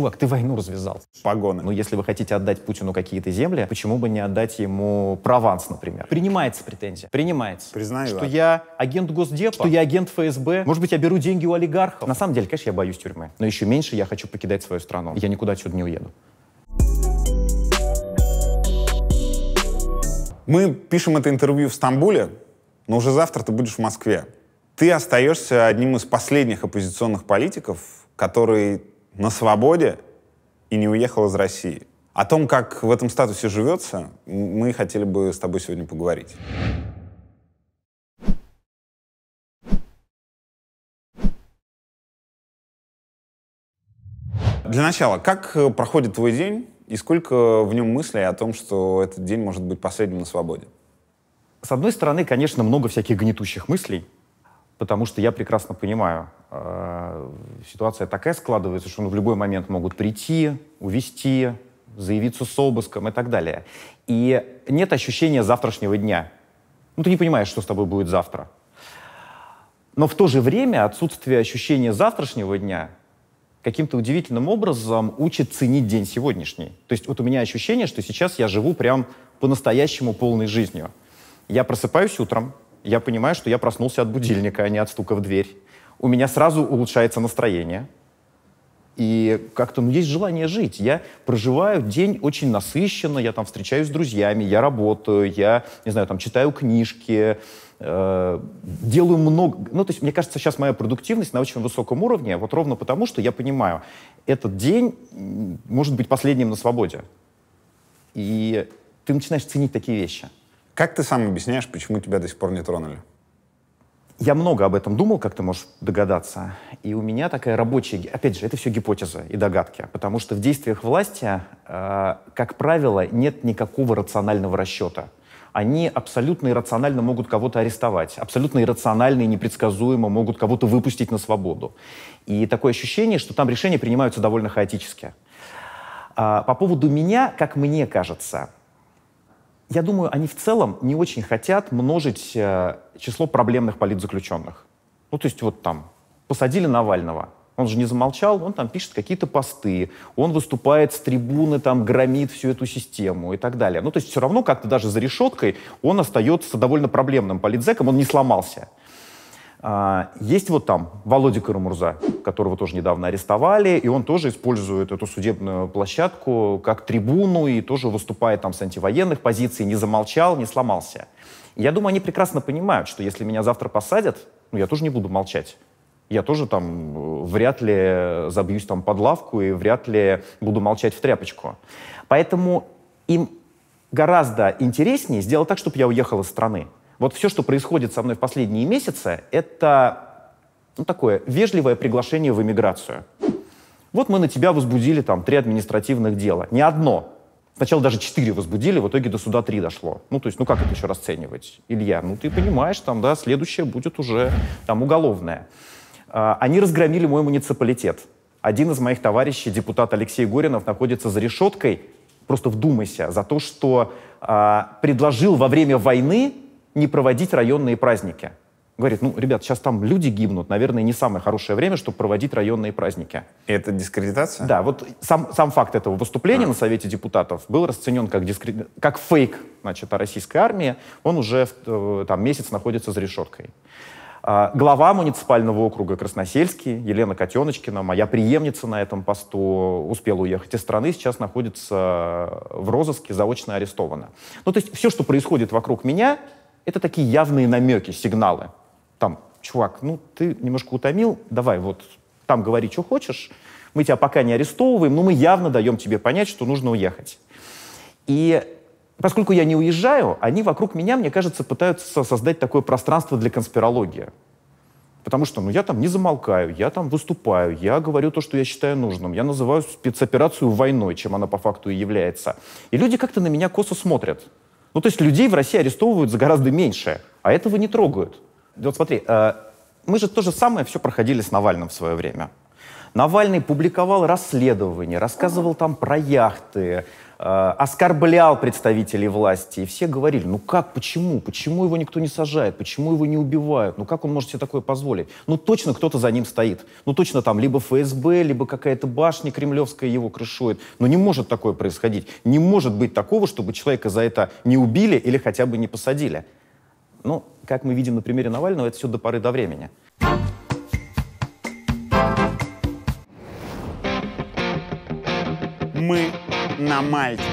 чувак, ты войну развязал. Погоны. Но ну, если вы хотите отдать Путину какие-то земли, почему бы не отдать ему Прованс, например? Принимается претензия. Принимается. Признаю. Что я агент Госдепа, что я агент ФСБ. Может быть, я беру деньги у олигархов. На самом деле, конечно, я боюсь тюрьмы. Но еще меньше я хочу покидать свою страну. Я никуда отсюда не уеду. Мы пишем это интервью в Стамбуле, но уже завтра ты будешь в Москве. Ты остаешься одним из последних оппозиционных политиков, который на свободе и не уехал из России. О том, как в этом статусе живется, мы хотели бы с тобой сегодня поговорить. Для начала, как э, проходит твой день и сколько в нем мыслей о том, что этот день может быть последним на свободе? С одной стороны, конечно, много всяких гнетущих мыслей, потому что я прекрасно понимаю, э, ситуация такая складывается, что ну, в любой момент могут прийти, увести, заявиться с обыском и так далее. И нет ощущения завтрашнего дня. Ну, ты не понимаешь, что с тобой будет завтра. Но в то же время отсутствие ощущения завтрашнего дня каким-то удивительным образом учит ценить день сегодняшний. То есть вот у меня ощущение, что сейчас я живу прям по-настоящему полной жизнью. Я просыпаюсь утром, я понимаю, что я проснулся от будильника, а не от стука в дверь. У меня сразу улучшается настроение. И как-то, ну, есть желание жить. Я проживаю день очень насыщенно, я там встречаюсь с друзьями, я работаю, я, не знаю, там читаю книжки, э, делаю много... Ну, то есть, мне кажется, сейчас моя продуктивность на очень высоком уровне, вот ровно потому, что я понимаю, этот день может быть последним на свободе. И ты начинаешь ценить такие вещи — как ты сам объясняешь, почему тебя до сих пор не тронули? Я много об этом думал, как ты можешь догадаться. И у меня такая рабочая... Опять же, это все гипотезы и догадки. Потому что в действиях власти, э, как правило, нет никакого рационального расчета. Они абсолютно иррационально могут кого-то арестовать. Абсолютно иррационально и непредсказуемо могут кого-то выпустить на свободу. И такое ощущение, что там решения принимаются довольно хаотически. Э, по поводу меня, как мне кажется, я думаю, они в целом не очень хотят множить э, число проблемных политзаключенных. Ну, то есть вот там посадили Навального, он же не замолчал, он там пишет какие-то посты, он выступает с трибуны, там громит всю эту систему и так далее. Ну, то есть все равно как-то даже за решеткой он остается довольно проблемным политзеком, он не сломался. А, есть вот там Володя Карамурза, которого тоже недавно арестовали, и он тоже использует эту судебную площадку как трибуну и тоже выступает там с антивоенных позиций, не замолчал, не сломался. Я думаю, они прекрасно понимают, что если меня завтра посадят, ну, я тоже не буду молчать. Я тоже там э, вряд ли забьюсь там под лавку и вряд ли буду молчать в тряпочку. Поэтому им гораздо интереснее сделать так, чтобы я уехал из страны. Вот все, что происходит со мной в последние месяцы, это ну, такое вежливое приглашение в эмиграцию. Вот мы на тебя возбудили там три административных дела. Не одно. Сначала даже четыре возбудили, в итоге до суда три дошло. Ну, то есть, ну как это еще расценивать? Илья, ну ты понимаешь, там, да, следующее будет уже там уголовное. А, они разгромили мой муниципалитет. Один из моих товарищей, депутат Алексей Горинов, находится за решеткой, просто вдумайся, за то, что а, предложил во время войны не проводить районные праздники. Говорит, ну, ребят, сейчас там люди гибнут, наверное, не самое хорошее время, чтобы проводить районные праздники. И это дискредитация? Да, вот сам, сам факт этого выступления а. на Совете депутатов был расценен как, дискред... как фейк значит, о российской армии. Он уже э, там, месяц находится за решеткой. А, глава муниципального округа Красносельский, Елена Котеночкина, моя преемница на этом посту, успела уехать из страны, сейчас находится в розыске, заочно арестована. Ну, то есть все, что происходит вокруг меня, это такие явные намеки, сигналы. Там, чувак, ну ты немножко утомил, давай вот там говори, что хочешь, мы тебя пока не арестовываем, но мы явно даем тебе понять, что нужно уехать. И поскольку я не уезжаю, они вокруг меня, мне кажется, пытаются создать такое пространство для конспирологии. Потому что ну, я там не замолкаю, я там выступаю, я говорю то, что я считаю нужным, я называю спецоперацию войной, чем она по факту и является. И люди как-то на меня косо смотрят. Ну, то есть людей в России арестовывают за гораздо меньшее, а этого не трогают. Вот смотри, э, мы же то же самое все проходили с Навальным в свое время. Навальный публиковал расследования, рассказывал там про яхты, Э, оскорблял представителей власти. И все говорили, ну как, почему? Почему его никто не сажает? Почему его не убивают? Ну как он может себе такое позволить? Ну точно кто-то за ним стоит. Ну точно там либо ФСБ, либо какая-то башня кремлевская его крышует. Но не может такое происходить. Не может быть такого, чтобы человека за это не убили или хотя бы не посадили. Ну, как мы видим на примере Навального, это все до поры до времени. Мы на Мальте.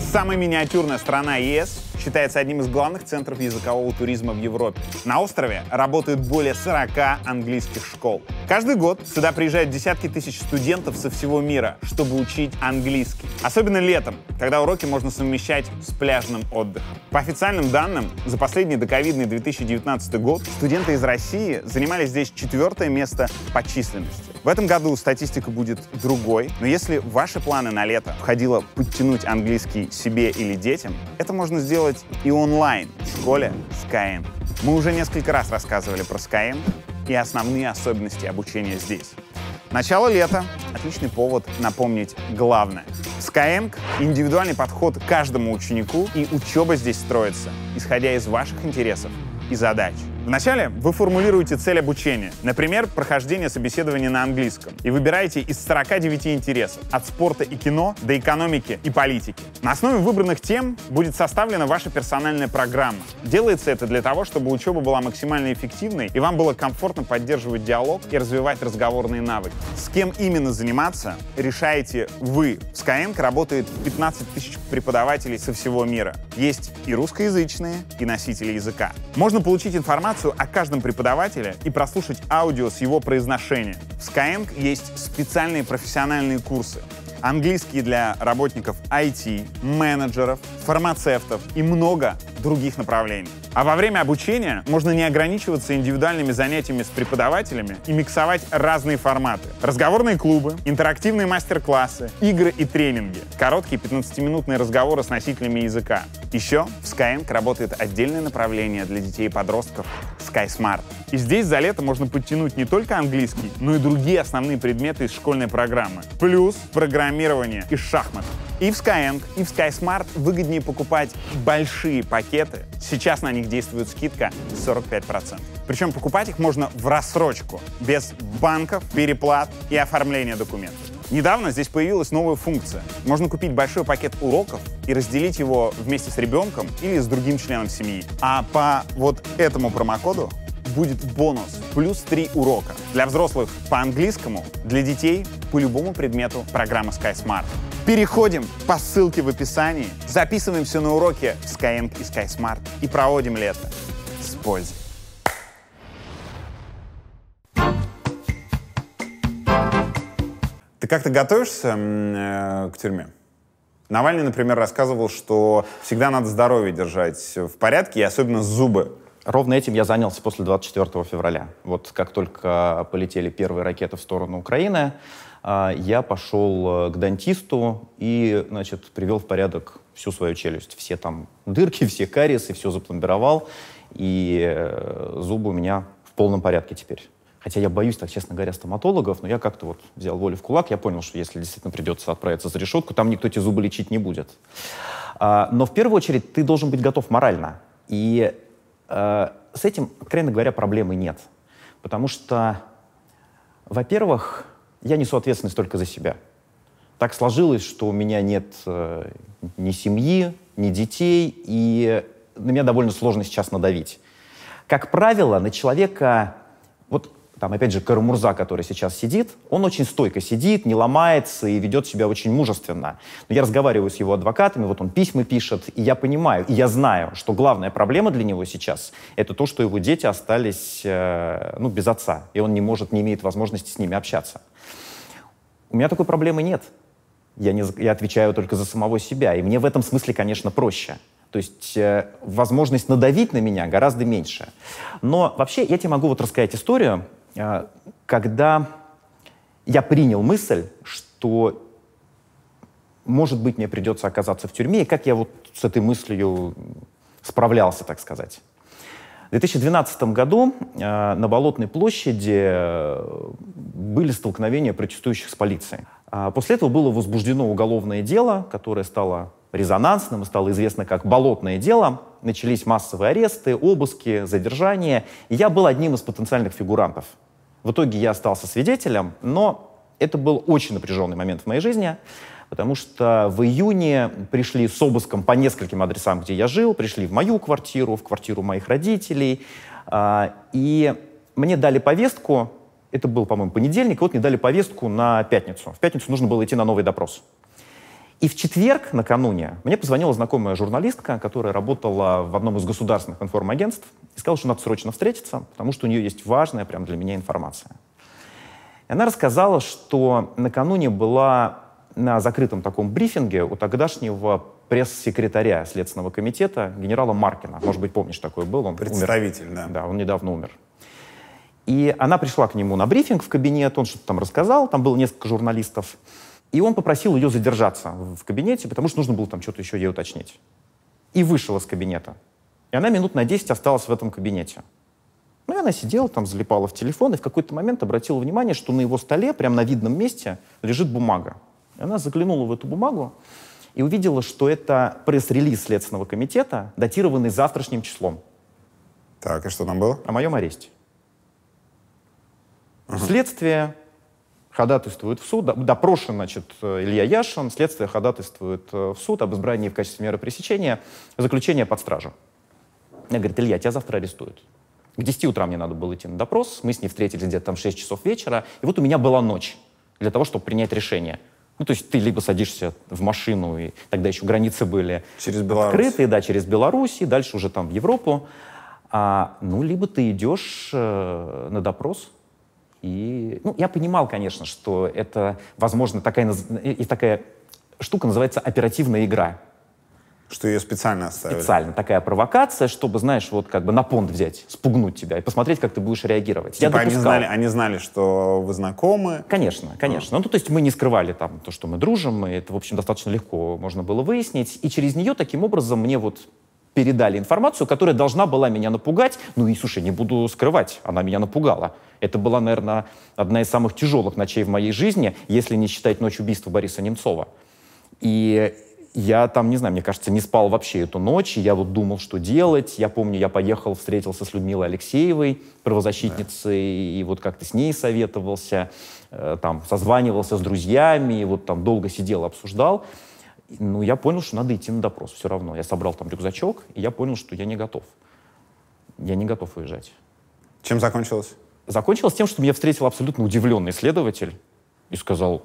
Самая миниатюрная страна ЕС считается одним из главных центров языкового туризма в Европе. На острове работают более 40 английских школ. Каждый год сюда приезжают десятки тысяч студентов со всего мира, чтобы учить английский. Особенно летом, когда уроки можно совмещать с пляжным отдыхом. По официальным данным, за последний доковидный 2019 год студенты из России занимали здесь четвертое место по численности. В этом году статистика будет другой, но если ваши планы на лето входило подтянуть английский себе или детям, это можно сделать делать и онлайн в школе Skyeng. Мы уже несколько раз рассказывали про Skyeng и основные особенности обучения здесь. Начало лета — отличный повод напомнить главное. Skyeng индивидуальный подход к каждому ученику, и учеба здесь строится, исходя из ваших интересов и задач. Вначале вы формулируете цель обучения, например, прохождение собеседования на английском, и выбираете из 49 интересов, от спорта и кино до экономики и политики. На основе выбранных тем будет составлена ваша персональная программа. Делается это для того, чтобы учеба была максимально эффективной и вам было комфортно поддерживать диалог и развивать разговорные навыки. С кем именно заниматься, решаете вы. В Skyeng работает 15 тысяч преподавателей со всего мира. Есть и русскоязычные, и носители языка. Можно получить информацию информацию о каждом преподавателе и прослушать аудио с его произношения. В Skyeng есть специальные профессиональные курсы, английский для работников IT, менеджеров, фармацевтов и много других направлений. А во время обучения можно не ограничиваться индивидуальными занятиями с преподавателями и миксовать разные форматы. Разговорные клубы, интерактивные мастер-классы, игры и тренинги, короткие 15-минутные разговоры с носителями языка. Еще в Skyeng работает отдельное направление для детей и подростков — SkySmart. И здесь за лето можно подтянуть не только английский, но и другие основные предметы из школьной программы. Плюс программа программирования и шахмат. И в Skyeng, и в SkySmart выгоднее покупать большие пакеты. Сейчас на них действует скидка 45%. Причем покупать их можно в рассрочку, без банков, переплат и оформления документов. Недавно здесь появилась новая функция. Можно купить большой пакет уроков и разделить его вместе с ребенком или с другим членом семьи. А по вот этому промокоду будет бонус — плюс три урока. Для взрослых — по английскому, для детей — по любому предмету программы SkySmart. Переходим по ссылке в описании, записываемся на уроки Skyeng и SkySmart и проводим лето с пользой. Ты как-то готовишься э, к тюрьме? Навальный, например, рассказывал, что всегда надо здоровье держать в порядке, и особенно зубы. Ровно этим я занялся после 24 февраля. Вот как только полетели первые ракеты в сторону Украины, а, я пошел э, к дантисту и, значит, привел в порядок всю свою челюсть. Все там дырки, все кариесы, все запломбировал. И э, зубы у меня в полном порядке теперь. Хотя я боюсь, так честно говоря, стоматологов, но я как-то вот взял волю в кулак, я понял, что если действительно придется отправиться за решетку, там никто эти зубы лечить не будет. А, но в первую очередь ты должен быть готов морально. И Э, с этим, откровенно говоря, проблемы нет. Потому что, во-первых, я несу ответственность только за себя. Так сложилось, что у меня нет э, ни семьи, ни детей, и на меня довольно сложно сейчас надавить. Как правило, на человека там, опять же, Карамурза, который сейчас сидит, он очень стойко сидит, не ломается и ведет себя очень мужественно. Но я разговариваю с его адвокатами, вот он письма пишет, и я понимаю, и я знаю, что главная проблема для него сейчас — это то, что его дети остались, э, ну, без отца, и он не может, не имеет возможности с ними общаться. У меня такой проблемы нет. Я, не, я отвечаю только за самого себя, и мне в этом смысле, конечно, проще. То есть э, возможность надавить на меня гораздо меньше. Но вообще я тебе могу вот рассказать историю. А, когда я принял мысль, что, может быть, мне придется оказаться в тюрьме, и как я вот с этой мыслью справлялся, так сказать. В 2012 году а, на Болотной площади э, были столкновения протестующих с полицией. А, после этого было возбуждено уголовное дело, которое стало резонансным и стало известно как «болотное дело». Начались массовые аресты, обыски, задержания. И я был одним из потенциальных фигурантов – в итоге я остался свидетелем, но это был очень напряженный момент в моей жизни, потому что в июне пришли с обыском по нескольким адресам, где я жил, пришли в мою квартиру, в квартиру моих родителей, а, и мне дали повестку, это был, по-моему, понедельник, и вот мне дали повестку на пятницу. В пятницу нужно было идти на новый допрос. И в четверг накануне мне позвонила знакомая журналистка, которая работала в одном из государственных информагентств, и сказала, что надо срочно встретиться, потому что у нее есть важная прям для меня информация. И она рассказала, что накануне была на закрытом таком брифинге у тогдашнего пресс-секретаря Следственного комитета генерала Маркина. Может быть, помнишь, такой был? Он Представитель, умер. да. Да, он недавно умер. И она пришла к нему на брифинг в кабинет, он что-то там рассказал, там было несколько журналистов. И он попросил ее задержаться в кабинете, потому что нужно было там что-то еще ей уточнить. И вышел из кабинета. И она минут на 10 осталась в этом кабинете. Ну и она сидела там, залипала в телефон, и в какой-то момент обратила внимание, что на его столе, прямо на видном месте, лежит бумага. И она заглянула в эту бумагу и увидела, что это пресс-релиз Следственного комитета, датированный завтрашним числом. Так, и что там было? О моем аресте. Угу. Следствие ходатайствует в суд, допрошен, значит, Илья Яшин, следствие ходатайствует э, в суд об избрании в качестве меры пресечения, заключение под стражу. Она говорит, Илья, тебя завтра арестуют. К 10 утра мне надо было идти на допрос, мы с ней встретились где-то там 6 часов вечера, и вот у меня была ночь для того, чтобы принять решение. Ну, то есть ты либо садишься в машину, и тогда еще границы были через открытые, да, через Беларусь, и дальше уже там в Европу, а, ну, либо ты идешь э, на допрос, и, ну, я понимал, конечно, что это, возможно, такая, и такая штука называется оперативная игра. Что ее специально оставили? Специально. Такая провокация, чтобы, знаешь, вот как бы на понт взять, спугнуть тебя и посмотреть, как ты будешь реагировать. Типа Я допускал. они знали, они знали, что вы знакомы? Конечно, конечно. А. Ну, то есть мы не скрывали там то, что мы дружим, и это, в общем, достаточно легко можно было выяснить. И через нее таким образом мне вот передали информацию, которая должна была меня напугать. Ну и, слушай, не буду скрывать, она меня напугала. Это была, наверное, одна из самых тяжелых ночей в моей жизни, если не считать ночь убийства Бориса Немцова. И я там, не знаю, мне кажется, не спал вообще эту ночь, И я вот думал, что делать. Я помню, я поехал, встретился с Людмилой Алексеевой, правозащитницей, да. и вот как-то с ней советовался, э, там, созванивался с друзьями, и вот там долго сидел, обсуждал ну, я понял, что надо идти на допрос все равно. Я собрал там рюкзачок, и я понял, что я не готов. Я не готов уезжать. Чем закончилось? Закончилось тем, что меня встретил абсолютно удивленный следователь и сказал,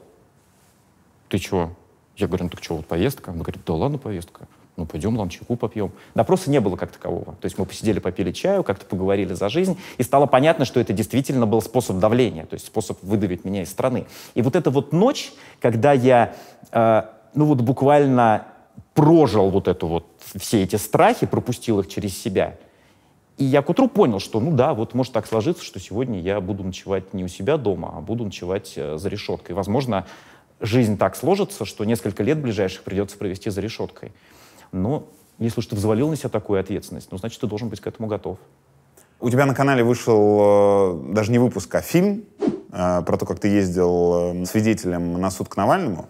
ты чего? Я говорю, ну так что, вот поездка? Он говорит, да ладно, поездка. Ну, пойдем ланчику попьем. Допроса не было как такового. То есть мы посидели, попили чаю, как-то поговорили за жизнь, и стало понятно, что это действительно был способ давления, то есть способ выдавить меня из страны. И вот эта вот ночь, когда я э, ну вот буквально прожил вот эту вот, все эти страхи, пропустил их через себя. И я к утру понял, что ну да, вот может так сложиться, что сегодня я буду ночевать не у себя дома, а буду ночевать э, за решеткой. Возможно, жизнь так сложится, что несколько лет ближайших придется провести за решеткой. Но если уж ты взвалил на себя такую ответственность, ну значит ты должен быть к этому готов. У тебя на канале вышел э, даже не выпуск, а фильм э, про то, как ты ездил свидетелем на суд к Навальному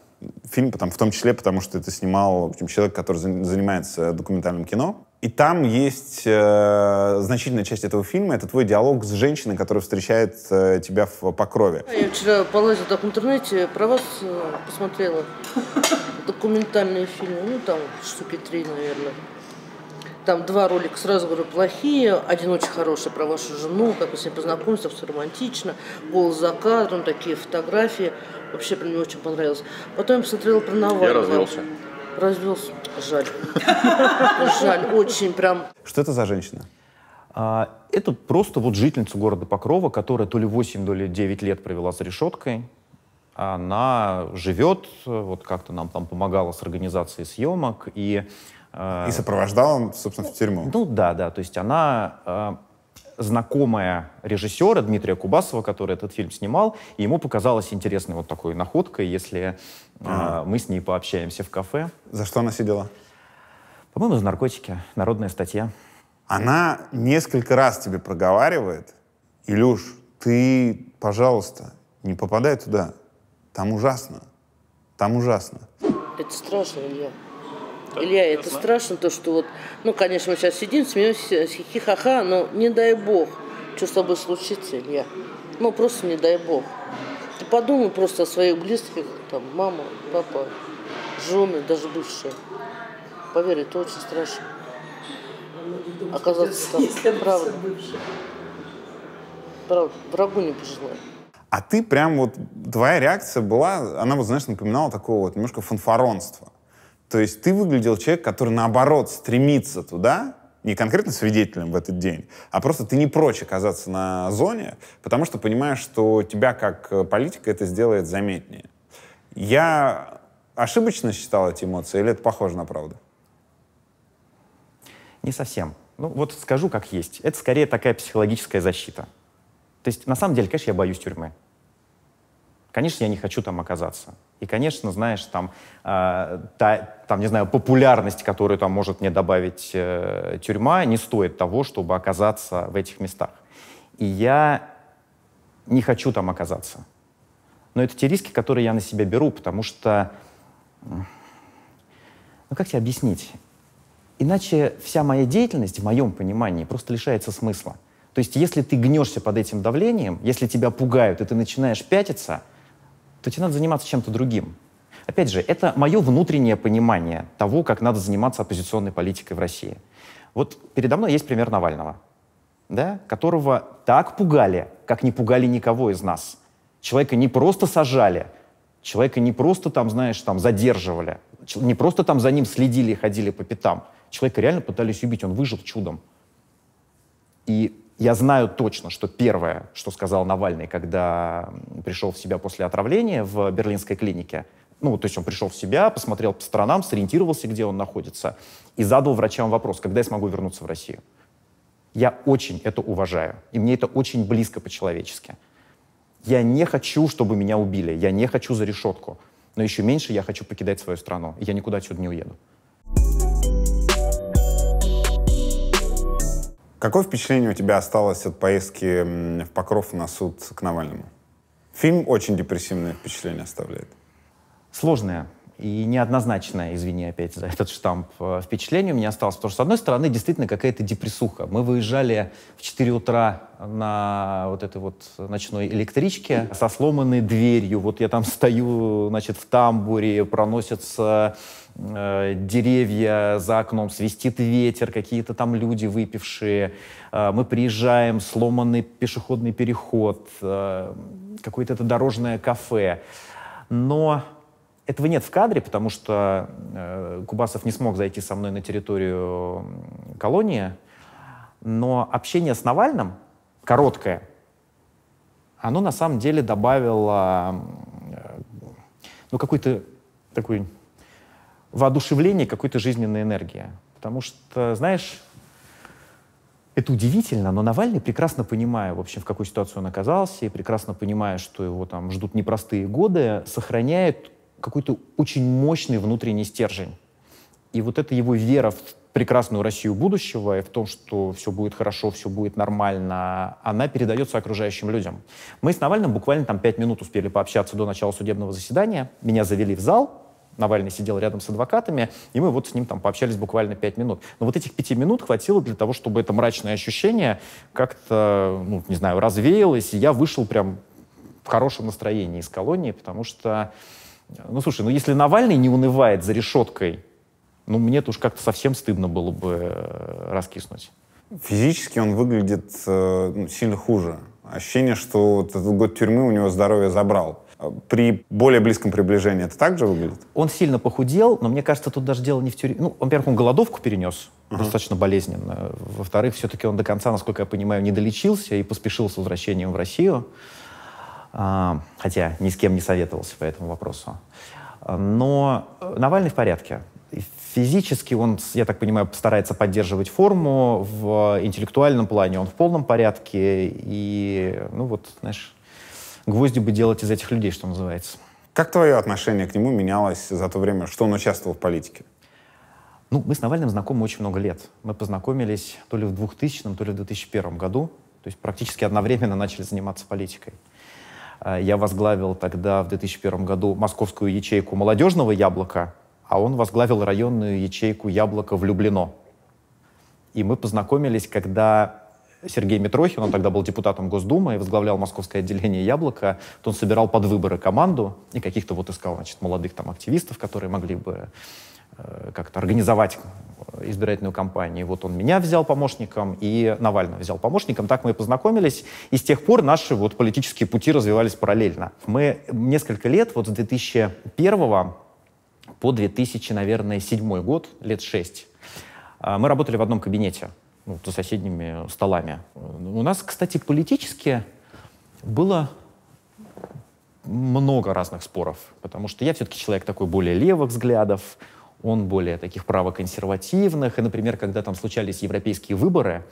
фильм, потому, в том числе потому, что это снимал в общем, человек, который занимается документальным кино. И там есть э, значительная часть этого фильма, это твой диалог с женщиной, которая встречает э, тебя в покрове. Я вчера полазила так в интернете, про вас э, посмотрела документальные фильмы, ну там штуки три, наверное. Там два ролика, сразу говорю, плохие, один очень хороший про вашу жену, как вы с ней познакомились, все романтично, голос за кадром, такие фотографии. Вообще прям мне очень понравилось. Потом я посмотрела про Навального. Я развелся. Развелся. Жаль. Жаль, очень прям. Что это за женщина? А, это просто вот жительница города Покрова, которая то ли 8, то ли 9 лет провела за решеткой. Она живет, вот как-то нам там помогала с организацией съемок и... Э, и сопровождала, собственно, в тюрьму. Ну да, да, то есть она э, знакомая режиссера Дмитрия Кубасова, который этот фильм снимал, и ему показалась интересной вот такой находкой, если а, ага. э, мы с ней пообщаемся в кафе. За что она сидела? По-моему, за наркотики. Народная статья. Она несколько раз тебе проговаривает. Илюш, ты, пожалуйста, не попадай туда. Там ужасно. Там ужасно. Это страшно, Илья. Да, Илья, это знаю. страшно, то, что вот, ну, конечно, мы сейчас сидим, смеемся, хихихаха, но не дай бог, что с тобой случится, Илья. Ну, просто не дай бог. Ты подумай просто о своих близких, там, мама, папа, жены, даже бывшие. Поверь, это очень страшно. Оказаться там, правда. Правда, врагу не пожелаю. А ты прям вот, твоя реакция была, она вот, знаешь, напоминала такого вот немножко фанфаронства. То есть ты выглядел человек, который, наоборот, стремится туда, не конкретно свидетелем в этот день, а просто ты не прочь оказаться на зоне, потому что понимаешь, что тебя как э, политика это сделает заметнее. Я ошибочно считал эти эмоции или это похоже на правду? Не совсем. Ну вот скажу как есть. Это скорее такая психологическая защита. То есть на самом деле, конечно, я боюсь тюрьмы. Конечно, я не хочу там оказаться. И, конечно, знаешь, там, э, та, там, не знаю, популярность, которую там может мне добавить э, тюрьма, не стоит того, чтобы оказаться в этих местах. И я не хочу там оказаться. Но это те риски, которые я на себя беру, потому что... Ну, как тебе объяснить? Иначе вся моя деятельность, в моем понимании, просто лишается смысла. То есть, если ты гнешься под этим давлением, если тебя пугают, и ты начинаешь пятиться — то тебе надо заниматься чем-то другим. Опять же, это мое внутреннее понимание того, как надо заниматься оппозиционной политикой в России. Вот передо мной есть пример Навального, да, которого так пугали, как не пугали никого из нас. Человека не просто сажали, человека не просто там, знаешь, там задерживали, не просто там за ним следили и ходили по пятам. Человека реально пытались убить, он выжил чудом. И я знаю точно, что первое, что сказал Навальный, когда пришел в себя после отравления в берлинской клинике, ну, то есть он пришел в себя, посмотрел по сторонам, сориентировался, где он находится, и задал врачам вопрос, когда я смогу вернуться в Россию. Я очень это уважаю, и мне это очень близко по-человечески. Я не хочу, чтобы меня убили, я не хочу за решетку, но еще меньше я хочу покидать свою страну, и я никуда отсюда не уеду. thank you Какое впечатление у тебя осталось от поездки в Покров на суд к Навальному? Фильм очень депрессивное впечатление оставляет. Сложное и неоднозначное, извини опять за этот штамп, э, впечатление у меня осталось. Потому что, с одной стороны, действительно какая-то депрессуха. Мы выезжали в 4 утра на вот этой вот ночной электричке со сломанной дверью. Вот я там стою, значит, в тамбуре, проносятся э, деревья за окном, свистит ветер, какие-то там люди выпившие. Э, мы приезжаем, сломанный пешеходный переход, э, какое-то это дорожное кафе. Но этого нет в кадре, потому что э, Кубасов не смог зайти со мной на территорию колонии. Но общение с Навальным, короткое, оно на самом деле добавило э, ну, какой-то такой воодушевление какой-то жизненной энергии. Потому что, знаешь, это удивительно, но Навальный, прекрасно понимая, в общем, в какой ситуации он оказался, и прекрасно понимая, что его там ждут непростые годы, сохраняет какой-то очень мощный внутренний стержень. И вот эта его вера в прекрасную Россию будущего и в том, что все будет хорошо, все будет нормально, она передается окружающим людям. Мы с Навальным буквально там пять минут успели пообщаться до начала судебного заседания. Меня завели в зал, Навальный сидел рядом с адвокатами, и мы вот с ним там пообщались буквально пять минут. Но вот этих пяти минут хватило для того, чтобы это мрачное ощущение как-то, ну, не знаю, развеялось, и я вышел прям в хорошем настроении из колонии, потому что, ну, слушай, ну, если Навальный не унывает за решеткой, ну, мне-то уж как-то совсем стыдно было бы э, раскиснуть. Физически он выглядит э, ну, сильно хуже. Ощущение, что вот этот год тюрьмы у него здоровье забрал. При более близком приближении это также выглядит? Он сильно похудел, но мне кажется, тут даже дело не в тюрьме. Ну, во-первых, он голодовку перенес uh-huh. достаточно болезненно. Во-вторых, все-таки он до конца, насколько я понимаю, не долечился и поспешил с возвращением в Россию. А, хотя ни с кем не советовался по этому вопросу. Но э, Навальный в порядке. Физически он, я так понимаю, старается поддерживать форму. В интеллектуальном плане он в полном порядке. И, ну вот, знаешь, гвозди бы делать из этих людей, что называется. Как твое отношение к нему менялось за то время, что он участвовал в политике? Ну, мы с Навальным знакомы очень много лет. Мы познакомились то ли в 2000, то ли в 2001 году. То есть практически одновременно начали заниматься политикой. Э, я возглавил тогда, в 2001 году, московскую ячейку «Молодежного яблока», а он возглавил районную ячейку Яблока в влюблено». И мы познакомились, когда Сергей Митрохин, он тогда был депутатом Госдумы и возглавлял московское отделение «Яблоко», то он собирал под выборы команду и каких-то вот искал, значит, молодых там активистов, которые могли бы э, как-то организовать э, избирательную кампанию. Вот он меня взял помощником и Навального взял помощником. Так мы и познакомились. И с тех пор наши вот политические пути развивались параллельно. Мы несколько лет, вот с 2001 по 2007 год, лет шесть, э, мы работали в одном кабинете ну, за соседними столами. У нас, кстати, политически было много разных споров, потому что я все-таки человек такой более левых взглядов, он более таких правоконсервативных. И, например, когда там случались европейские выборы,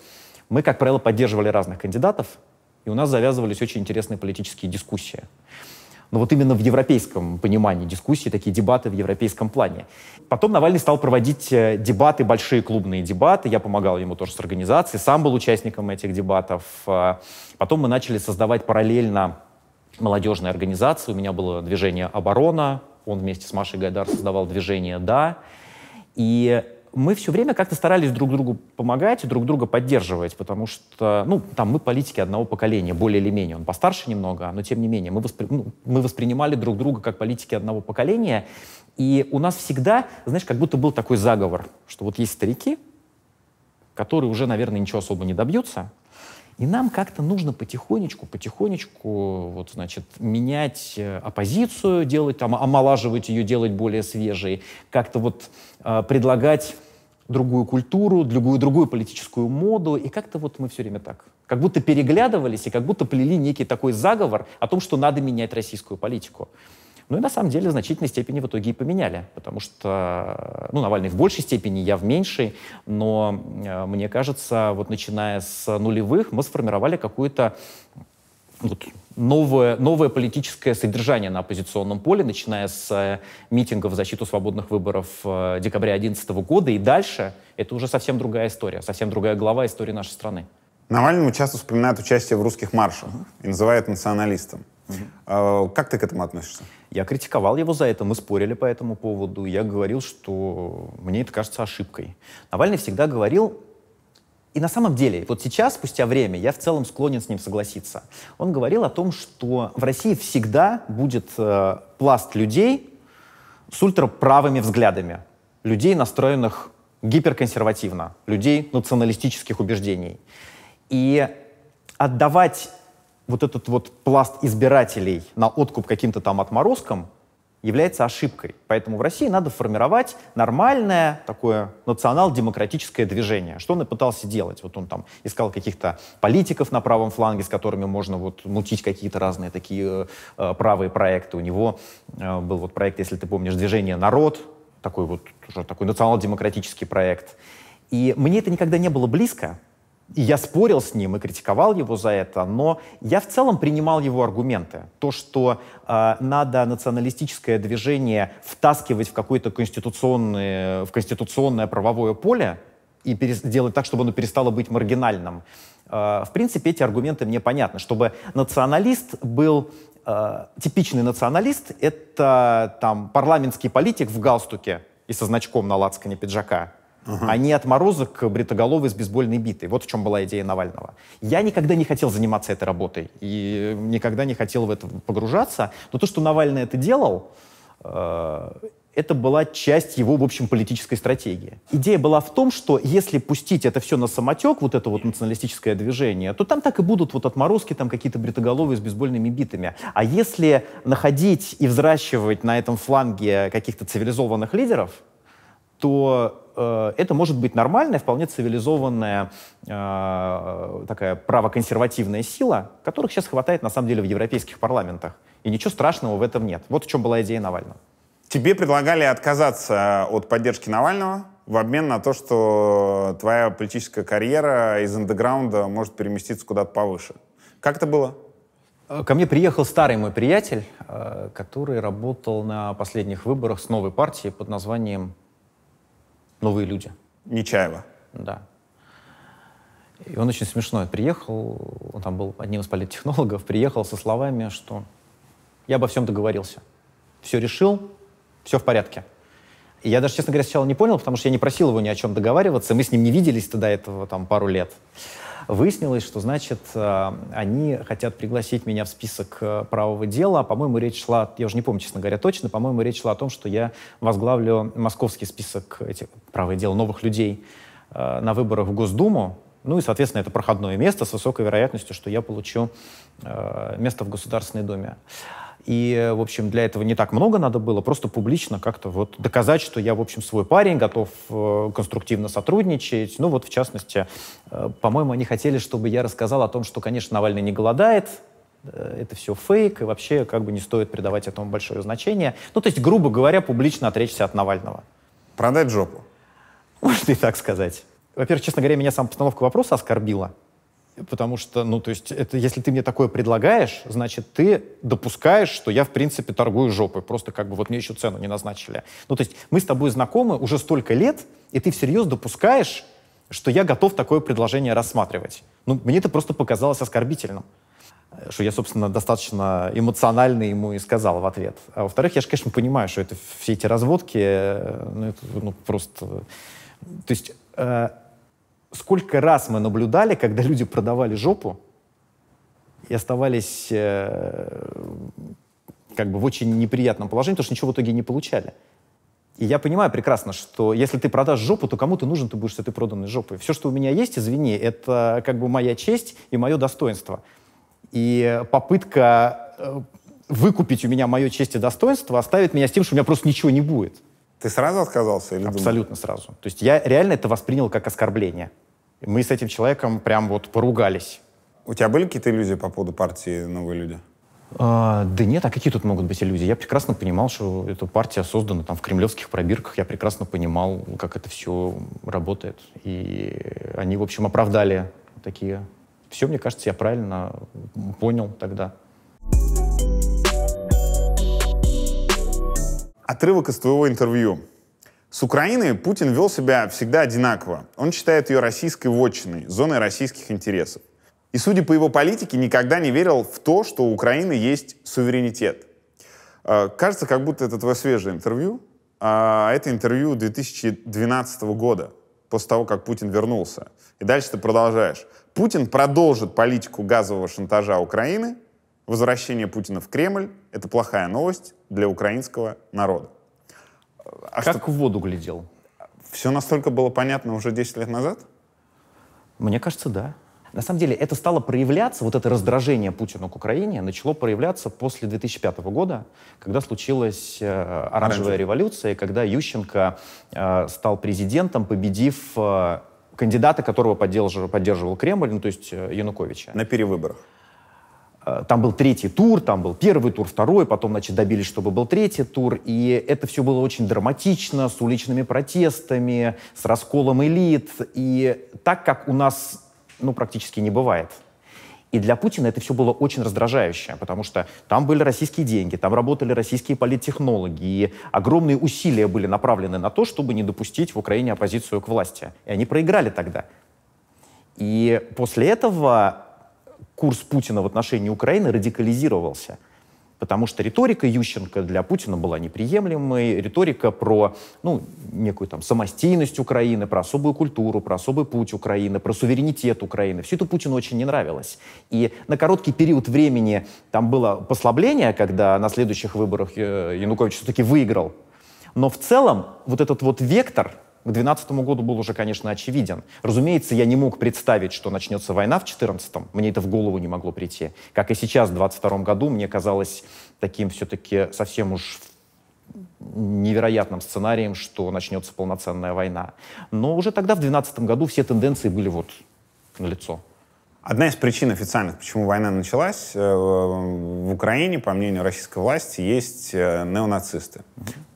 мы, как правило, поддерживали разных кандидатов, и у нас завязывались очень интересные политические дискуссии но вот именно в европейском понимании дискуссии, такие дебаты в европейском плане. Потом Навальный стал проводить э, дебаты, большие клубные дебаты, я помогал ему тоже с организацией, сам был участником этих дебатов. Э, потом мы начали создавать параллельно молодежные организации, у меня было движение «Оборона», он вместе с Машей Гайдар создавал движение «Да», и мы все время как-то старались друг другу помогать и друг друга поддерживать, потому что, ну, там мы политики одного поколения, более или менее, он постарше немного, но тем не менее, мы, воспри... ну, мы воспринимали друг друга как политики одного поколения, и у нас всегда, знаешь, как будто был такой заговор, что вот есть старики, которые уже, наверное, ничего особо не добьются, и нам как-то нужно потихонечку, потихонечку, вот, значит, менять э, оппозицию, делать, там, омолаживать ее, делать более свежей, как-то вот э, предлагать другую культуру, другую, другую политическую моду, и как-то вот мы все время так. Как будто переглядывались и как будто плели некий такой заговор о том, что надо менять российскую политику. Ну и на самом деле в значительной степени в итоге и поменяли, потому что, ну, Навальный в большей степени, я в меньшей, но э, мне кажется, вот начиная с нулевых мы сформировали какую-то вот, новое, новое политическое содержание на оппозиционном поле, начиная с э, митингов в защиту свободных выборов э, декабря 2011 года и дальше, это уже совсем другая история, совсем другая глава истории нашей страны. Навального часто вспоминают участие в русских маршах и называют националистом. А, как ты к этому относишься? Я критиковал его за это, мы спорили по этому поводу, я говорил, что мне это кажется ошибкой. Навальный всегда говорил, и на самом деле, вот сейчас, спустя время, я в целом склонен с ним согласиться. Он говорил о том, что в России всегда будет э, пласт людей с ультраправыми взглядами, людей, настроенных гиперконсервативно, людей националистических убеждений. И отдавать вот этот вот пласт избирателей на откуп каким-то там отморозкам является ошибкой. Поэтому в России надо формировать нормальное такое национал-демократическое движение. Что он и пытался делать. Вот он там искал каких-то политиков на правом фланге, с которыми можно вот мутить какие-то разные такие э, э правые проекты. У него э, был вот проект, если ты помнишь, «Движение народ», такой вот уже такой национал-демократический проект. И мне это никогда не было близко, и я спорил с ним и критиковал его за это, но я в целом принимал его аргументы. То, что э, надо националистическое движение втаскивать в какое-то конституционное, в конституционное правовое поле и сделать так, чтобы оно перестало быть маргинальным. Э, в принципе, эти аргументы мне понятны. Чтобы националист был э, типичный националист, это там парламентский политик в галстуке и со значком на лацкане пиджака uh-huh. а не отморозок бритоголовый с бейсбольной битой. Вот в чем была идея Навального. Я никогда не хотел заниматься этой работой и никогда не хотел в это погружаться, но то, что Навальный это делал, э, это была часть его, в общем, политической стратегии. Идея была в том, что если пустить это все на самотек, вот это вот националистическое движение, то там так и будут вот отморозки, там какие-то бритоголовые с бейсбольными битами. А если находить и взращивать на этом фланге каких-то цивилизованных лидеров, то э, это может быть нормальная, вполне цивилизованная э, такая правоконсервативная сила, которых сейчас хватает на самом деле в европейских парламентах. И ничего страшного в этом нет. Вот в чем была идея Навального. Тебе предлагали отказаться от поддержки Навального в обмен на то, что твоя политическая карьера из андеграунда может переместиться куда-то повыше. Как это было? Ко мне приехал старый мой приятель, э, который работал на последних выборах с новой партией под названием новые люди. Нечаева. Да. И он очень смешной приехал, он там был одним из политтехнологов, приехал со словами, что я обо всем договорился, все решил, все в порядке. И я даже, честно говоря, сначала не понял, потому что я не просил его ни о чем договариваться, мы с ним не виделись-то до этого там пару лет. Выяснилось, что, значит, э, они хотят пригласить меня в список э, правого дела. По-моему, речь шла, я уже не помню, честно говоря, точно, по-моему, речь шла о том, что я возглавлю московский список этих правое дел новых людей э, на выборах в Госдуму. Ну и, соответственно, это проходное место с высокой вероятностью, что я получу место в Государственной Думе. И, в общем, для этого не так много надо было, просто публично как-то вот доказать, что я, в общем, свой парень, готов э, конструктивно сотрудничать. Ну вот, в частности, э, по-моему, они хотели, чтобы я рассказал о том, что, конечно, Навальный не голодает, э, это все фейк, и вообще как бы не стоит придавать этому большое значение. Ну, то есть, грубо говоря, публично отречься от Навального. Продать жопу. Можно и так сказать. Во-первых, честно говоря, меня сама постановка вопроса оскорбила. Потому что, ну, то есть, это, если ты мне такое предлагаешь, значит, ты допускаешь, что я, в принципе, торгую жопой. Просто как бы вот мне еще цену не назначили. Ну, то есть, мы с тобой знакомы уже столько лет, и ты всерьез допускаешь, что я готов такое предложение рассматривать. Ну, мне это просто показалось оскорбительным. Что я, собственно, достаточно эмоционально ему и сказал в ответ. А во-вторых, я же, конечно, понимаю, что это все эти разводки, э, ну, это ну, просто... Э, то есть... Э, сколько раз мы наблюдали, когда люди продавали жопу и оставались э, как бы в очень неприятном положении, потому что ничего в итоге не получали. И я понимаю прекрасно, что если ты продашь жопу, то кому ты нужен, ты будешь с этой проданной жопой. Все, что у меня есть, извини, это как бы моя честь и мое достоинство. И попытка э, выкупить у меня мое честь и достоинство оставит меня с тем, что у меня просто ничего не будет. Ты сразу отказался или Абсолютно думал? сразу. То есть я реально это воспринял как оскорбление. Мы с этим человеком прям вот поругались. У тебя были какие-то иллюзии по поводу партии «Новые люди»? А, да нет, а какие тут могут быть иллюзии? Я прекрасно понимал, что эта партия создана там в кремлевских пробирках, я прекрасно понимал, как это все работает. И они, в общем, оправдали такие... Все, мне кажется, я правильно понял тогда. thank you Отрывок из твоего интервью. С Украиной Путин вел себя всегда одинаково. Он считает ее российской вотчиной, зоной российских интересов. И, судя по его политике, никогда не верил в то, что у Украины есть суверенитет. Э, кажется, как будто это твое свежее интервью. А это интервью 2012 года, после того, как Путин вернулся. И дальше ты продолжаешь. Путин продолжит политику газового шантажа Украины, Возвращение Путина в Кремль — это плохая новость для украинского народа. А как что... в воду глядел? Все настолько было понятно уже 10 лет назад? Мне кажется, да. На самом деле это стало проявляться, вот это раздражение Путина к Украине начало проявляться после 2005 года, когда случилась э, оранжевая революция, когда Ющенко э, стал президентом, победив э, кандидата, которого поддерживал, поддерживал Кремль, ну то есть э, Януковича. На перевыборах. Э, там был третий тур, там был первый тур, второй, потом, значит, добились, чтобы был третий тур, и это все было очень драматично, с уличными протестами, с расколом элит, и так, как у нас, ну, практически не бывает. И для Путина это все было очень раздражающе, потому что там были российские деньги, там работали российские политтехнологи, и огромные усилия были направлены на то, чтобы не допустить в Украине оппозицию к власти. И они проиграли тогда. И после этого курс Путина в отношении Украины радикализировался. Потому что риторика Ющенко для Путина была неприемлемой. Риторика про ну, некую там самостийность Украины, про особую культуру, про особый путь Украины, про суверенитет Украины. Все это Путину очень не нравилось. И на короткий период времени там было послабление, когда на следующих выборах э, Янукович все-таки выиграл. Но в целом вот этот вот вектор к 2012 году был уже, конечно, очевиден. Разумеется, я не мог представить, что начнется война в 2014, мне это в голову не могло прийти. Как и сейчас, в 2022 году, мне казалось таким все-таки совсем уж невероятным сценарием, что начнется полноценная война. Но уже тогда, в 2012 году, все тенденции были вот налицо. Одна из причин официальных, почему война началась, э, в Украине, по мнению российской власти, есть э, неонацисты.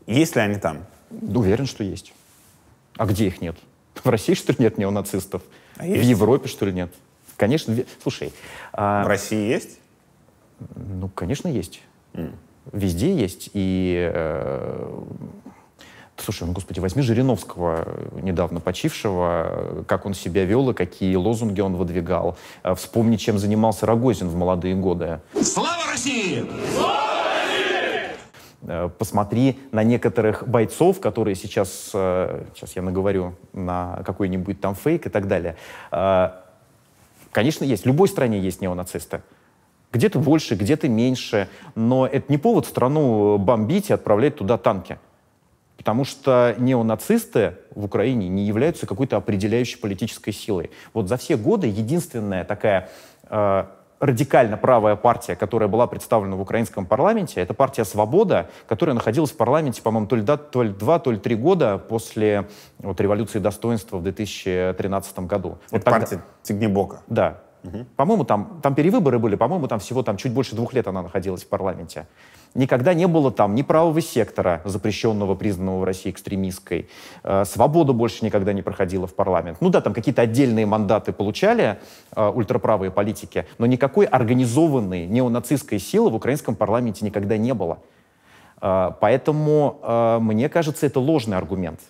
Есть ли они там? Уверен, что есть. А где их нет? В России, что ли, нет неонацистов? А есть? в Европе, что ли, нет? Конечно, слушай. А... В России есть? Ну, конечно, есть. Mm. Везде есть. И э... Слушай, ну, господи, возьми Жириновского, недавно почившего, как он себя вел и какие лозунги он выдвигал. Э, вспомни, чем занимался Рогозин в молодые годы. Слава России! Слава! Э, посмотри на некоторых бойцов, которые сейчас, э, сейчас я наговорю на какой-нибудь там фейк и так далее. Э, конечно, есть. В любой стране есть неонацисты. Где-то больше, где-то меньше. Но это не повод страну бомбить и отправлять туда танки. Потому что неонацисты в Украине не являются какой-то определяющей политической силой. Вот за все годы единственная такая радикально правая партия, которая была представлена в украинском парламенте, это партия «Свобода», которая находилась в парламенте, по-моему, то ли, два, то ли три года после вот, революции достоинства в 2013 году. Это вот тогда... партия Тигнебока. Да. Угу. По-моему, там, там перевыборы были, по-моему, там всего там, чуть больше двух лет она находилась в парламенте. Никогда не было там ни правого сектора, запрещенного, признанного в России экстремистской. Э, свобода больше никогда не проходила в парламент. Ну да, там какие-то отдельные мандаты получали э, ультраправые политики, но никакой организованной неонацистской силы в украинском парламенте никогда не было. Э, поэтому, мне кажется, это ложный аргумент –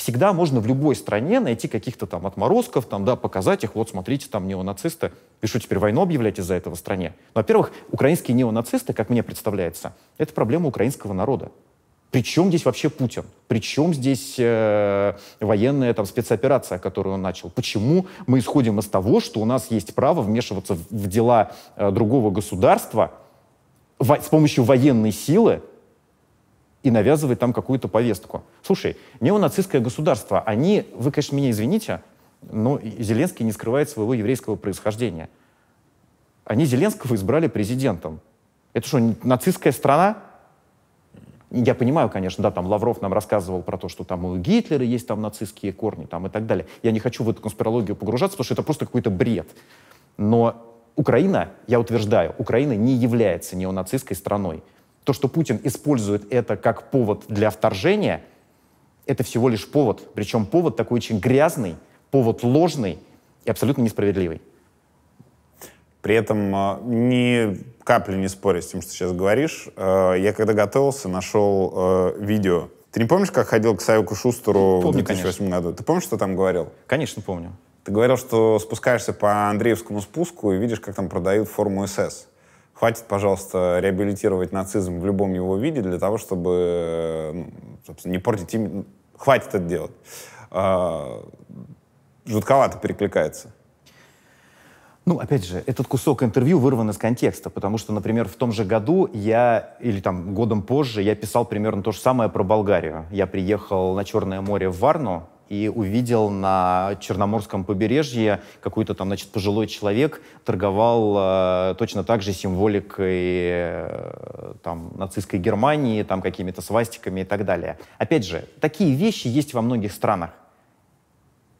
всегда можно в любой стране найти каких-то там отморозков, там, да, показать их, вот смотрите, там неонацисты, вы что, теперь войну объявлять из-за этого стране? Во-первых, украинские неонацисты, как мне представляется, это проблема украинского народа. Причем здесь вообще Путин? Причем здесь э, военная там, спецоперация, которую он начал? Почему мы исходим из того, что у нас есть право вмешиваться в, в дела э, другого государства во, с помощью военной силы и навязывать там какую-то повестку? Слушай, неонацистское государство, они, вы, конечно, меня извините, но Зеленский не скрывает своего еврейского происхождения. Они Зеленского избрали президентом. Это что, нацистская страна? Я понимаю, конечно, да, там Лавров нам рассказывал про то, что там у Гитлера есть там нацистские корни там, и так далее. Я не хочу в эту конспирологию погружаться, потому что это просто какой-то бред. Но Украина, я утверждаю, Украина не является неонацистской страной. То, что Путин использует это как повод для вторжения – это всего лишь повод, причем повод такой очень грязный, повод ложный и абсолютно несправедливый. При этом а, ни капли не спорю с тем, что сейчас говоришь. А, я когда готовился, нашел а, видео. Ты не помнишь, как ходил к Саюку Шустеру помню, в 2008 конечно. году? Ты помнишь, что там говорил? Конечно, помню. Ты говорил, что спускаешься по Андреевскому спуску и видишь, как там продают форму СС. Хватит, пожалуйста, реабилитировать нацизм в любом его виде для того, чтобы ну, не портить им хватит это делать. А, жутковато перекликается. Ну, опять же, этот кусок интервью вырван из контекста, потому что, например, в том же году я, или там годом позже, я писал примерно то же самое про Болгарию. Я приехал на Черное море в Варну, и увидел на Черноморском побережье какой-то там, значит, пожилой человек торговал э, точно так же символикой э, там нацистской Германии, там какими-то свастиками и так далее. Опять же, такие вещи есть во многих странах.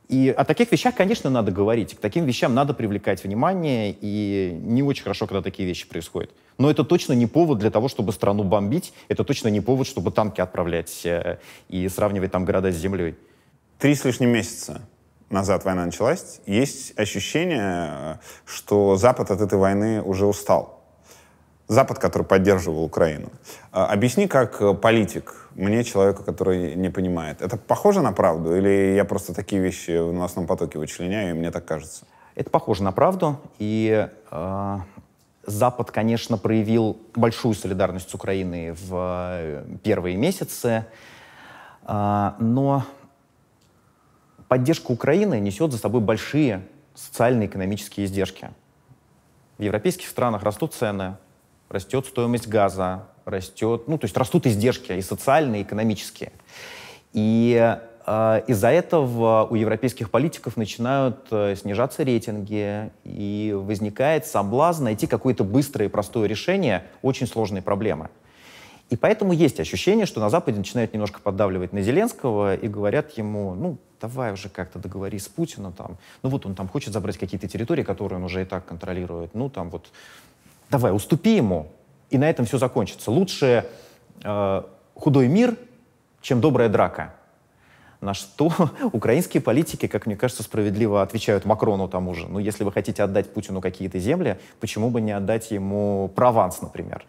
И о таких вещах, конечно, надо говорить. К таким вещам надо привлекать внимание, и не очень хорошо, когда такие вещи происходят. Но это точно не повод для того, чтобы страну бомбить, это точно не повод, чтобы танки отправлять э, и сравнивать там города с землей три с лишним месяца назад война началась, есть ощущение, э, что Запад от этой войны уже устал. Запад, который поддерживал Украину. Э, объясни, как э, политик, мне, человеку, который не понимает, это похоже на правду или я просто такие вещи в новостном потоке вычленяю, и мне так кажется? Это похоже на правду, и э, Запад, конечно, проявил большую солидарность с Украиной в первые месяцы, э, но поддержка Украины несет за собой большие социально-экономические издержки. В европейских странах растут цены, растет стоимость газа, растет, ну, то есть растут издержки и социальные, и экономические. И э, из-за этого у европейских политиков начинают э, снижаться рейтинги, и возникает соблазн найти какое-то быстрое и простое решение очень сложной проблемы – и поэтому есть ощущение, что на Западе начинают немножко поддавливать на Зеленского и говорят ему, ну, давай уже как-то договорись с Путиным, там, ну вот он там хочет забрать какие-то территории, которые он уже и так контролирует, ну там вот, давай, уступи ему, и на этом все закончится. Лучше э, худой мир, чем добрая драка. На что украинские политики, как мне кажется, справедливо отвечают Макрону тому же. Ну, если вы хотите отдать Путину какие-то земли, почему бы не отдать ему Прованс, например?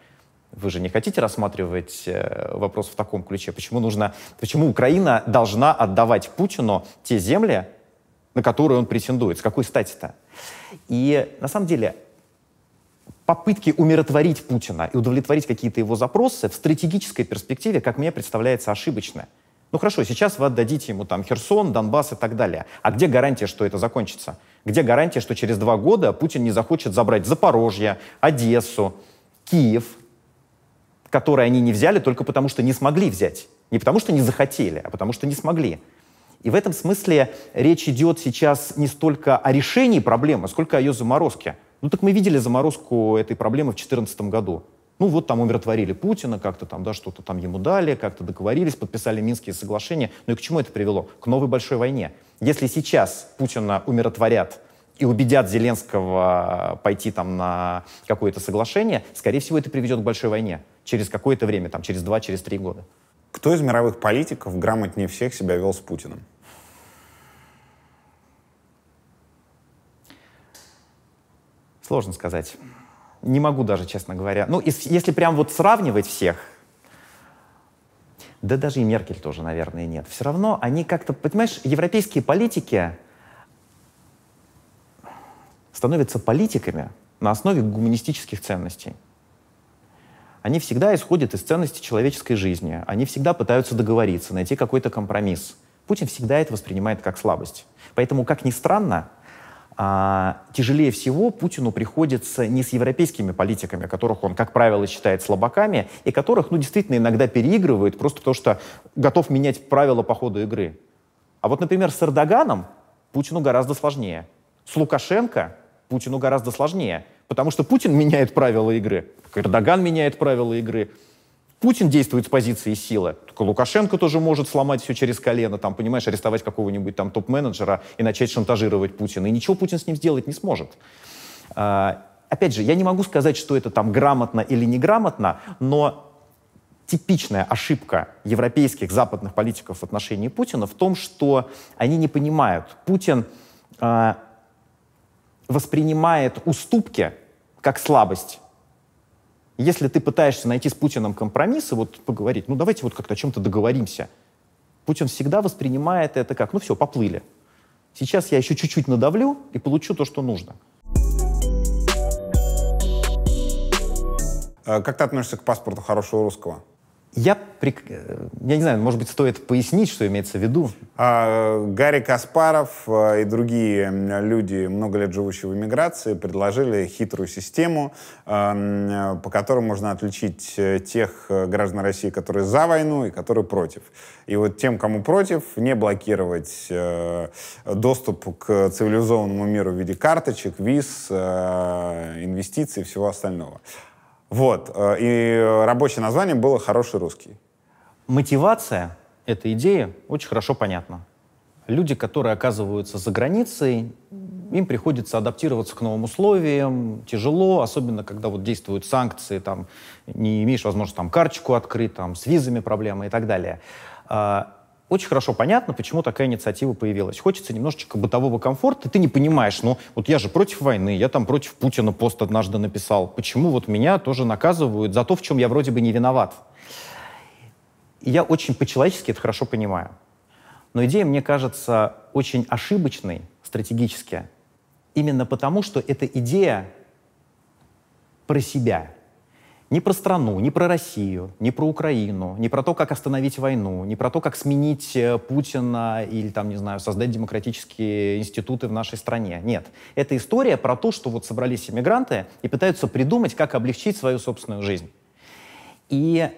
Вы же не хотите рассматривать э, вопрос в таком ключе? Почему, нужно, почему Украина должна отдавать Путину те земли, на которые он претендует? С какой стати-то? И на самом деле попытки умиротворить Путина и удовлетворить какие-то его запросы в стратегической перспективе, как мне представляется, ошибочны. Ну хорошо, сейчас вы отдадите ему там Херсон, Донбасс и так далее. А где гарантия, что это закончится? Где гарантия, что через два года Путин не захочет забрать Запорожье, Одессу, Киев? которые они не взяли только потому, что не смогли взять. Не потому, что не захотели, а потому, что не смогли. И в этом смысле речь идет сейчас не столько о решении проблемы, сколько о ее заморозке. Ну так мы видели заморозку этой проблемы в 2014 году. Ну вот там умиротворили Путина, как-то там, да, что-то там ему дали, как-то договорились, подписали Минские соглашения. Ну и к чему это привело? К новой большой войне. Если сейчас Путина умиротворят и убедят Зеленского пойти там на какое-то соглашение, скорее всего, это приведет к большой войне через какое-то время, там, через два, через три года. Кто из мировых политиков грамотнее всех себя вел с Путиным? Сложно сказать. Не могу даже, честно говоря. Ну, если прям вот сравнивать всех, да даже и Меркель тоже, наверное, нет. Все равно они как-то, понимаешь, европейские политики, становятся политиками на основе гуманистических ценностей. Они всегда исходят из ценностей человеческой жизни. Они всегда пытаются договориться, найти какой-то компромисс. Путин всегда это воспринимает как слабость. Поэтому, как ни странно, а, тяжелее всего Путину приходится не с европейскими политиками, которых он, как правило, считает слабаками, и которых, ну, действительно, иногда переигрывает просто потому, что готов менять правила по ходу игры. А вот, например, с Эрдоганом Путину гораздо сложнее. С Лукашенко Путину гораздо сложнее, потому что Путин меняет правила игры, Эрдоган меняет правила игры, Путин действует с позиции силы. Только Лукашенко тоже может сломать все через колено, там, понимаешь, арестовать какого-нибудь там топ-менеджера и начать шантажировать Путина. И ничего Путин с ним сделать не сможет. А, опять же, я не могу сказать, что это там грамотно или неграмотно, но типичная ошибка европейских, западных политиков в отношении Путина в том, что они не понимают, Путин а, воспринимает уступки как слабость. Если ты пытаешься найти с Путиным компромисс и вот поговорить, ну давайте вот как-то о чем-то договоримся, Путин всегда воспринимает это как, ну все, поплыли. Сейчас я еще чуть-чуть надавлю и получу то, что нужно. А как ты относишься к паспорту хорошего русского? Я, при... я не знаю, может быть, стоит пояснить, что имеется в виду. А, Гарри Каспаров а, и другие люди, много лет живущие в эмиграции, предложили хитрую систему, а, по которой можно отличить э, тех э, граждан России, которые за войну и которые против. И вот тем, кому против, не блокировать э, доступ к цивилизованному миру в виде карточек, виз, инвестиций и всего остального. Вот. Э, и рабочее название было «Хороший русский». Мотивация этой идеи очень хорошо понятна. Люди, которые оказываются за границей, им приходится адаптироваться к новым условиям, тяжело, особенно когда вот действуют санкции, там, не имеешь возможности там, карточку открыть, там, с визами проблемы и так далее. А, очень хорошо понятно, почему такая инициатива появилась. Хочется немножечко бытового комфорта. Ты не понимаешь, ну вот я же против войны, я там против Путина пост однажды написал. Почему вот меня тоже наказывают за то, в чем я вроде бы не виноват? И я очень по-человечески это хорошо понимаю. Но идея, мне кажется, очень ошибочной стратегически. Именно потому, что эта идея про себя – ни про страну, ни про Россию, ни про Украину, ни про то, как остановить войну, ни про то, как сменить э, Путина или, там, не знаю, создать демократические институты в нашей стране. Нет. Это история про то, что вот собрались иммигранты и пытаются придумать, как облегчить свою собственную жизнь. И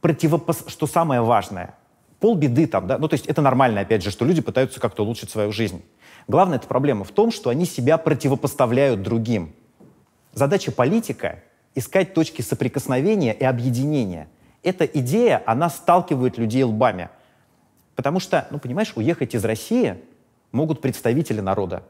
противопос... что самое важное, полбеды там, да, ну то есть это нормально, опять же, что люди пытаются как-то улучшить свою жизнь. Главная эта проблема в том, что они себя противопоставляют другим. Задача политика искать точки соприкосновения и объединения. Эта идея, она сталкивает людей лбами. Потому что, ну, понимаешь, уехать из России могут представители народа.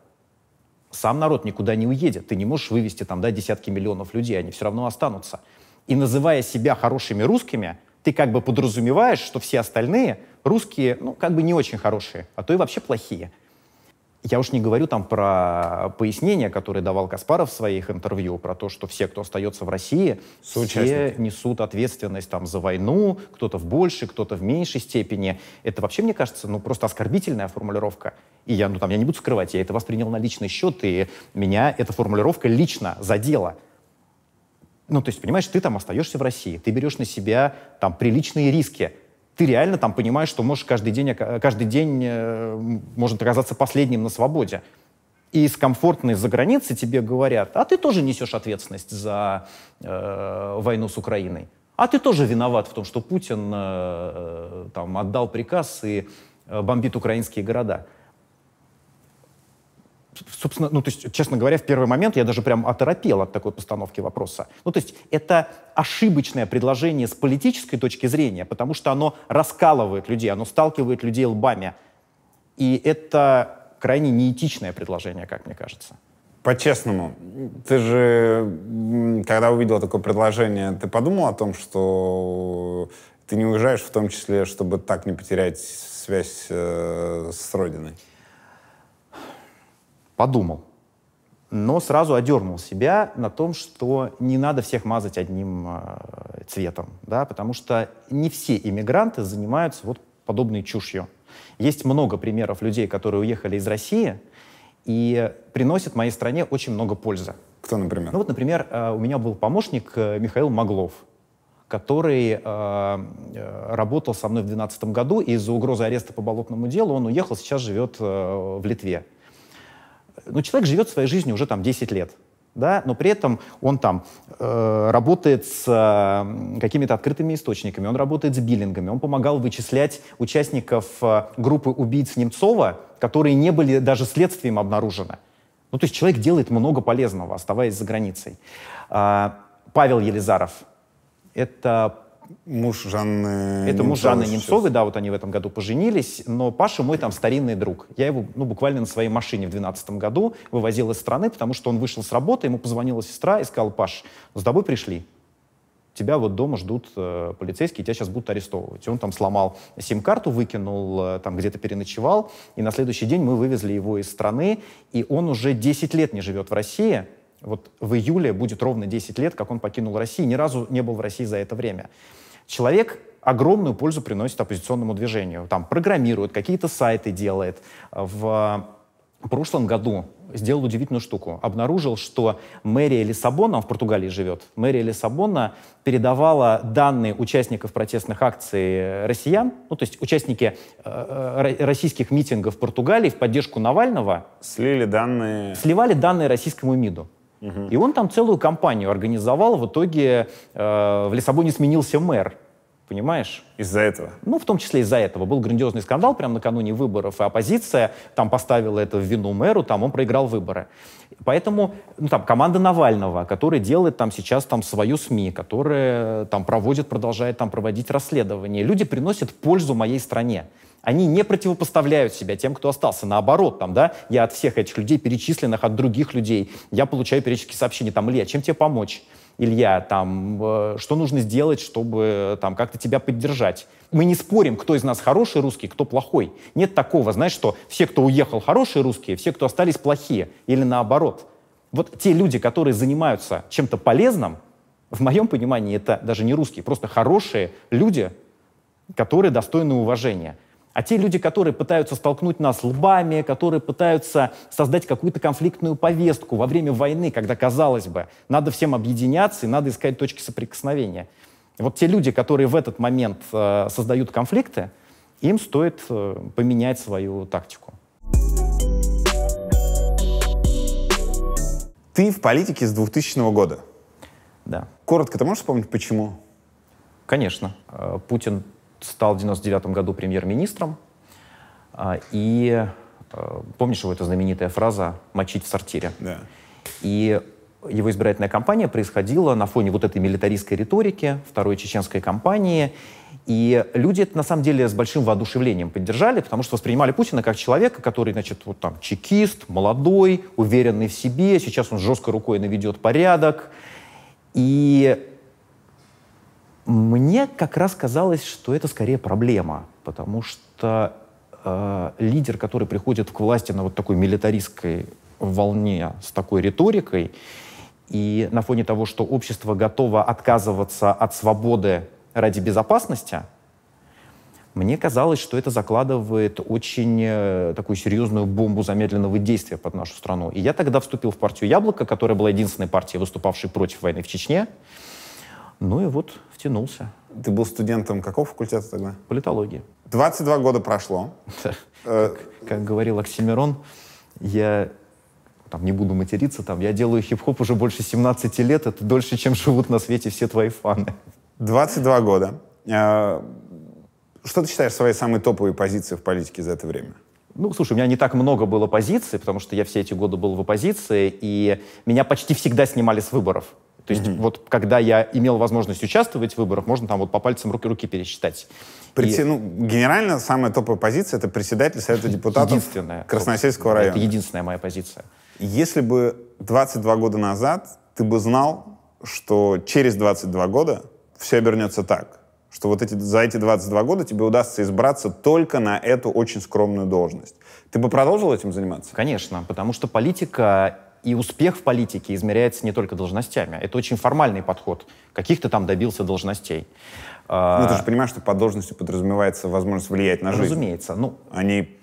Сам народ никуда не уедет. Ты не можешь вывести там, да, десятки миллионов людей, они все равно останутся. И называя себя хорошими русскими, ты как бы подразумеваешь, что все остальные русские, ну, как бы не очень хорошие, а то и вообще плохие – я уж не говорю там про пояснения, которые давал Каспаров в своих интервью, про то, что все, кто остается в России, все несут ответственность там за войну, кто-то в большей, кто-то в меньшей степени. Это вообще, мне кажется, ну просто оскорбительная формулировка. И я, ну там, я не буду скрывать, я это воспринял на личный счет, и меня эта формулировка лично задела. Ну, то есть, понимаешь, ты там остаешься в России, ты берешь на себя там приличные риски, ты реально там понимаешь, что можешь каждый день, каждый день э, может оказаться последним на свободе. И с комфортной за границы тебе говорят, а ты тоже несешь ответственность за э, войну с Украиной. А ты тоже виноват в том, что Путин э, э там, отдал приказ и э, бомбит украинские города собственно, ну, то есть, честно говоря, в первый момент я даже прям оторопел от такой постановки вопроса. Ну, то есть, это ошибочное предложение с политической точки зрения, потому что оно раскалывает людей, оно сталкивает людей лбами. И это крайне неэтичное предложение, как мне кажется. По-честному, ты же, когда увидел такое предложение, ты подумал о том, что ты не уезжаешь в том числе, чтобы так не потерять связь э, с родиной? подумал, но сразу одернул себя на том, что не надо всех мазать одним э, цветом, да, потому что не все иммигранты занимаются вот подобной чушью. Есть много примеров людей, которые уехали из России и приносят моей стране очень много пользы. Кто, например? Ну вот, например, э, у меня был помощник э, Михаил Маглов, который э, э работал со мной в 2012 году, и из-за угрозы ареста по болотному делу он уехал, сейчас живет э, в Литве. Но ну, человек живет своей жизнью уже там 10 лет, да, но при этом он там э, работает с э, какими-то открытыми источниками, он работает с биллингами, он помогал вычислять участников э, группы убийц Немцова, которые не были даже следствием обнаружены. Ну, то есть человек делает много полезного, оставаясь за границей. Э, Павел Елизаров — это муж Жанны Это муж Жанны сейчас. Немцовой, да, вот они в этом году поженились, но Паша мой там старинный друг. Я его, ну, буквально на своей машине в 2012 году вывозил из страны, потому что он вышел с работы, ему позвонила сестра и сказала, Паш, с тобой пришли. Тебя вот дома ждут э, полицейские, тебя сейчас будут арестовывать. И он там сломал сим-карту, выкинул, э, там где-то переночевал. И на следующий день мы вывезли его из страны. И он уже 10 лет не живет в России. Вот в июле будет ровно 10 лет, как он покинул Россию, ни разу не был в России за это время. Человек огромную пользу приносит оппозиционному движению. Там программирует, какие-то сайты делает. В прошлом году сделал удивительную штуку. Обнаружил, что мэрия Лиссабона, он в Португалии живет, мэрия Лиссабона передавала данные участников протестных акций россиян, ну, то есть участники э, э российских митингов в Португалии в поддержку Навального. Слили данные. Сливали данные российскому МИДу. Угу. И он там целую кампанию организовал. В итоге э, в Лиссабоне сменился мэр. Понимаешь? Из-за этого. Ну, в том числе из-за этого. Был грандиозный скандал прямо накануне выборов, и оппозиция там поставила это в вину мэру, там он проиграл выборы. Поэтому ну, там команда Навального, которая делает там сейчас там свою СМИ, которая э, там проводит, продолжает там проводить расследование, люди приносят пользу моей стране. Они не противопоставляют себя тем, кто остался. Наоборот, там, да, я от всех этих людей перечисленных, от других людей, я получаю периодически сообщения там, Илья, чем тебе помочь? Илья, там, э, что нужно сделать, чтобы э, там как-то тебя поддержать. Мы не спорим, кто из нас хороший русский, кто плохой. Нет такого, знаешь, что все, кто уехал, хорошие русские, все, кто остались, плохие. Или наоборот. Вот те люди, которые занимаются чем-то полезным, в моем понимании это даже не русские, просто хорошие люди, которые достойны уважения. А те люди, которые пытаются столкнуть нас лбами, которые пытаются создать какую-то конфликтную повестку во время войны, когда, казалось бы, надо всем объединяться и надо искать точки соприкосновения. Вот те люди, которые в этот момент э, создают конфликты, им стоит э, поменять свою тактику. Ты в политике с 2000 года. Да. Коротко ты можешь вспомнить, почему? Конечно. Э, Путин стал в 99 году премьер-министром, а, и э, помнишь его эту знаменитая фраза «мочить в сортире». Да. И его избирательная кампания происходила на фоне вот этой милитаристской риторики второй чеченской кампании. И люди это, на самом деле, с большим воодушевлением поддержали, потому что воспринимали Путина как человека, который, значит, вот там чекист, молодой, уверенный в себе, сейчас он жесткой рукой наведет порядок. И мне как раз казалось, что это скорее проблема, потому что э, лидер, который приходит к власти на вот такой милитаристской волне с такой риторикой, и на фоне того, что общество готово отказываться от свободы ради безопасности, мне казалось, что это закладывает очень э, такую серьезную бомбу замедленного действия под нашу страну. И я тогда вступил в партию «Яблоко», которая была единственной партией, выступавшей против войны в Чечне. Ну и вот втянулся. Ты был студентом какого факультета тогда? Политологии. 22 года прошло. Как, говорил Оксимирон, я там не буду материться, там я делаю хип-хоп уже больше 17 лет, это дольше, чем живут на свете все твои фаны. 22 года. А, что ты считаешь своей самой топовой позицией в политике за это время? Ну, слушай, у меня не так много было позиций, потому что я все эти годы был в оппозиции, и меня почти всегда снимали с выборов. То есть mm вот когда я имел возможность участвовать в выборах, можно там вот по пальцам руки, руки пересчитать. Преси... И... Ну, генерально самая топовая позиция — это председатель Совета депутатов единственная, Красносельского района. Это единственная моя позиция. Если бы 22 года назад ты бы знал, что через 22 года все обернется так, что вот эти, за эти 22 года тебе удастся избраться только на эту очень скромную должность. Ты бы продолжил этим заниматься? Конечно, потому что политика и успех в политике измеряется не только должностями. Это очень формальный подход. Каких-то там добился должностей. Ну, ты а, же понимаешь, что под должностью подразумевается возможность влиять на жизнь. Разумеется. Ну, Они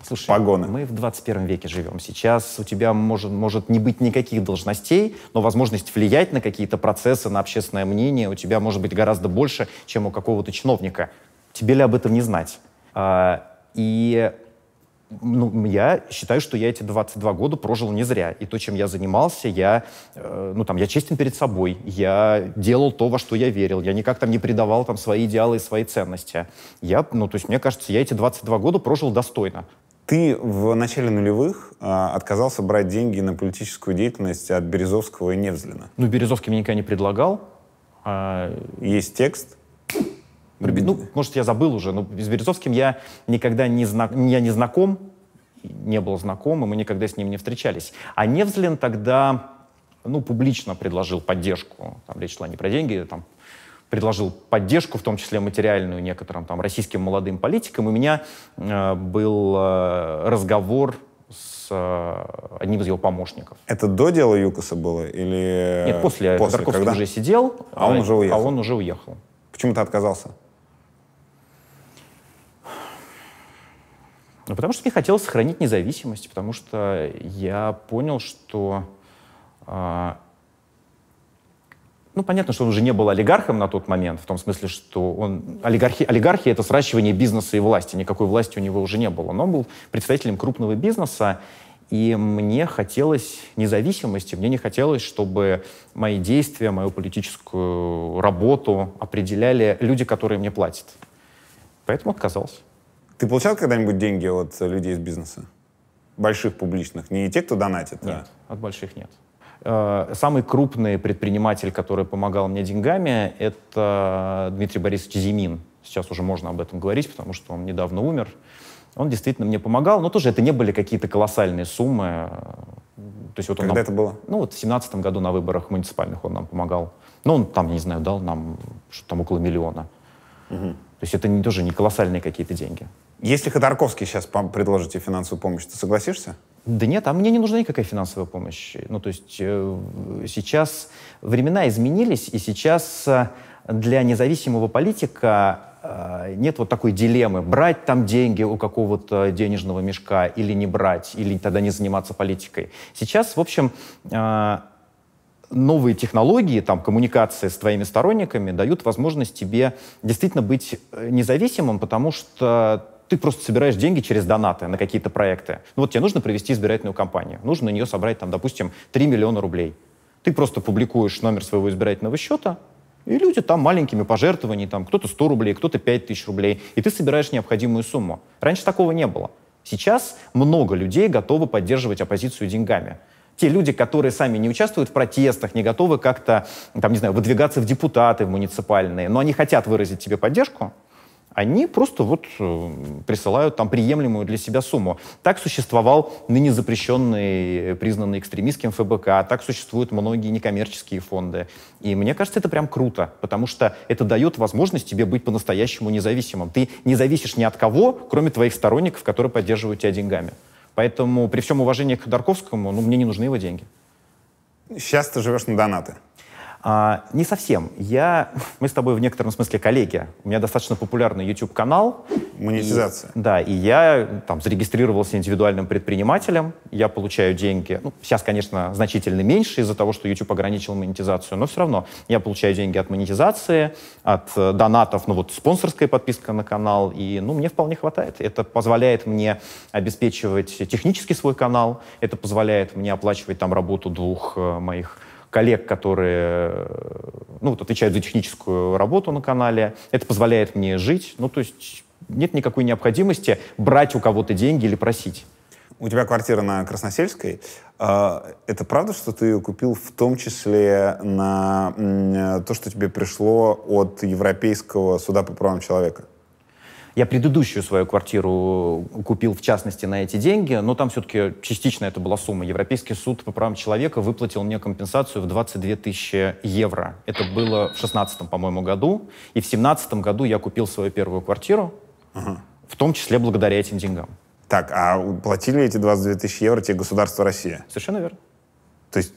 а Слушай, погоны. мы в 21 веке живем. Сейчас у тебя может, может не быть никаких должностей, но возможность влиять на какие-то процессы, на общественное мнение у тебя может быть гораздо больше, чем у какого-то чиновника. Тебе ли об этом не знать? А, и ну, я считаю, что я эти 22 года прожил не зря. И то, чем я занимался, я, э, ну, там, я честен перед собой, я делал то, во что я верил, я никак там не предавал там свои идеалы и свои ценности. Я, ну, то есть, мне кажется, я эти 22 года прожил достойно. Ты в начале нулевых э, отказался брать деньги на политическую деятельность от Березовского и Невзлина. Ну, Березовский мне никогда не предлагал. А... Есть текст. Ну, может, я забыл уже, но с Березовским я никогда не, зна... я не знаком, не был знаком, и мы никогда с ним не встречались. А Невзлин тогда ну, публично предложил поддержку. Там речь шла не про деньги, там предложил поддержку, в том числе материальную некоторым там российским молодым политикам. У меня э, был э, разговор с э, одним из его помощников. Это до дела Юкоса было или Нет, после. после Тарковский когда? уже сидел, а он э, уже уехал. А он уже уехал. Почему ты отказался? Ну, потому что мне хотелось сохранить независимость, потому что я понял, что... Э, ну, понятно, что он уже не был олигархом на тот момент, в том смысле, что он... Олигархи, олигархия — это сращивание бизнеса и власти. Никакой власти у него уже не было. Но он был представителем крупного бизнеса, и мне хотелось независимости, мне не хотелось, чтобы мои действия, мою политическую работу определяли люди, которые мне платят. Поэтому отказался. Ты получал когда-нибудь деньги от э, людей из бизнеса? Больших, публичных? Не те, кто донатит? А? Нет, а? от больших нет. Э, самый крупный предприниматель, который помогал мне деньгами, это Дмитрий Борисович Зимин. Сейчас уже можно об этом говорить, потому что он недавно умер. Он действительно мне помогал, но тоже это не были какие-то колоссальные суммы. То есть вот Когда он нам, это было? Ну вот в семнадцатом году на выборах муниципальных он нам помогал. Ну он там, я не знаю, дал нам что-то там около миллиона. Угу. То есть это не, тоже не колоссальные какие-то деньги. Если Ходорковский сейчас предложит тебе финансовую помощь, ты согласишься? Да нет, а мне не нужна никакая финансовая помощь. Ну, то есть э, сейчас времена изменились, и сейчас э, для независимого политика э, нет вот такой дилеммы, брать там деньги у какого-то денежного мешка или не брать, или тогда не заниматься политикой. Сейчас, в общем, новые технологии, там, коммуникации с твоими сторонниками дают возможность тебе действительно быть независимым, потому что ты просто собираешь деньги через донаты на какие-то проекты. Ну вот тебе нужно провести избирательную кампанию. Нужно на нее собрать, там, допустим, 3 миллиона рублей. Ты просто публикуешь номер своего избирательного счета, и люди там маленькими пожертвованиями, там кто-то 100 рублей, кто-то 5 тысяч рублей, и ты собираешь необходимую сумму. Раньше такого не было. Сейчас много людей готовы поддерживать оппозицию деньгами. Те люди, которые сами не участвуют в протестах, не готовы как-то, там, не знаю, выдвигаться в депутаты, в муниципальные, но они хотят выразить тебе поддержку, они просто вот э, присылают там приемлемую для себя сумму. Так существовал ныне запрещенный, э, признанный экстремистским ФБК, так существуют многие некоммерческие фонды. И мне кажется, это прям круто, потому что это дает возможность тебе быть по-настоящему независимым. Ты не зависишь ни от кого, кроме твоих сторонников, которые поддерживают тебя деньгами. Поэтому при всем уважении к Ходорковскому, ну, мне не нужны его деньги. Сейчас ты живешь на донаты. А, не совсем. Я, мы с тобой в некотором смысле коллеги. У меня достаточно популярный YouTube-канал. Монетизация. И, да, и я там зарегистрировался индивидуальным предпринимателем. Я получаю деньги. Ну, сейчас, конечно, значительно меньше из-за того, что YouTube ограничил монетизацию, но все равно я получаю деньги от монетизации, от э, донатов, ну вот спонсорская подписка на канал. И, ну, мне вполне хватает. Это позволяет мне обеспечивать технически свой канал. Это позволяет мне оплачивать там работу двух э, моих коллег, которые ну, вот, отвечают за техническую работу на канале. Это позволяет мне жить. Ну, то есть нет никакой необходимости брать у кого-то деньги или просить. У тебя квартира на Красносельской. А, это правда, что ты ее купил в том числе на то, что тебе пришло от Европейского суда по правам человека? Я предыдущую свою квартиру купил, в частности, на эти деньги, но там все-таки частично это была сумма. Европейский суд по правам человека выплатил мне компенсацию в 22 тысячи евро. Это было в 16 по-моему, году. И в 17 году я купил свою первую квартиру, угу. в том числе благодаря этим деньгам. Так, а платили эти 22 тысячи евро тебе государство России? Совершенно верно. То есть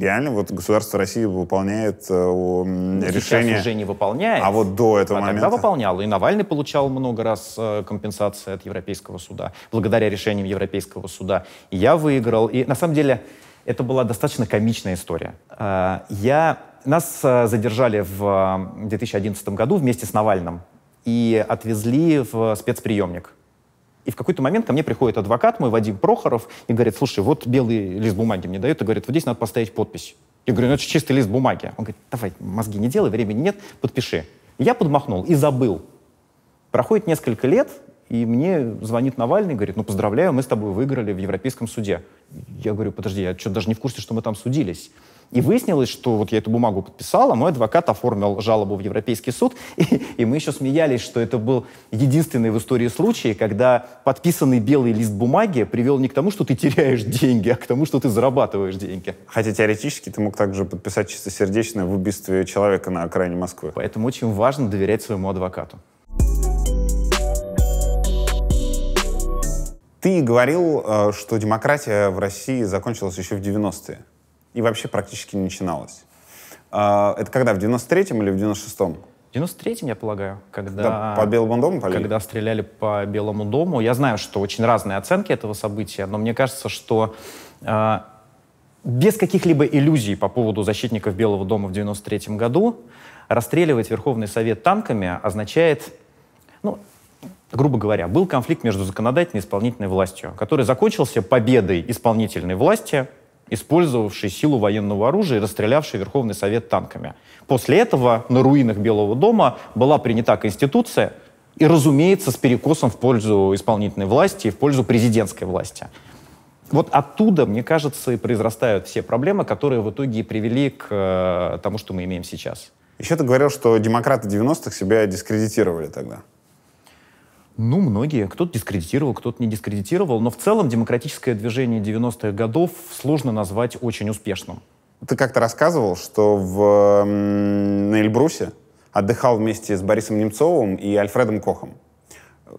реально вот государство России выполняет ну, решение... уже не выполняет. А вот до этого а момента? тогда выполняло. И Навальный получал много раз э, компенсации от Европейского суда. Благодаря решениям Европейского суда и я выиграл. И на самом деле это была достаточно комичная история. Э, я... Нас задержали в 2011 году вместе с Навальным и отвезли в спецприемник и в какой-то момент ко мне приходит адвокат мой, Вадим Прохоров, и говорит, слушай, вот белый лист бумаги мне дают, и говорит, вот здесь надо поставить подпись. Я говорю, ну это чистый лист бумаги. Он говорит, давай, мозги не делай, времени нет, подпиши. Я подмахнул и забыл. Проходит несколько лет, и мне звонит Навальный, говорит, ну поздравляю, мы с тобой выиграли в Европейском суде. Я говорю, подожди, я что даже не в курсе, что мы там судились. И выяснилось, что вот я эту бумагу подписала, мой адвокат оформил жалобу в Европейский суд, и, и мы еще смеялись, что это был единственный в истории случай, когда подписанный белый лист бумаги привел не к тому, что ты теряешь деньги, а к тому, что ты зарабатываешь деньги. Хотя теоретически ты мог также подписать чистосердечное в убийстве человека на окраине Москвы. Поэтому очень важно доверять своему адвокату. Ты говорил, э, что демократия в России закончилась еще в 90-е и вообще практически не начиналось. А, это когда, в 93-м или в 96-м? В 93-м, я полагаю, когда... Да, по Белому дому полили. Когда стреляли по Белому дому. Я знаю, что очень разные оценки этого события, но мне кажется, что э, без каких-либо иллюзий по поводу защитников Белого дома в 93-м году расстреливать Верховный Совет танками означает... Ну, грубо говоря, был конфликт между законодательной и исполнительной властью, который закончился победой исполнительной власти использовавший силу военного оружия и расстрелявший Верховный Совет танками. После этого на руинах Белого дома была принята Конституция, и, разумеется, с перекосом в пользу исполнительной власти и в пользу президентской власти. Вот оттуда, мне кажется, и произрастают все проблемы, которые в итоге и привели к э, тому, что мы имеем сейчас. Еще ты говорил, что демократы 90-х себя дискредитировали тогда. Ну, многие. Кто-то дискредитировал, кто-то не дискредитировал. Но в целом демократическое движение 90-х годов сложно назвать очень успешным. Ты как-то рассказывал, что в, на Эльбрусе отдыхал вместе с Борисом Немцовым и Альфредом Кохом. Э,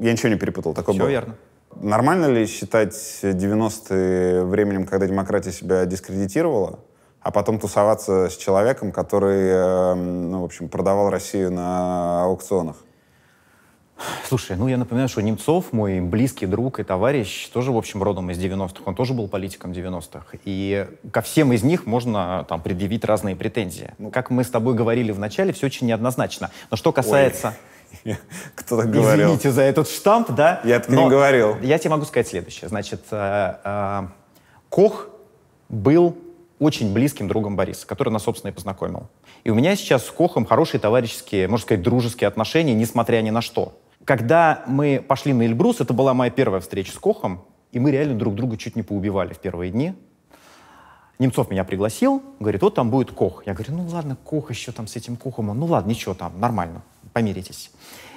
я ничего не перепутал. Такое Все было. верно. Нормально ли считать 90-е временем, когда демократия себя дискредитировала, а потом тусоваться с человеком, который, э, ну, в общем, продавал Россию на аукционах? Слушай, ну я напоминаю, что Немцов, мой близкий друг и товарищ, тоже, в общем, родом из 90-х. Он тоже был политиком 90-х. И ко всем из них можно там предъявить разные претензии. Ну, как мы с тобой говорили в начале, все очень неоднозначно. Но что касается... Кто так говорил? Извините за этот штамп, да? Я так не говорил. Я тебе могу сказать следующее. Значит, э, э, Кох был очень близким другом Бориса, который нас, собственно, и познакомил. И у меня сейчас с Кохом хорошие товарищеские, можно сказать, дружеские отношения, несмотря ни на что. Когда мы пошли на Эльбрус, это была моя первая встреча с Кохом, и мы реально друг друга чуть не поубивали в первые дни. Немцов меня пригласил, говорит, вот там будет Кох. Я говорю, ну ладно, Кох еще там с этим Кохом. ну ладно, ничего там, нормально, помиритесь.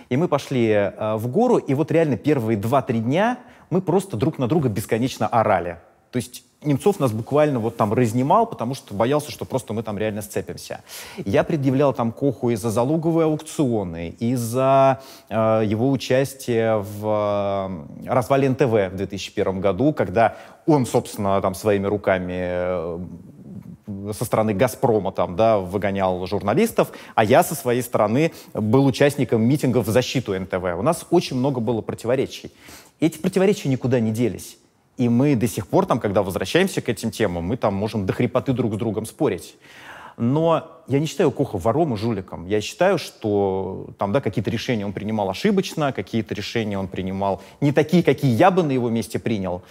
И мы пошли э, в гору, и вот реально первые два-три дня мы просто друг на друга бесконечно орали. То есть Немцов нас буквально вот там разнимал, потому что боялся, что просто мы там реально сцепимся. Я предъявлял там Коху и за залоговые аукционы, и за э, его участие в э, развале НТВ в 2001 году, когда он, собственно, там своими руками э, со стороны «Газпрома» там, да, выгонял журналистов, а я со своей стороны был участником митингов в защиту НТВ. У нас очень много было противоречий. эти противоречия никуда не делись. И мы до сих пор там, когда возвращаемся к этим темам, мы там можем до хрипоты друг с другом спорить. Но я не считаю Коха вором и жуликом. Я считаю, что там, да, какие-то решения он принимал ошибочно, какие-то решения он принимал не такие, какие я бы на его месте принял.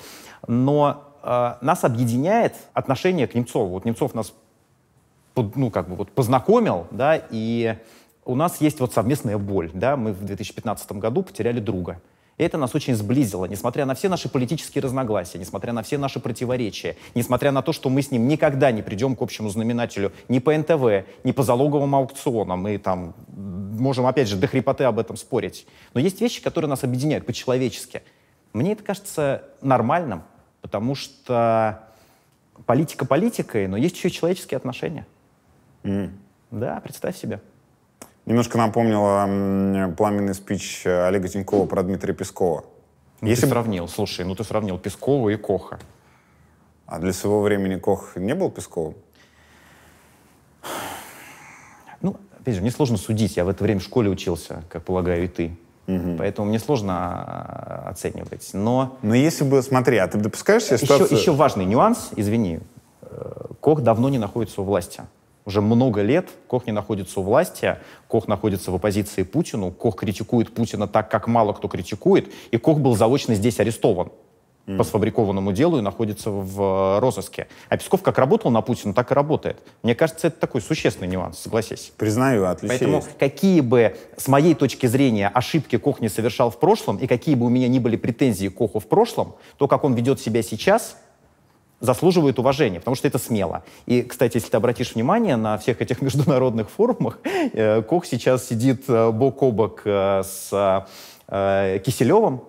Но э, нас объединяет отношение к Немцову. Вот Немцов нас ну, как бы вот познакомил, да, и у нас есть вот совместная боль, да, мы в 2015 году потеряли друга это нас очень сблизило, несмотря на все наши политические разногласия, несмотря на все наши противоречия, несмотря на то, что мы с ним никогда не придем к общему знаменателю ни по НТВ, ни по залоговым аукционам. Мы там можем, опять же, до хрипоты об этом спорить. Но есть вещи, которые нас объединяют по-человечески. Мне это кажется нормальным, потому что политика политикой, но есть еще человеческие отношения. Mm. Да, представь себе. Немножко напомнила пламенный спич э, Олега Тинькова про Дмитрия Пескова. Ну, Если ты сравнил, слушай, ну ты сравнил Пескова и Коха. А для своего времени Кох не был Песковым? Ну, опять же, мне сложно судить. Я в это время в школе учился, как полагаю, и ты. Угу. Поэтому мне сложно а, оценивать. Но... Но если бы, смотри, а ты допускаешь себе ситуацию... Еще, еще важный нюанс, извини. Э, Кох давно не находится у власти. Уже много лет Кох не находится у власти, Кох находится в оппозиции Путину, Кох критикует Путина так, как мало кто критикует, и Кох был заочно здесь арестован mm. по сфабрикованному делу и находится в э, розыске. А Песков как работал на Путина, так и работает. Мне кажется, это такой существенный нюанс, согласись. Признаю, отличие Поэтому есть. какие бы, с моей точки зрения, ошибки Кох не совершал в прошлом, и какие бы у меня ни были претензии Коху в прошлом, то, как он ведет себя сейчас, заслуживают уважения, потому что это смело. И, кстати, если ты обратишь внимание на всех этих международных форумах, э, Кох сейчас сидит э, бок о бок э, с Киселевым,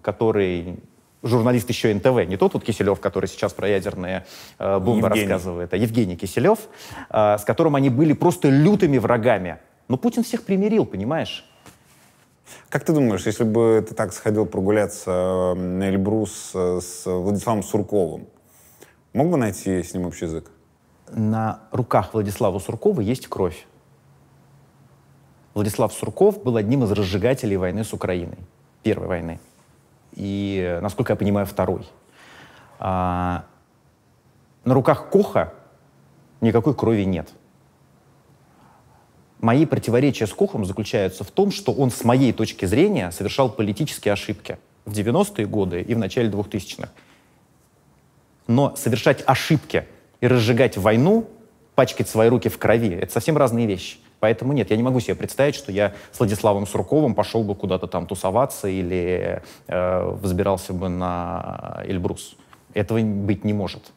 который журналист еще НТВ, не тот вот Киселев, который сейчас про ядерные бомбы Евгений. рассказывает, а Евгений Киселев, с которым они были просто лютыми врагами. Но Путин всех примирил, понимаешь? Как ты думаешь, если бы ты так сходил прогуляться на Эльбрус с Владиславом Сурковым, Мог бы найти с ним общий язык? На руках Владислава Суркова есть кровь. Владислав Сурков был одним из разжигателей войны с Украиной, первой войны. И, насколько я понимаю, второй. А, на руках Коха никакой крови нет. Мои противоречия с Кохом заключаются в том, что он, с моей точки зрения, совершал политические ошибки в 90-е годы и в начале 2000-х. Но совершать ошибки и разжигать войну, пачкать свои руки в крови, это совсем разные вещи. Поэтому нет, я не могу себе представить, что я с Владиславом Сурковым пошел бы куда-то там тусоваться или э, взбирался бы на Эльбрус. Этого быть не может.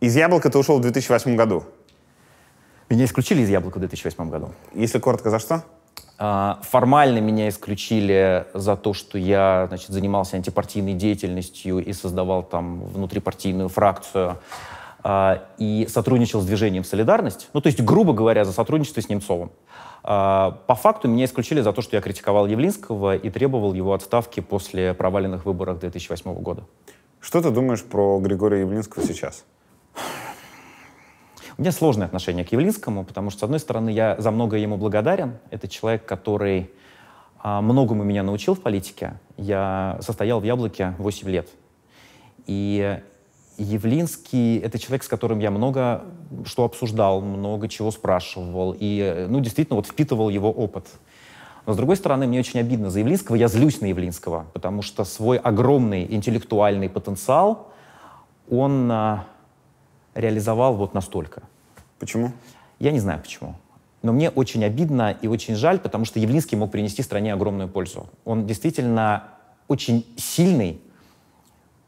Из «Яблока» ты ушел в 2008 году. Меня исключили из «Яблока» в 2008 году. Если коротко, за что? А, формально меня исключили за то, что я значит, занимался антипартийной деятельностью и создавал там внутрипартийную фракцию а, и сотрудничал с движением «Солидарность», ну, то есть, грубо говоря, за сотрудничество с Немцовым. А, по факту меня исключили за то, что я критиковал Явлинского и требовал его отставки после проваленных выборов 2008 года. Что ты думаешь про Григория Явлинского сейчас? У меня сложное отношение к Явлинскому, потому что, с одной стороны, я за многое ему благодарен. Это человек, который а, многому меня научил в политике. Я состоял в «Яблоке» 8 лет. И Явлинский — это человек, с которым я много что обсуждал, много чего спрашивал. И, ну, действительно, вот впитывал его опыт. Но, с другой стороны, мне очень обидно за Явлинского. Я злюсь на Явлинского, потому что свой огромный интеллектуальный потенциал он а, реализовал вот настолько. Почему? Я не знаю почему. Но мне очень обидно и очень жаль, потому что Явлинский мог принести стране огромную пользу. Он действительно очень сильный,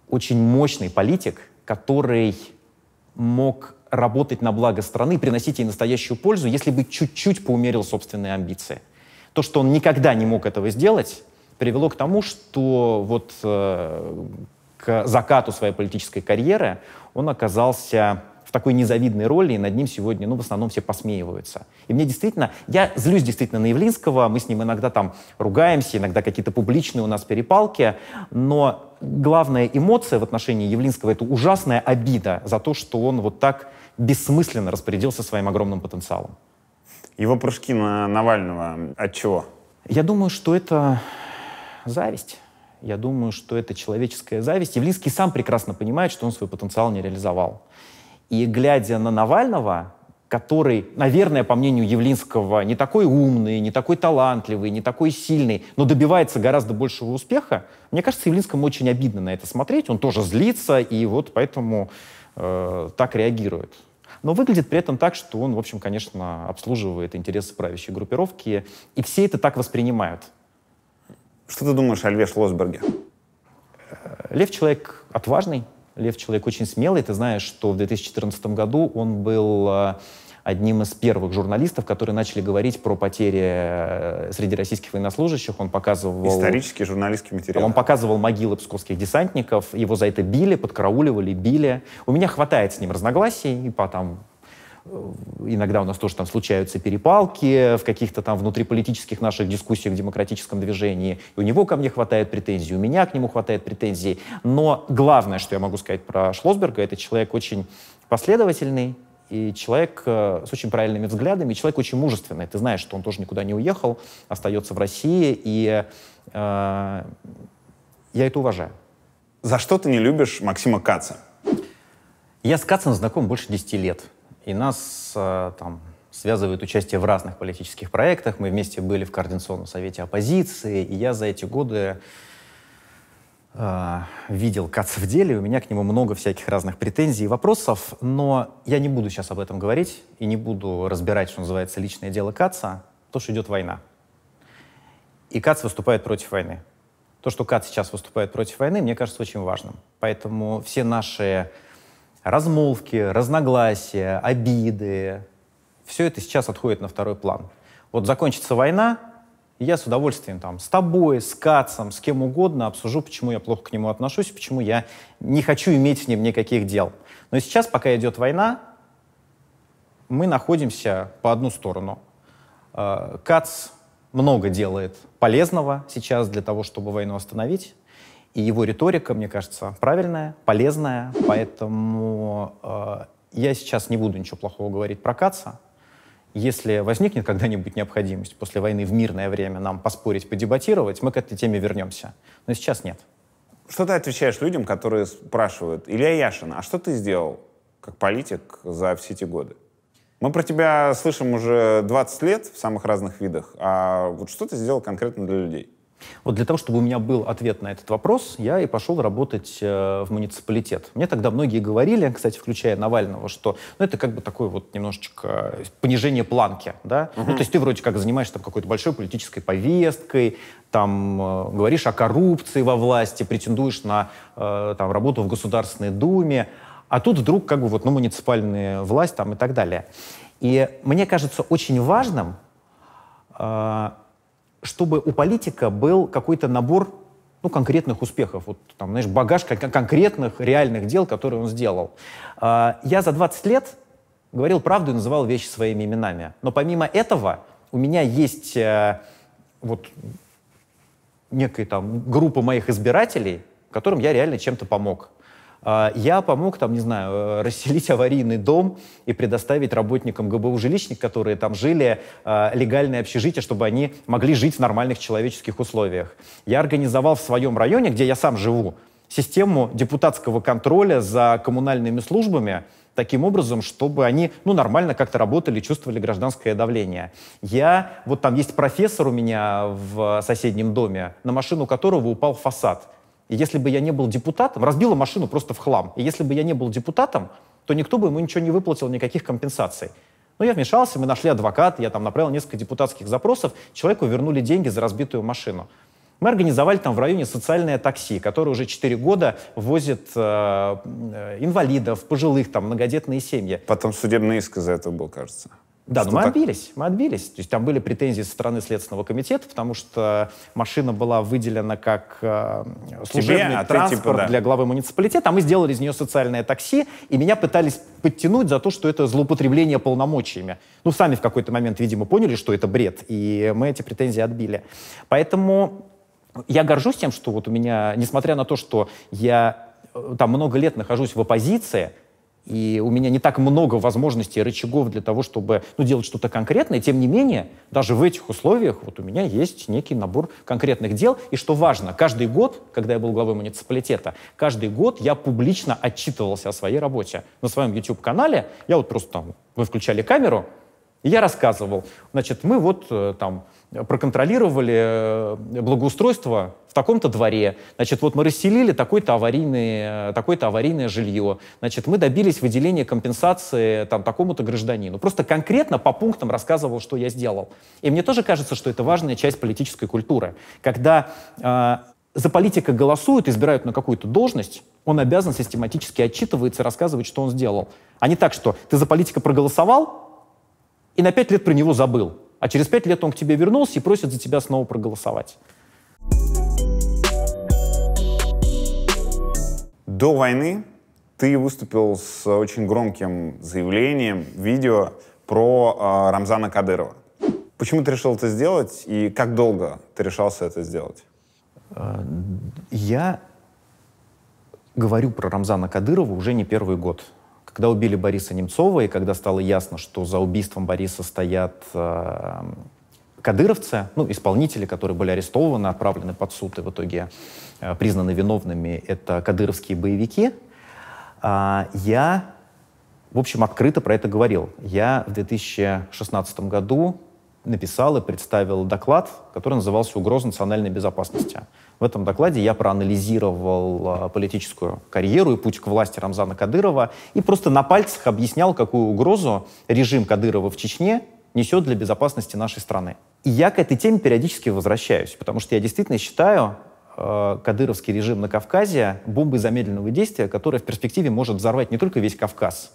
очень мощный политик, который мог работать на благо страны, приносить ей настоящую пользу, если бы чуть-чуть поумерил собственные амбиции. То, что он никогда не мог этого сделать, привело к тому, что вот э, к закату своей политической карьеры он оказался в такой незавидной роли, и над ним сегодня, ну, в основном все посмеиваются. И мне действительно, я злюсь действительно на Явлинского, мы с ним иногда там ругаемся, иногда какие-то публичные у нас перепалки, но главная эмоция в отношении Явлинского — это ужасная обида за то, что он вот так бессмысленно распорядился своим огромным потенциалом. Его прыжки на Навального от чего? Я думаю, что это зависть. Я думаю, что это человеческая зависть. Явлинский сам прекрасно понимает, что он свой потенциал не реализовал. И глядя на Навального, который, наверное, по мнению Явлинского, не такой умный, не такой талантливый, не такой сильный, но добивается гораздо большего успеха, мне кажется, Явлинскому очень обидно на это смотреть. Он тоже злится, и вот поэтому э, так реагирует. Но выглядит при этом так, что он, в общем, конечно, обслуживает интересы правящей группировки, и все это так воспринимают. Что ты думаешь о Льве Шлосберге? Э, Лев человек отважный, Лев человек очень смелый. Ты знаешь, что в 2014 году он был э, одним из первых журналистов, которые начали говорить про потери э, среди российских военнослужащих. Он показывал... исторические журналистские материалы. Он показывал могилы псковских десантников. Его за это били, подкарауливали, били. У меня хватает с ним разногласий и по, там, Э, иногда у нас тоже там случаются перепалки в каких-то там внутриполитических наших дискуссиях в демократическом движении. И у него ко мне хватает претензий, у меня к нему хватает претензий. Но главное, что я могу сказать про Шлосберга, это человек очень последовательный, и человек э, с очень правильными взглядами, и человек очень мужественный. Ты знаешь, что он тоже никуда не уехал, остается в России, и э, я это уважаю. За что ты не любишь Максима Каца? Я с Кацем знаком больше 10 лет и нас э, там связывает участие в разных политических проектах. Мы вместе были в Координационном совете оппозиции, и я за эти годы э, видел Кац в деле, у меня к нему много всяких разных претензий и вопросов, но я не буду сейчас об этом говорить и не буду разбирать, что называется, личное дело Каца, то, что идет война. И Кац выступает против войны. То, что Кац сейчас выступает против войны, мне кажется очень важным. Поэтому все наши размолвки, разногласия, обиды, все это сейчас отходит на второй план. Вот закончится война, и я с удовольствием там с тобой, с Кацом, с кем угодно обсужу, почему я плохо к нему отношусь, почему я не хочу иметь с ним никаких дел. Но сейчас, пока идет война, мы находимся по одну сторону. Э, Кац много делает полезного сейчас для того, чтобы войну остановить. И его риторика, мне кажется, правильная, полезная, поэтому э, я сейчас не буду ничего плохого говорить про Каца. Если возникнет когда-нибудь необходимость после войны в мирное время нам поспорить, подебатировать, мы к этой теме вернемся. Но сейчас нет. Что ты отвечаешь людям, которые спрашивают, Илья Яшин, а что ты сделал как политик за все эти годы? Мы про тебя слышим уже 20 лет в самых разных видах, а вот что ты сделал конкретно для людей? Вот для того, чтобы у меня был ответ на этот вопрос, я и пошел работать э, в муниципалитет. Мне тогда многие говорили, кстати, включая Навального, что ну, это как бы такое вот немножечко понижение планки, да? Угу. Ну, то есть ты вроде как занимаешься там какой-то большой политической повесткой, там э, говоришь о коррупции во власти, претендуешь на э, там работу в Государственной Думе, а тут вдруг как бы вот ну муниципальная власть там и так далее. И мне кажется очень важным э, чтобы у политика был какой-то набор ну, конкретных успехов, вот там, знаешь, багаж конкретных реальных дел, которые он сделал. А, я за 20 лет говорил правду и называл вещи своими именами. Но помимо этого у меня есть э, вот некая там группа моих избирателей, которым я реально чем-то помог. А, я помог, там, не знаю, э, расселить аварийный дом и предоставить работникам ГБУ жилищник, которые там жили, а, легальное общежитие, чтобы они могли жить в нормальных человеческих условиях. Я организовал в своем районе, где я сам живу, систему депутатского контроля за коммунальными службами, таким образом, чтобы они ну, нормально как-то работали, чувствовали гражданское давление. Я, вот там есть профессор у меня в соседнем доме, на машину которого упал фасад – и если бы я не был депутатом, разбила машину просто в хлам. И если бы я не был депутатом, то никто бы ему ничего не выплатил, никаких компенсаций. Но ну, я вмешался, мы нашли адвоката, я там направил несколько депутатских запросов, человеку вернули деньги за разбитую машину. Мы организовали там в районе социальное такси, которое уже 4 года возит э, э, инвалидов, пожилых, там, многодетные семьи. Потом судебный иск из-за этого был, кажется. Да, но ну мы так... отбились, мы отбились. То есть там были претензии со стороны Следственного комитета, потому что машина была выделена как э, служебный Тебе, а типа, транспорт типа, да. для главы муниципалитета, а мы сделали из нее социальное такси, и меня пытались подтянуть за то, что это злоупотребление полномочиями. Ну, сами в какой-то момент, видимо, поняли, что это бред, и мы эти претензии отбили. Поэтому я горжусь тем, что вот у меня, несмотря на то, что я э, там много лет нахожусь в оппозиции, и у меня не так много возможностей, рычагов для того, чтобы ну, делать что-то конкретное. Тем не менее, даже в этих условиях вот у меня есть некий набор конкретных дел. И что важно, каждый год, когда я был главой муниципалитета, каждый год я публично отчитывался о своей работе. На своем YouTube-канале я вот просто там, мы включали камеру, и я рассказывал, значит, мы вот э, там проконтролировали э, благоустройство в таком-то дворе. Значит, вот мы расселили такое-то аварийное, э, такое-то аварийное жилье. Значит, мы добились выделения компенсации э, там, такому-то гражданину. Просто конкретно по пунктам рассказывал, что я сделал. И мне тоже кажется, что это важная часть политической культуры. Когда э, за политика голосуют, избирают на какую-то должность, он обязан систематически отчитываться, и рассказывать, что он сделал. А не так, что ты за политика проголосовал и на пять лет про него забыл. А через пять лет он к тебе вернулся и просит за тебя снова проголосовать. До войны ты выступил с очень громким заявлением, видео про э, Рамзана Кадырова. Почему ты решил это сделать и как долго ты решался это сделать? А, я говорю про Рамзана Кадырова уже не первый год. Когда убили Бориса Немцова и когда стало ясно, что за убийством Бориса стоят э, кадыровцы, ну, исполнители, которые были арестованы, отправлены под суд и в итоге э, признаны виновными, это кадыровские боевики, э, я, в общем, открыто про это говорил. Я в 2016 году написал и представил доклад, который назывался «Угроза национальной безопасности». В этом докладе я проанализировал а, политическую карьеру и путь к власти Рамзана Кадырова и просто на пальцах объяснял, какую угрозу режим Кадырова в Чечне несет для безопасности нашей страны. И я к этой теме периодически возвращаюсь, потому что я действительно считаю а, кадыровский режим на Кавказе бомбой замедленного действия, которая в перспективе может взорвать не только весь Кавказ,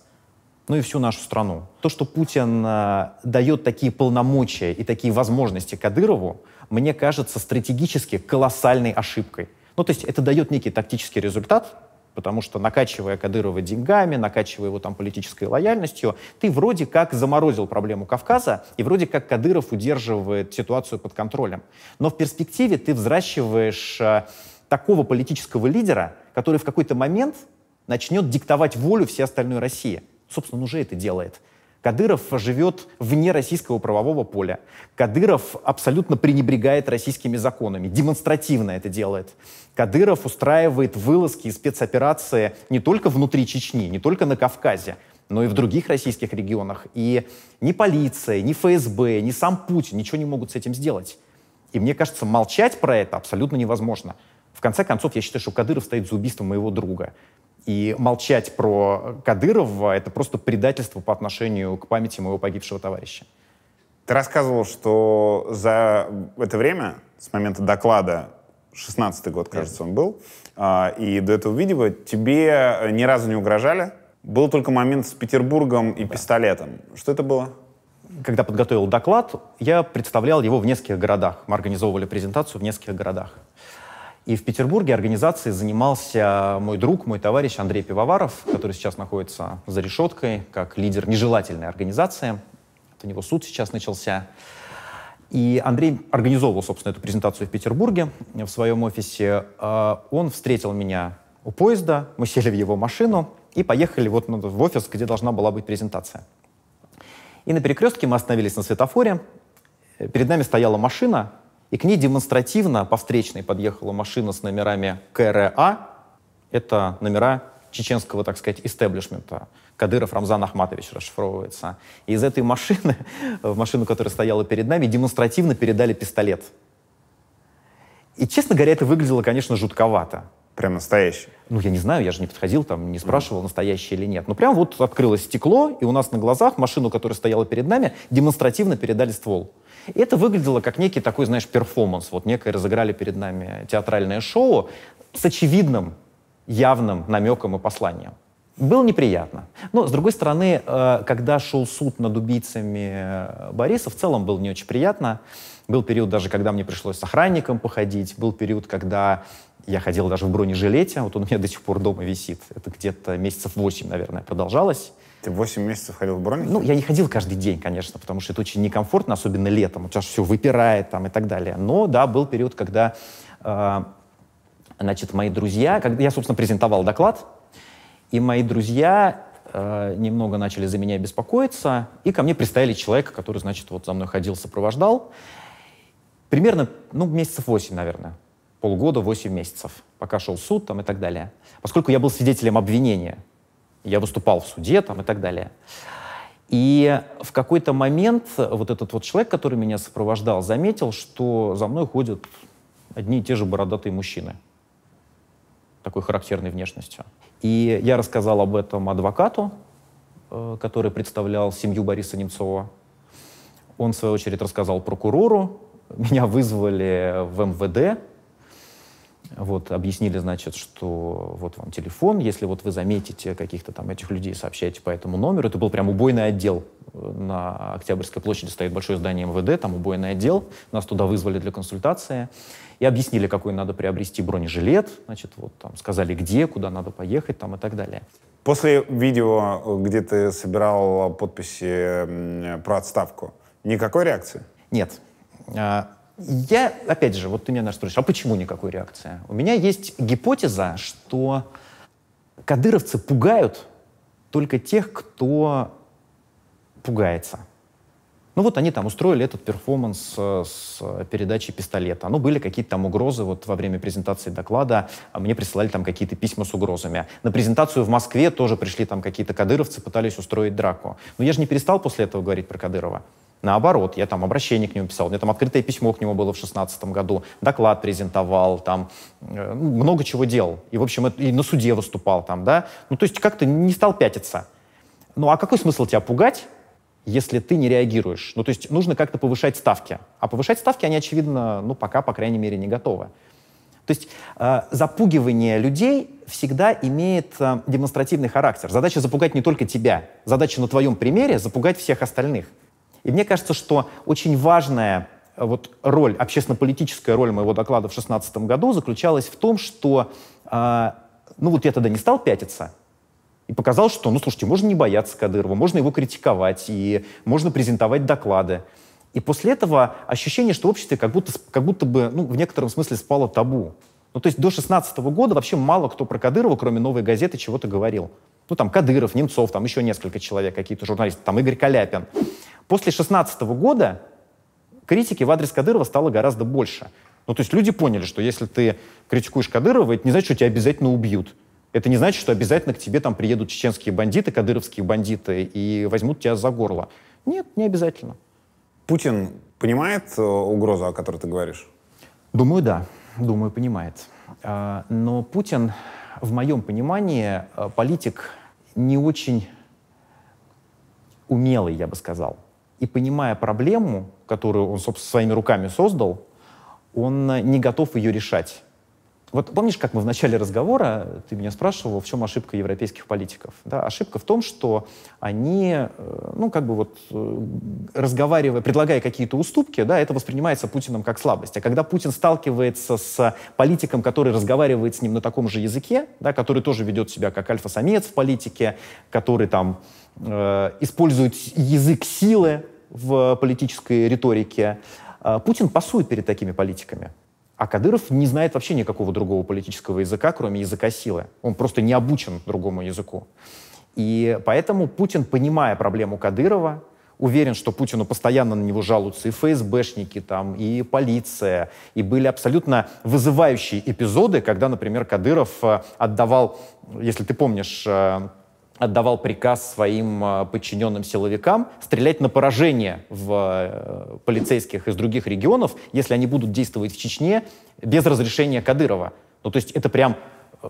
ну и всю нашу страну. То, что Путин э, дает такие полномочия и такие возможности Кадырову, мне кажется стратегически колоссальной ошибкой. Ну, то есть это дает некий тактический результат, потому что накачивая Кадырова деньгами, накачивая его там политической лояльностью, ты вроде как заморозил проблему Кавказа, и вроде как Кадыров удерживает ситуацию под контролем. Но в перспективе ты взращиваешь э, такого политического лидера, который в какой-то момент начнет диктовать волю всей остальной России. Собственно, он уже это делает. Кадыров живет вне российского правового поля. Кадыров абсолютно пренебрегает российскими законами, демонстративно это делает. Кадыров устраивает вылазки и спецоперации не только внутри Чечни, не только на Кавказе, но и в других российских регионах. И ни полиция, ни ФСБ, ни сам Путин ничего не могут с этим сделать. И мне кажется, молчать про это абсолютно невозможно. В конце концов, я считаю, что Кадыров стоит за убийством моего друга. И молчать про Кадырова — это просто предательство по отношению к памяти моего погибшего товарища. Ты рассказывал, что за это время, с момента доклада, 16-й год, кажется, он был, а, и до этого видео тебе ни разу не угрожали. Был только момент с Петербургом и да. пистолетом. Что это было? Когда подготовил доклад, я представлял его в нескольких городах. Мы организовывали презентацию в нескольких городах. И в Петербурге организацией занимался мой друг, мой товарищ Андрей Пивоваров, который сейчас находится за решеткой как лидер нежелательной организации. У него суд сейчас начался. И Андрей организовывал, собственно, эту презентацию в Петербурге в своем офисе. А, он встретил меня у поезда, мы сели в его машину и поехали вот в офис, где должна была быть презентация. И на перекрестке мы остановились на светофоре. Перед нами стояла машина, и к ней демонстративно по встречной подъехала машина с номерами КРА. Это номера чеченского, так сказать, истеблишмента. Кадыров Рамзан Ахматович расшифровывается. И из этой машины, в машину, которая стояла перед нами, демонстративно передали пистолет. И, честно говоря, это выглядело, конечно, жутковато. Прям настоящий? Ну, я не знаю, я же не подходил там, не спрашивал, mm. настоящий или нет. Но прям вот открылось стекло, и у нас на глазах машину, которая стояла перед нами, демонстративно передали ствол. И это выглядело как некий такой, знаешь, перформанс. Вот некое разыграли перед нами театральное шоу с очевидным, явным намеком и посланием. Было неприятно. Но, с другой стороны, э, когда шел суд над убийцами э, Бориса, в целом было не очень приятно. Был период даже, когда мне пришлось с охранником походить. Был период, когда я ходил даже в бронежилете. Вот он у меня до сих пор дома висит. Это где-то месяцев восемь, наверное, продолжалось. Ты 8 месяцев ходил в бронике? Ну, я не ходил каждый день, конечно, потому что это очень некомфортно, особенно летом. У тебя все выпирает там и так далее. Но, да, был период, когда, э, значит, мои друзья... Когда я, собственно, презентовал доклад, и мои друзья э, немного начали за меня беспокоиться, и ко мне приставили человека, который, значит, вот за мной ходил, сопровождал. Примерно, ну, месяцев 8, наверное. Полгода, 8 месяцев, пока шел суд там и так далее. Поскольку я был свидетелем обвинения, я выступал в суде там и так далее. И в какой-то момент вот этот вот человек, который меня сопровождал, заметил, что за мной ходят одни и те же бородатые мужчины такой характерной внешностью. И я рассказал об этом адвокату, э, который представлял семью Бориса Немцова. Он, в свою очередь, рассказал прокурору. Меня вызвали в МВД, вот, объяснили, значит, что вот вам телефон, если вот вы заметите каких-то там этих людей, сообщайте по этому номеру. Это был прям убойный отдел. На Октябрьской площади стоит большое здание МВД, там убойный отдел. Нас туда вызвали для консультации. И объяснили, какой надо приобрести бронежилет. Значит, вот там сказали, где, куда надо поехать там и так далее. После видео, где ты собирал подписи про отставку, никакой реакции? Нет. А, я, опять же, вот ты меня настроишь, а почему никакой реакции? У меня есть гипотеза, что кадыровцы пугают только тех, кто пугается. Ну вот они там устроили этот перформанс э, с передачей пистолета. Ну, были какие-то там угрозы. Вот во время презентации доклада а мне присылали там какие-то письма с угрозами. На презентацию в Москве тоже пришли там какие-то кадыровцы, пытались устроить драку. Но я же не перестал после этого говорить про Кадырова. Наоборот, я там обращение к нему писал, у меня там открытое письмо к нему было в 16 году, доклад презентовал, там э, ну, много чего делал. И, в общем, и на суде выступал там, да. Ну, то есть как-то не стал пятиться. Ну, а какой смысл тебя пугать, если ты не реагируешь? Ну, то есть нужно как-то повышать ставки. А повышать ставки они, очевидно, ну, пока, по крайней мере, не готовы. То есть э, запугивание людей всегда имеет э, демонстративный характер. Задача запугать не только тебя. Задача на твоем примере запугать всех остальных. И мне кажется, что очень важная э, вот роль, общественно-политическая роль моего доклада в 2016 году заключалась в том, что, э, ну вот я тогда не стал пятиться, и показал, что, ну, слушайте, можно не бояться Кадырова, можно его критиковать, и можно презентовать доклады. И после этого ощущение, что в обществе как будто, как будто бы, ну, в некотором смысле спало табу. Ну, то есть до 16 года вообще мало кто про Кадырова, кроме «Новой газеты», чего-то говорил. Ну, там Кадыров, Немцов, там еще несколько человек, какие-то журналисты, там Игорь Каляпин. После 2016 года критики в адрес Кадырова стало гораздо больше. Ну, то есть люди поняли, что если ты критикуешь Кадырова, это не значит, что тебя обязательно убьют. Это не значит, что обязательно к тебе там приедут чеченские бандиты, кадыровские бандиты и возьмут тебя за горло. Нет, не обязательно. Путин понимает э, угрозу, о которой ты говоришь? Думаю, да. Думаю, понимает. А, но Путин, в моем понимании, э, политик не очень умелый, я бы сказал. И понимая проблему, которую он, собственно, своими руками создал, он э, не готов ее решать. Вот помнишь, как мы в начале разговора, ты меня спрашивал, в чем ошибка европейских политиков? Да, ошибка в том, что они, э, ну, как бы вот э, разговаривая, предлагая какие-то уступки, да, это воспринимается Путиным как слабость. А когда Путин сталкивается с политиком, который разговаривает с ним на таком же языке, да, который тоже ведет себя как альфа-самец в политике, который там Э, используют язык силы в политической риторике. Э, Путин пасует перед такими политиками. А Кадыров не знает вообще никакого другого политического языка, кроме языка силы. Он просто не обучен другому языку. И поэтому Путин, понимая проблему Кадырова, уверен, что Путину постоянно на него жалуются и ФСБшники, там, и полиция, и были абсолютно вызывающие эпизоды, когда, например, Кадыров э, отдавал, если ты помнишь, отдавал приказ своим э, подчиненным силовикам стрелять на поражение в э, полицейских из других регионов, если они будут действовать в Чечне без разрешения Кадырова. Ну, то есть это прям э,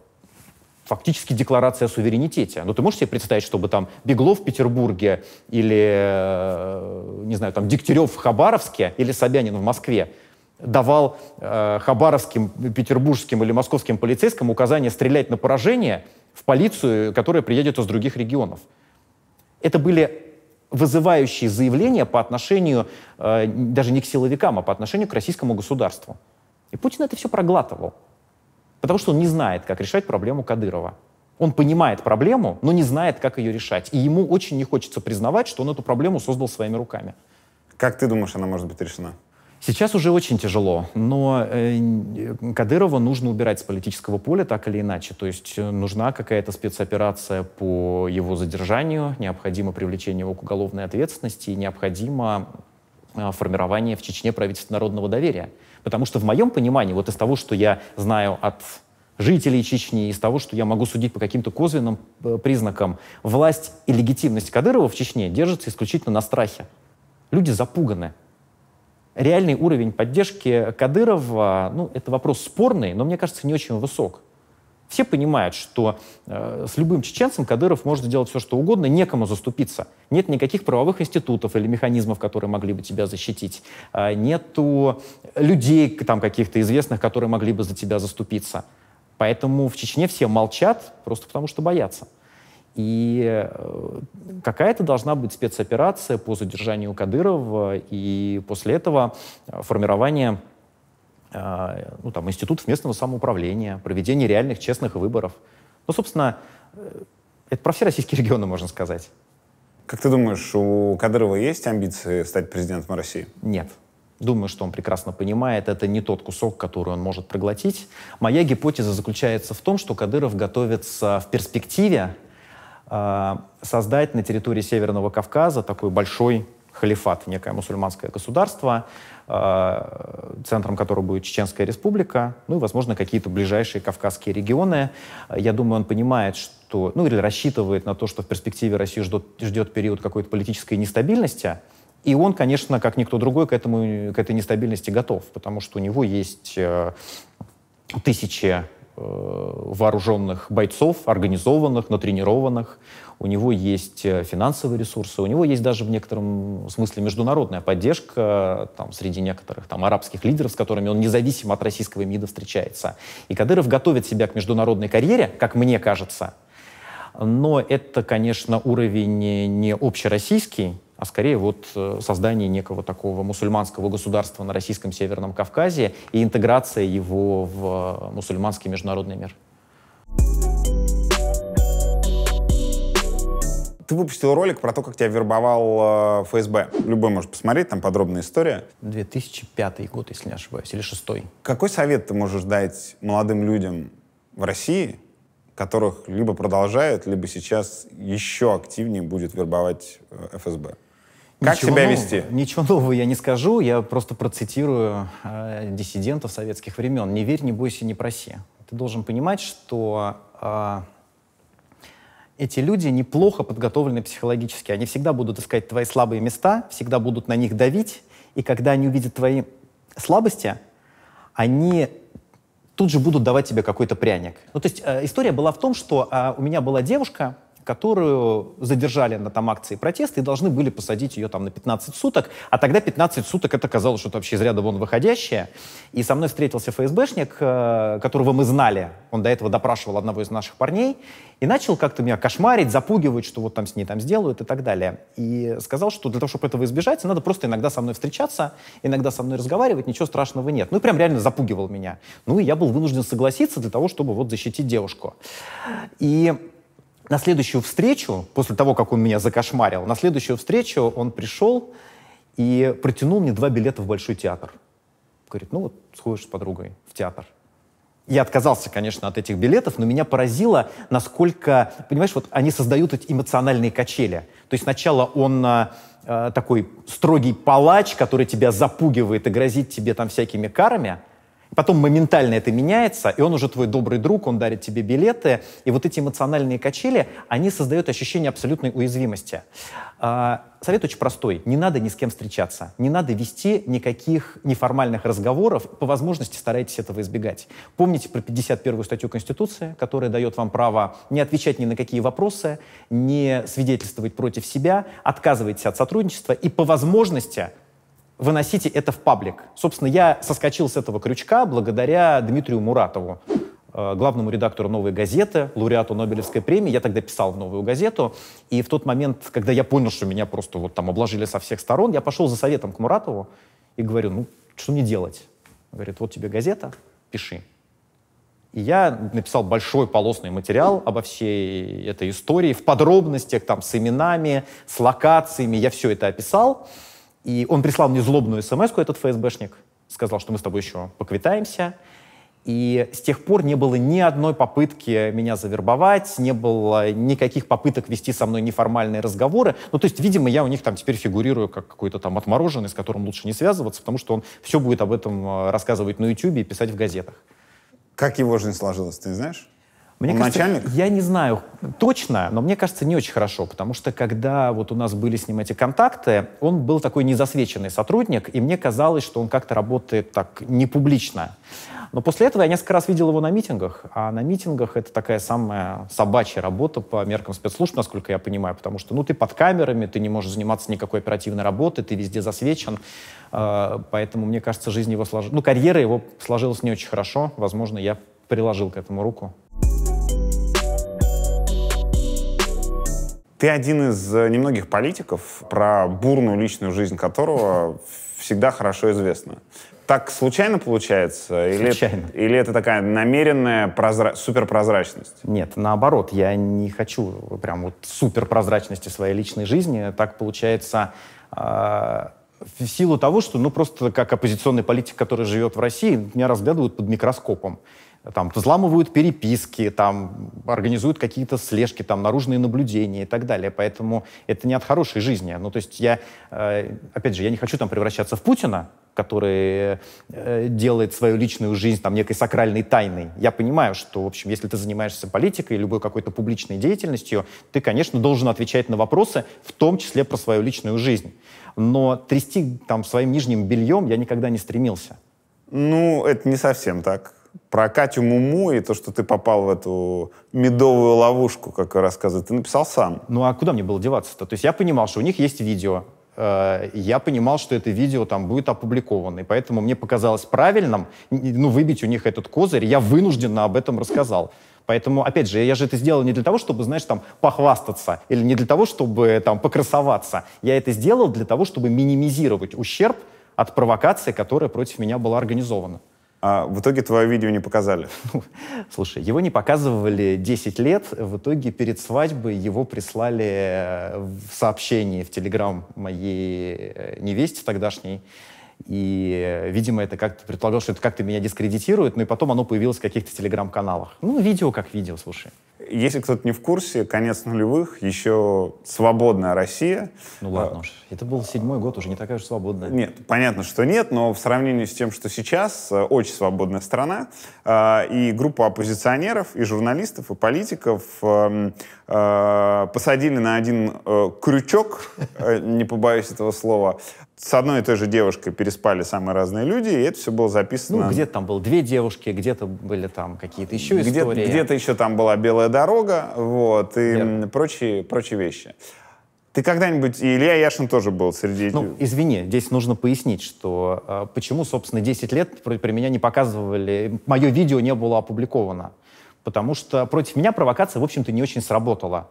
фактически декларация о суверенитете. Но ну, ты можешь себе представить, чтобы там Беглов в Петербурге или, не знаю, там Дегтярев в Хабаровске или Собянин в Москве давал э, хабаровским, петербургским или московским полицейским указание стрелять на поражение – в полицию, которая приедет из других регионов. Это были вызывающие заявления по отношению э, даже не к силовикам, а по отношению к российскому государству. И Путин это все проглатывал, потому что он не знает, как решать проблему Кадырова. Он понимает проблему, но не знает, как ее решать. И ему очень не хочется признавать, что он эту проблему создал своими руками. Как ты думаешь, она может быть решена? Сейчас уже очень тяжело, но э, Кадырова нужно убирать с политического поля так или иначе. То есть э, нужна какая-то спецоперация по его задержанию, необходимо привлечение его к уголовной ответственности, необходимо а, формирование в Чечне правительства народного доверия. Потому что в моем понимании, вот из того, что я знаю от жителей Чечни, из того, что я могу судить по каким-то козвенным э, признакам, власть и легитимность Кадырова в Чечне держится исключительно на страхе. Люди запуганы, реальный уровень поддержки Кадырова, ну, это вопрос спорный, но, мне кажется, не очень высок. Все понимают, что э, с любым чеченцем Кадыров может сделать все, что угодно, некому заступиться. Нет никаких правовых институтов или механизмов, которые могли бы тебя защитить. Э, нету людей там каких-то известных, которые могли бы за тебя заступиться. Поэтому в Чечне все молчат просто потому, что боятся. И э, какая-то должна быть спецоперация по задержанию Кадырова э, и после этого э, формирование ну, там, институтов местного самоуправления, проведение реальных честных выборов. Ну, собственно, это про все российские регионы, можно сказать. Как ты думаешь, у Кадырова есть амбиции стать президентом России? Нет. Думаю, что он прекрасно понимает, это не тот кусок, который он может проглотить. Моя гипотеза заключается в том, что Кадыров готовится в перспективе а, создать на территории Северного Кавказа такой большой халифат, некое мусульманское государство, а, центром которого будет Чеченская республика, ну и, возможно, какие-то ближайшие кавказские регионы. Я думаю, он понимает, что, ну или рассчитывает на то, что в перспективе Россию ждет, ждет период какой-то политической нестабильности, и он, конечно, как никто другой к, этому, к этой нестабильности готов, потому что у него есть э, тысячи Э, вооруженных бойцов, организованных, натренированных. У него есть э, финансовые ресурсы, у него есть даже в некотором смысле международная поддержка там, среди некоторых там, арабских лидеров, с которыми он независимо от российского МИДа встречается. И Кадыров готовит себя к международной карьере, как мне кажется, но это, конечно, уровень не общероссийский, а скорее вот э, создание некого такого мусульманского государства на российском Северном Кавказе и интеграция его в э, мусульманский международный мир. Ты выпустил ролик про то, как тебя вербовал э, ФСБ. Любой может посмотреть, там подробная история. 2005 год, если не ошибаюсь, или 6 Какой совет ты можешь дать молодым людям в России, которых либо продолжают, либо сейчас еще активнее будет вербовать ФСБ? Как ничего себя нового, вести? Ничего нового я не скажу, я просто процитирую э, диссидентов советских времен. «Не верь, не бойся, не проси». Ты должен понимать, что э, эти люди неплохо подготовлены психологически. Они всегда будут искать твои слабые места, всегда будут на них давить. И когда они увидят твои слабости, они тут же будут давать тебе какой-то пряник. Ну, то есть э, история была в том, что э, у меня была девушка, которую задержали на там акции протеста и должны были посадить ее там на 15 суток, а тогда 15 суток это казалось что-то вообще из ряда вон выходящее. И со мной встретился ФСБшник, э, которого мы знали, он до этого допрашивал одного из наших парней, и начал как-то меня кошмарить, запугивать, что вот там с ней там сделают и так далее. И сказал, что для того, чтобы этого избежать, надо просто иногда со мной встречаться, иногда со мной разговаривать, ничего страшного нет. Ну и прям реально запугивал меня. Ну и я был вынужден согласиться для того, чтобы вот защитить девушку. И на следующую встречу, после того, как он меня закошмарил, на следующую встречу он пришел и протянул мне два билета в Большой театр. Говорит, ну вот сходишь с подругой в театр. Я отказался, конечно, от этих билетов, но меня поразило, насколько, понимаешь, вот они создают эти эмоциональные качели. То есть сначала он э, э такой строгий палач, который тебя запугивает и грозит тебе там всякими карами, Потом моментально это меняется, и он уже твой добрый друг, он дарит тебе билеты. И вот эти эмоциональные качели, они создают ощущение абсолютной уязвимости. А, совет очень простой. Не надо ни с кем встречаться. Не надо вести никаких неформальных разговоров. По возможности старайтесь этого избегать. Помните про 51-ю статью Конституции, которая дает вам право не отвечать ни на какие вопросы, не свидетельствовать против себя, отказывайтесь от сотрудничества и по возможности выносите это в паблик. Собственно, я соскочил с этого крючка благодаря Дмитрию Муратову, э, главному редактору «Новой газеты», лауреату Нобелевской премии. Я тогда писал в «Новую газету». И в тот момент, когда я понял, что меня просто вот там обложили со всех сторон, я пошел за советом к Муратову и говорю, ну, что мне делать? Он говорит, вот тебе газета, пиши. И я написал большой полосный материал обо всей этой истории, в подробностях, там, с именами, с локациями. Я все это описал. И он прислал мне злобную смс этот ФСБшник, сказал, что мы с тобой еще поквитаемся. И с тех пор не было ни одной попытки меня завербовать, не было никаких попыток вести со мной неформальные разговоры. Ну, то есть, видимо, я у них там теперь фигурирую как какой-то там отмороженный, с которым лучше не связываться, потому что он все будет об этом э, рассказывать на YouTube и писать в газетах. Как его жизнь сложилась, ты знаешь? Мне Начальник? кажется, я не знаю точно, но мне кажется, не очень хорошо, потому что когда вот у нас были с ним эти контакты, он был такой незасвеченный сотрудник, и мне казалось, что он как-то работает так не публично. Но после этого я несколько раз видел его на митингах, а на митингах это такая самая собачья работа по меркам спецслужб, насколько я понимаю, потому что, ну, ты под камерами, ты не можешь заниматься никакой оперативной работой, ты везде засвечен, а, поэтому, мне кажется, жизнь его слож, ну, карьера его сложилась не очень хорошо, возможно, я приложил к этому руку. Ты один из э, немногих политиков, про бурную личную жизнь которого всегда хорошо известно. Так случайно получается? Или, случайно. Это, или это такая намеренная прозра... суперпрозрачность? Нет, наоборот, я не хочу прям вот суперпрозрачности своей личной жизни. Так получается э, в силу того, что ну просто как оппозиционный политик, который живет в России, меня разглядывают под микроскопом там взламывают переписки, там организуют какие-то слежки, там наружные наблюдения и так далее. Поэтому это не от хорошей жизни. Ну, то есть я, э, опять же, я не хочу там превращаться в Путина, который э, делает свою личную жизнь там некой сакральной тайной. Я понимаю, что, в общем, если ты занимаешься политикой, любой какой-то публичной деятельностью, ты, конечно, должен отвечать на вопросы, в том числе про свою личную жизнь. Но трясти там своим нижним бельем я никогда не стремился. Ну, это не совсем так про Катю Муму и то, что ты попал в эту медовую ловушку, как рассказывает, ты написал сам. Ну а куда мне было деваться-то? То есть я понимал, что у них есть видео, э, я понимал, что это видео там будет опубликовано. И поэтому мне показалось правильным ну, выбить у них этот козырь. Я вынужденно об этом рассказал. Поэтому, опять же, я же это сделал не для того, чтобы, знаешь, там, похвастаться или не для того, чтобы э, там покрасоваться. Я это сделал для того, чтобы минимизировать ущерб от провокации, которая против меня была организована. А в итоге твое видео не показали. слушай, его не показывали 10 лет. В итоге перед свадьбой его прислали э, в сообщении в Телеграм моей э, невесте тогдашней. И, э, видимо, это как-то предполагал, что это как-то меня дискредитирует, но ну и потом оно появилось в каких-то телеграм-каналах. Ну, видео как видео, слушай. Если кто-то не в курсе, конец нулевых, еще свободная Россия. Ну ладно уж, это был седьмой год, уже не такая же свободная. Нет, понятно, что нет, но в сравнении с тем, что сейчас, э, очень свободная страна. Э, и группа оппозиционеров, и журналистов, и политиков посадили на один крючок, не побоюсь этого слова, с одной и той же девушкой переспали самые разные люди, и это все было записано. Ну, где-то там было две девушки, где-то были там какие-то еще где истории. Где-то еще там была белая дорога, вот, и Верно. прочие, прочие вещи. Ты когда-нибудь, и Илья Яшин тоже был среди... Ну, извини, здесь нужно пояснить, что э, почему, собственно, 10 лет про, про меня не показывали, мое видео не было опубликовано. Потому что против меня провокация, в общем-то, не очень сработала.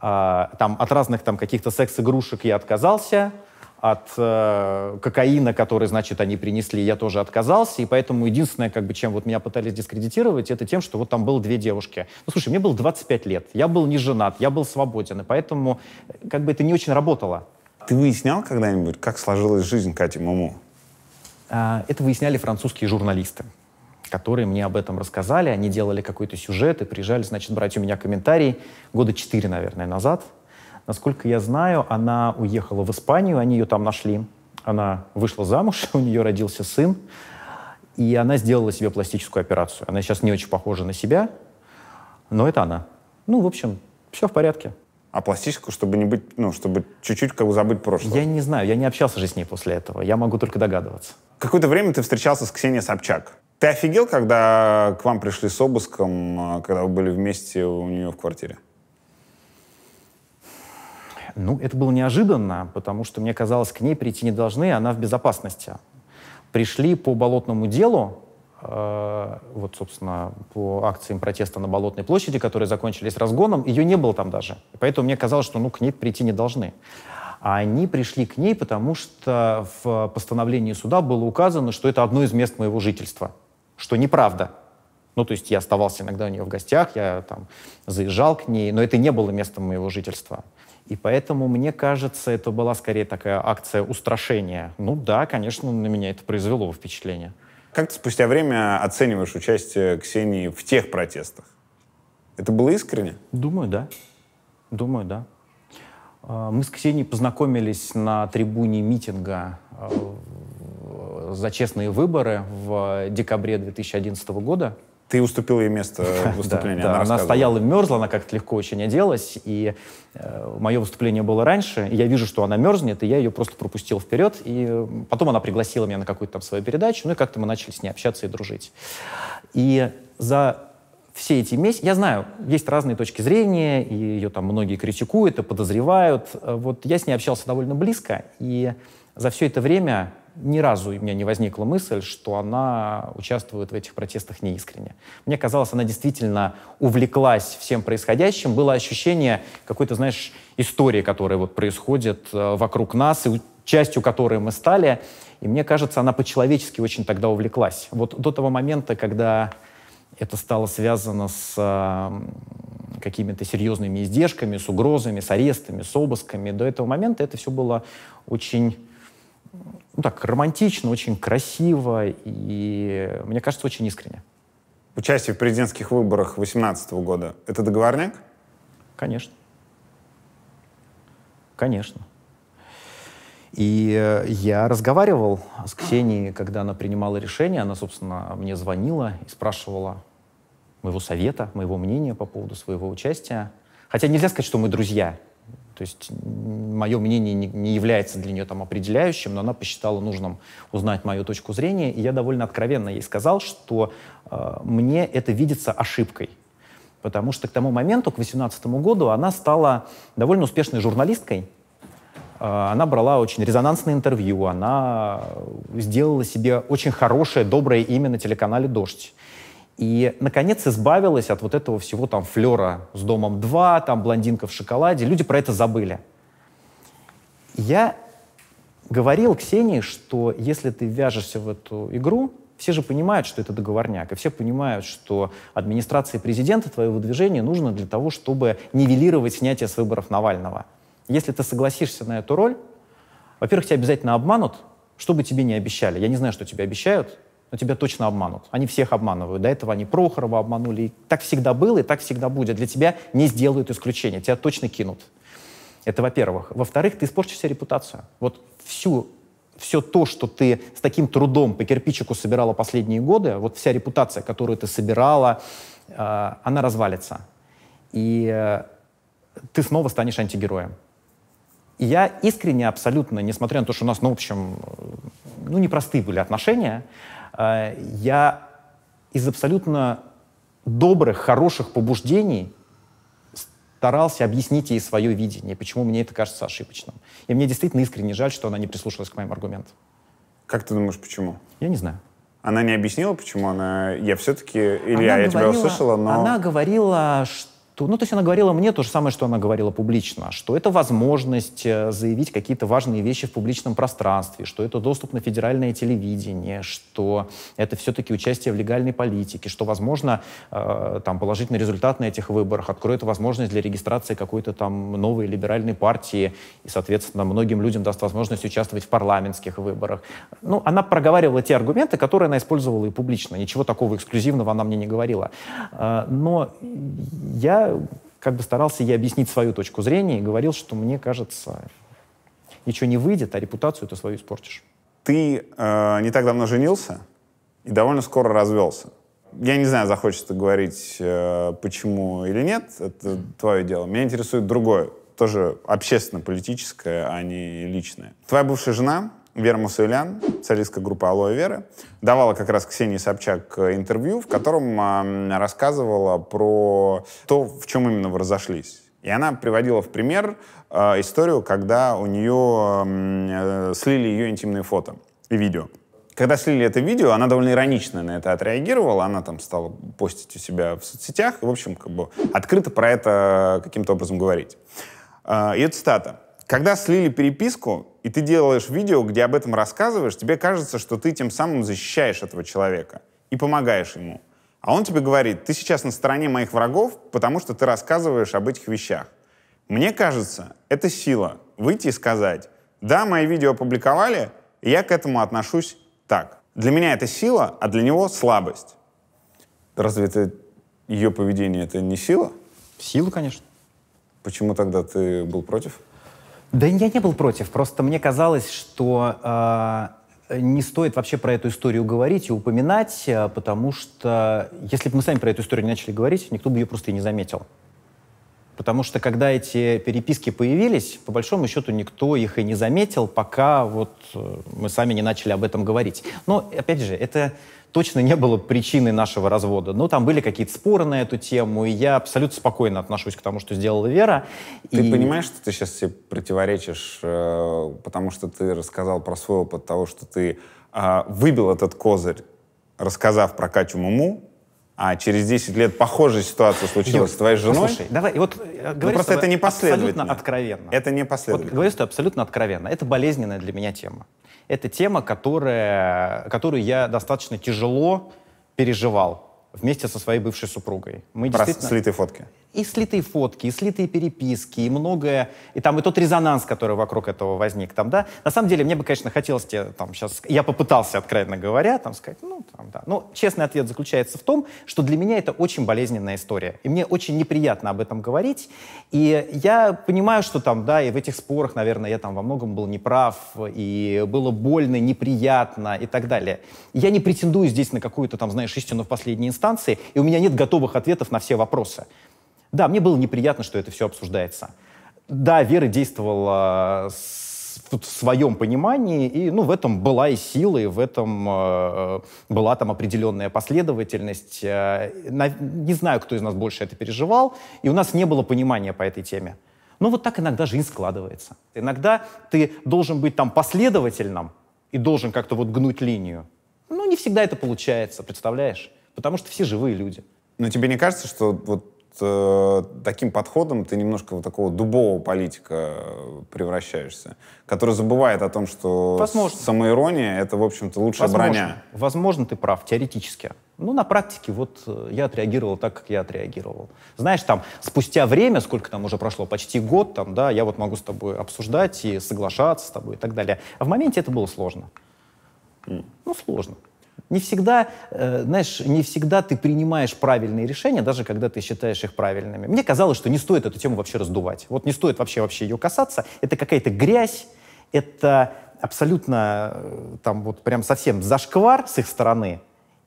Э, там от разных там каких-то секс-игрушек я отказался, от э, кокаина, который, значит, они принесли, я тоже отказался. И поэтому единственное, как бы, чем вот меня пытались дискредитировать, это тем, что вот там было две девушки. Ну, слушай, мне было 25 лет, я был не женат, я был свободен, и поэтому э, как бы это не очень работало. Ты выяснял когда-нибудь, как сложилась жизнь Кати Муму? А, это выясняли французские журналисты которые мне об этом рассказали. Они делали какой-то сюжет и приезжали, значит, брать у меня комментарий года четыре, наверное, назад. Насколько я знаю, она уехала в Испанию, они ее там нашли. Она вышла замуж, у нее родился сын, и она сделала себе пластическую операцию. Она сейчас не очень похожа на себя, но это она. Ну, в общем, все в порядке. А пластическую, чтобы не быть, ну, чтобы чуть-чуть как бы забыть прошлое? Я не знаю, я не общался же с ней после этого. Я могу только догадываться. Какое-то время ты встречался с Ксенией Собчак. Ты офигел, когда к вам пришли с обыском, а, когда вы были вместе у нее в квартире? Ну, это было неожиданно, потому что мне казалось, к ней прийти не должны, она в безопасности. Пришли по болотному делу, э, вот, собственно, по акциям протеста на Болотной площади, которые закончились разгоном, ее не было там даже. И поэтому мне казалось, что ну, к ней прийти не должны. А они пришли к ней, потому что в постановлении суда было указано, что это одно из мест моего жительства, что неправда. Ну, то есть я оставался иногда у нее в гостях, я там заезжал к ней, но это не было местом моего жительства. И поэтому, мне кажется, это была скорее такая акция устрашения. Ну да, конечно, на меня это произвело впечатление. Как ты спустя время оцениваешь участие Ксении в тех протестах? Это было искренне? Думаю, да. Думаю, да. А, мы с Ксенией познакомились на трибуне митинга а, за честные выборы в декабре 2011 года. Ты уступил ей место выступления. Да, она, да, она стояла и мерзла, она как-то легко очень оделась. И э, мое выступление было раньше. я вижу, что она мерзнет, и я ее просто пропустил вперед. И э, потом она пригласила меня на какую-то там свою передачу. Ну и как-то мы начали с ней общаться и дружить. И за все эти месяцы... Я знаю, есть разные точки зрения, и ее там многие критикуют и подозревают. Э, вот я с ней общался довольно близко, и за все это время ни разу у меня не возникла мысль, что она участвует в этих протестах неискренне. Мне казалось, она действительно увлеклась всем происходящим. Было ощущение какой-то, знаешь, истории, которая вот происходит э, вокруг нас и частью которой мы стали. И мне кажется, она по-человечески очень тогда увлеклась. Вот до того момента, когда это стало связано с э, какими-то серьезными издержками, с угрозами, с арестами, с обысками. До этого момента это все было очень ну, так романтично, очень красиво и, мне кажется, очень искренне. Участие в президентских выборах 2018 года — это договорняк? Конечно. Конечно. И э, я разговаривал с Ксенией, когда она принимала решение. Она, собственно, мне звонила и спрашивала моего совета, моего мнения по поводу своего участия. Хотя нельзя сказать, что мы друзья. То есть мое мнение не, не является для нее там определяющим, но она посчитала нужным узнать мою точку зрения. И я довольно откровенно ей сказал, что э, мне это видится ошибкой. Потому что к тому моменту, к 2018 году, она стала довольно успешной журналисткой. Э, она брала очень резонансные интервью, она э, сделала себе очень хорошее, доброе имя на телеканале «Дождь». И, наконец, избавилась от вот этого всего там флера с домом 2, там блондинка в шоколаде. Люди про это забыли. Я говорил Ксении, что если ты вяжешься в эту игру, все же понимают, что это договорняк, и все понимают, что администрации президента твоего движения нужно для того, чтобы нивелировать снятие с выборов Навального. Если ты согласишься на эту роль, во-первых, тебя обязательно обманут, что бы тебе не обещали. Я не знаю, что тебе обещают, но тебя точно обманут. Они всех обманывают. До этого они Прохорова обманули. И так всегда было, и так всегда будет. Для тебя не сделают исключения, тебя точно кинут. Это во-первых. Во-вторых, ты испортишь себе репутацию. Вот всю все то, что ты с таким трудом по кирпичику собирала последние годы, вот вся репутация, которую ты собирала, э, она развалится. И э, ты снова станешь антигероем. И я искренне абсолютно, несмотря на то, что у нас, ну, в общем, э, ну, непростые были отношения, Э, я из абсолютно добрых, хороших побуждений старался объяснить ей свое видение, почему мне это кажется ошибочным. И мне действительно искренне жаль, что она не прислушалась к моим аргументам. Как ты думаешь, почему? Я не знаю. Она не объяснила, почему она... Я все-таки... Или она я говорила, тебя услышала, но... Она говорила, что то, ну, то есть она говорила мне то же самое, что она говорила публично, что это возможность э, заявить какие-то важные вещи в публичном пространстве, что это доступ на федеральное телевидение, что это все-таки участие в легальной политике, что, возможно, э, там положительный результат на этих выборах откроет возможность для регистрации какой-то там новой либеральной партии, и, соответственно, многим людям даст возможность участвовать в парламентских выборах. Ну, она проговаривала те аргументы, которые она использовала и публично. Ничего такого эксклюзивного она мне не говорила. Э, но я как бы старался я объяснить свою точку зрения и говорил, что мне кажется, ничего не выйдет, а репутацию ты свою испортишь. Ты э, не так давно женился и довольно скоро развелся. Я не знаю, захочется говорить, э, почему или нет, это твое дело. Меня интересует другое, тоже общественно-политическое, а не личное. Твоя бывшая жена Вера Мусуэлян, солистка группы «Алоэ Вера», давала как раз Ксении Собчак э, интервью, в котором рассказывала про то, в чем именно вы разошлись. И она приводила в пример э, историю, когда у нее э, слили ее интимные фото и видео. Когда слили это видео, она довольно иронично на это отреагировала. Она там стала постить у себя в соцсетях и, в общем, как бы открыто про это э, каким-то образом говорить. Э, ее цитата. Когда слили переписку, и ты делаешь видео, где об этом рассказываешь, тебе кажется, что ты тем самым защищаешь этого человека и помогаешь ему. А он тебе говорит, ты сейчас на стороне моих врагов, потому что ты рассказываешь об этих вещах. Мне кажется, это сила — выйти и сказать, да, мои видео опубликовали, и я к этому отношусь так. Для меня это сила, а для него слабость. Разве это ее поведение — это не сила? Сила, конечно. Почему тогда ты был против? Да я не был против, просто мне казалось, что э, не стоит вообще про эту историю говорить и упоминать, а, потому что если бы мы сами про эту историю не начали говорить, никто бы ее просто и не заметил. Потому что когда эти переписки появились, по большому счету никто их и не заметил, пока вот э, мы сами не начали об этом говорить. Но, опять же, это точно не было причиной нашего развода. Но там были какие-то споры на эту тему, и я абсолютно спокойно отношусь к тому, что сделала Вера. Ты и... понимаешь, что ты сейчас себе противоречишь, э, потому что ты рассказал про свой опыт того, что ты а, выбил этот козырь, рассказав про Катю Муму, а через 10 лет похожая ситуация случилась Юр, с твоей женой. Слушай, давай, и вот говорю э, ну, просто это не последовательно. Абсолютно откровенно. Это не последовательно. Вот говорю что абсолютно откровенно. Это болезненная для меня тема. Это тема, которая, которую я достаточно тяжело переживал вместе со своей бывшей супругой. Мы Про действительно... слитые фотки и слитые фотки, и слитые переписки, и многое, и там и тот резонанс, который вокруг этого возник, там, да. На самом деле, мне бы, конечно, хотелось тебе, там, сейчас, я попытался, откровенно говоря, там, сказать, ну, там, да. Но честный ответ заключается в том, что для меня это очень болезненная история, и мне очень неприятно об этом говорить, и я понимаю, что там, да, и в этих спорах, наверное, я там во многом был неправ, и было больно, неприятно и так далее. Я не претендую здесь на какую-то там, знаешь, истину в последней инстанции, и у меня нет готовых ответов на все вопросы. Да, мне было неприятно, что это все обсуждается. Да, Вера действовала в своем понимании, и ну, в этом была и сила, и в этом э, э была там определенная последовательность. Э, на, не знаю, кто из нас больше это переживал, и у нас не было понимания по этой теме. Но вот так иногда жизнь складывается. Иногда ты должен быть там последовательным и должен как-то вот гнуть линию. Ну, не всегда это получается, представляешь? Потому что все живые люди. Но тебе не кажется, что вот э, таким подходом ты немножко вот такого дубового политика э, превращаешься, который забывает о том, что Возможно. самоирония — это, в общем-то, лучшая Возможно. броня. Возможно, ты прав, теоретически. Ну, на практике вот э, я отреагировал так, как я отреагировал. Знаешь, там, спустя время, сколько там уже прошло, почти год, там, да, я вот могу с тобой обсуждать и соглашаться с тобой и так далее. А в моменте это было сложно. Mm. Ну, сложно. Не всегда, э, знаешь, не всегда ты принимаешь правильные решения, даже когда ты считаешь их правильными. Мне казалось, что не стоит эту тему вообще раздувать. Вот не стоит вообще вообще ее касаться. Это какая-то грязь, это абсолютно э, там вот прям совсем зашквар с их стороны.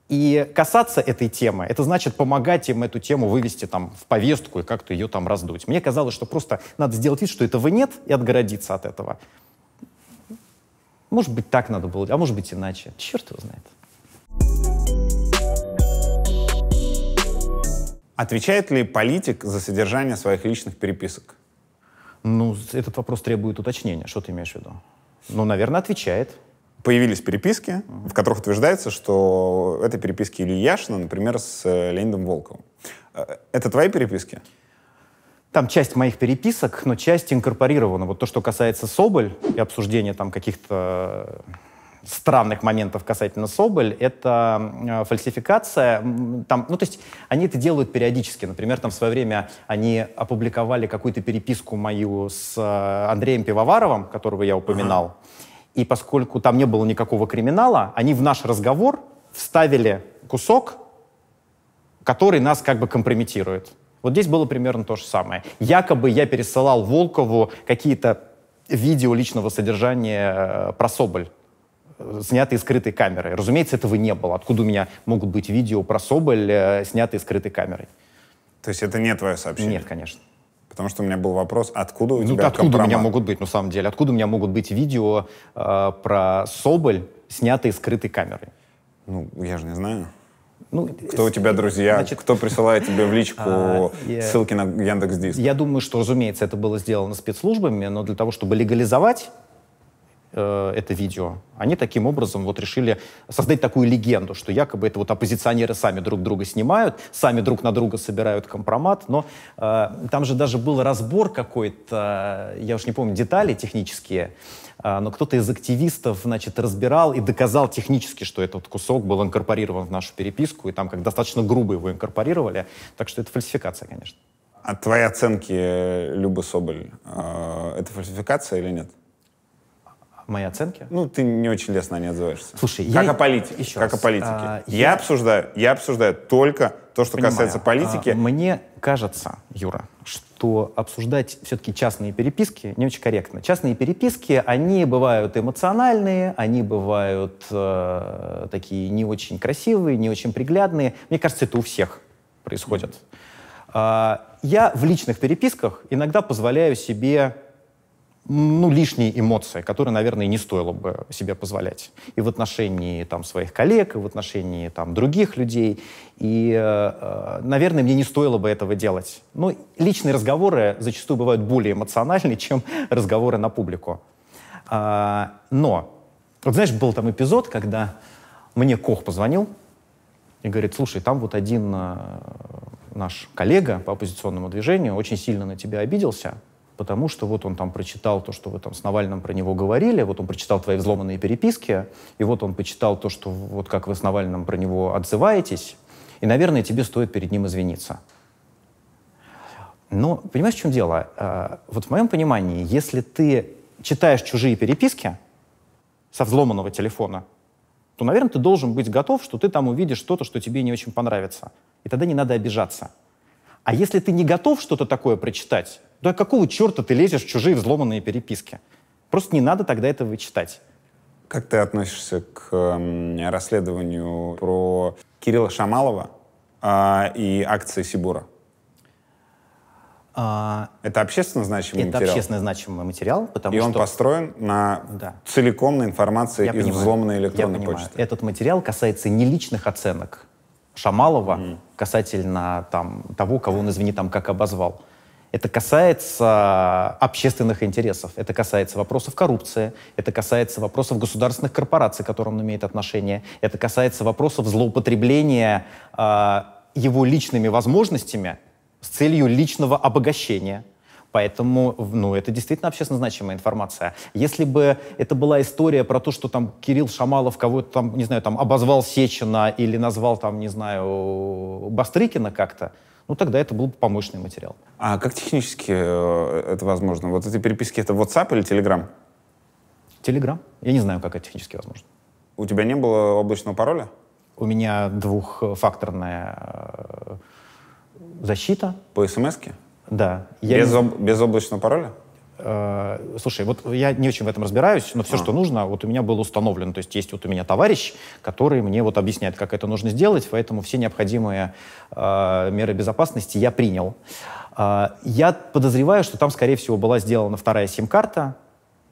И касаться этой темы, это значит помогать им эту тему вывести там в повестку и как-то ее там раздуть. Мне казалось, что просто надо сделать вид, что этого нет, и отгородиться от этого. Может быть, так надо было, а может быть, иначе. Черт его знает. Отвечает ли политик за содержание своих личных переписок? Ну, этот вопрос требует уточнения. Что ты имеешь в виду? Ну, наверное, отвечает. Появились переписки, в которых утверждается, что это переписки Ильи Яшина, например, с э, Леонидом Волковым. Э, это твои переписки? Там часть моих переписок, но часть инкорпорирована. Вот то, что касается Соболь и обсуждения там каких-то странных моментов касательно Соболь, это э, фальсификация. Там, ну, то есть они это делают периодически. Например, там в свое время они опубликовали какую-то переписку мою с э, Андреем Пивоваровым, которого я упоминал. Ага. И поскольку там не было никакого криминала, они в наш разговор вставили кусок, который нас как бы компрометирует. Вот здесь было примерно то же самое. Якобы я пересылал Волкову какие-то видео личного содержания э, про Соболь. Э, снятые скрытой камерой. Разумеется, этого не было. Откуда у меня могут быть видео про Соболь, э, снятые скрытой камерой? То есть это не твое сообщение? Нет, конечно. Потому что у меня был вопрос, откуда у ну, тебя откуда компромат? у меня могут быть, на самом деле, откуда у меня могут быть видео э, про Соболь, снятые скрытой камерой? Ну, я же не знаю. Ну, кто у тебя друзья, значит... кто присылает тебе в личку а, я... ссылки на Яндекс.Диск? Я думаю, что, разумеется, это было сделано спецслужбами, но для того, чтобы легализовать Э, это видео. Они таким образом вот решили создать такую легенду, что якобы это вот оппозиционеры сами друг друга снимают, сами друг на друга собирают компромат, но э, там же даже был разбор какой-то, я уж не помню, детали технические, э, но кто-то из активистов, значит, разбирал и доказал технически, что этот кусок был инкорпорирован в нашу переписку, и там как достаточно грубо его инкорпорировали, так что это фальсификация, конечно. А твои оценки, э, Люба Соболь, э, это фальсификация или нет? мои оценки. Ну, ты не очень лестно не отзываешься. Слушай, как я... о политике. Еще как раз. о политике. А, я, я обсуждаю, я обсуждаю только то, что Понимаю. касается политики. А, мне кажется, Юра, что обсуждать все-таки частные переписки не очень корректно. Частные переписки, они бывают эмоциональные, они бывают э, такие не очень красивые, не очень приглядные. Мне кажется, это у всех происходит. mm А, я в личных переписках иногда позволяю себе ну, лишние эмоции, которые, наверное, не стоило бы себе позволять. И в отношении там, своих коллег, и в отношении там, других людей. И, э, э наверное, мне не стоило бы этого делать. Но ну, личные разговоры зачастую бывают более эмоциональны, чем разговоры на публику. А, но, вот знаешь, был там эпизод, когда мне Кох позвонил и говорит, слушай, там вот один э, наш коллега по оппозиционному движению очень сильно на тебя обиделся, потому что вот он там прочитал то, что вы там с Навальным про него говорили, вот он прочитал твои взломанные переписки, и вот он почитал то, что вот как вы с Навальным про него отзываетесь, и, наверное, тебе стоит перед ним извиниться. Но понимаешь, в чем дело? А, вот в моем понимании, если ты читаешь чужие переписки со взломанного телефона, то, наверное, ты должен быть готов, что ты там увидишь что-то, что тебе не очень понравится. И тогда не надо обижаться. А если ты не готов что-то такое прочитать, то какого черта ты лезешь в чужие взломанные переписки? Просто не надо тогда этого читать. Как ты относишься к эм, расследованию про Кирилла Шамалова э, и акции Сибура? А, это общественно значимый это материал? Это общественно значимый материал, потому что... И он построен на... Да. целиком на информации Я из понимаю. взломанной электронной Я понимаю. Этот материал касается не личных оценок, Шамалова mm. касательно там, того, кого он, извини, там как обозвал. Это касается а, общественных интересов, это касается вопросов коррупции, это касается вопросов государственных корпораций, к которым он имеет отношение, это касается вопросов злоупотребления э, его личными возможностями с целью личного обогащения. Поэтому, ну, это действительно общественно значимая информация. Если бы это была история про то, что там Кирилл Шамалов кого-то там, не знаю, там обозвал Сечина или назвал там, не знаю, Бастрыкина как-то, ну тогда это был бы помощный материал. А как технически э, это возможно? Вот эти переписки, это WhatsApp или Telegram? Telegram. Я не знаю, как это технически возможно. У тебя не было облачного пароля? У меня двухфакторная э, защита. По смс -ке? Да. Я без, не... об... без облачного пароля? Э, слушай, вот я не очень в этом разбираюсь, но все, а. что нужно, вот у меня было установлено. То есть есть вот у меня товарищ, который мне вот объясняет, как это нужно сделать, поэтому все необходимые э, меры безопасности я принял. Э, я подозреваю, что там, скорее всего, была сделана вторая сим-карта,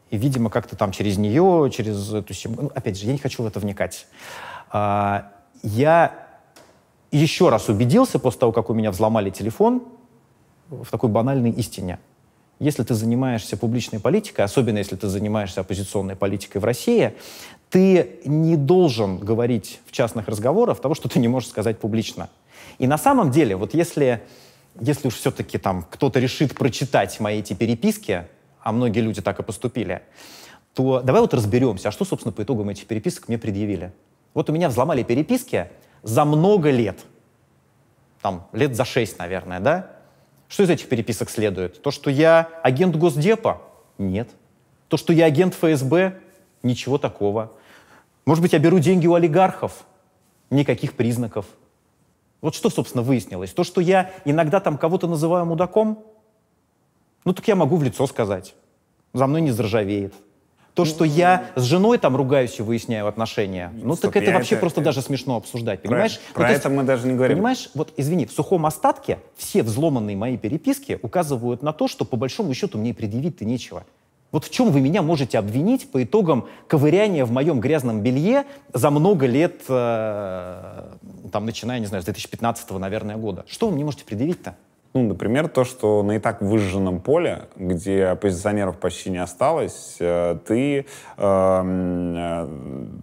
и, видимо, как-то там через нее, через эту сим... Ну, опять же, я не хочу в это вникать. Э, я еще раз убедился после того, как у меня взломали телефон, в такой банальной истине. Если ты занимаешься публичной политикой, особенно если ты занимаешься оппозиционной политикой в России, ты не должен говорить в частных разговорах того, что ты не можешь сказать публично. И на самом деле, вот если, если уж все-таки там кто-то решит прочитать мои эти переписки, а многие люди так и поступили, то давай вот разберемся, а что, собственно, по итогам этих переписок мне предъявили. Вот у меня взломали переписки за много лет. Там, лет за шесть, наверное, да? Что из этих переписок следует? То, что я агент Госдепа? Нет. То, что я агент ФСБ? Ничего такого. Может быть, я беру деньги у олигархов? Никаких признаков. Вот что, собственно, выяснилось? То, что я иногда там кого-то называю мудаком, ну так я могу в лицо сказать. За мной не заржавеет. То, что mm-hmm. я с женой там ругаюсь и выясняю отношения, ну Стоп, так это вообще это, просто это... даже смешно обсуждать, понимаешь? Про, ну, про есть, это мы даже не говорим. Понимаешь, вот извини, в сухом остатке все взломанные мои переписки указывают на то, что по большому счету мне предъявить-то нечего. Вот в чем вы меня можете обвинить по итогам ковыряния в моем грязном белье за много лет, э, там, начиная, не знаю, с 2015, наверное, года? Что вы мне можете предъявить-то? Ну, например, то, что на и так выжженном поле, где оппозиционеров почти не осталось, э, ты эм, э,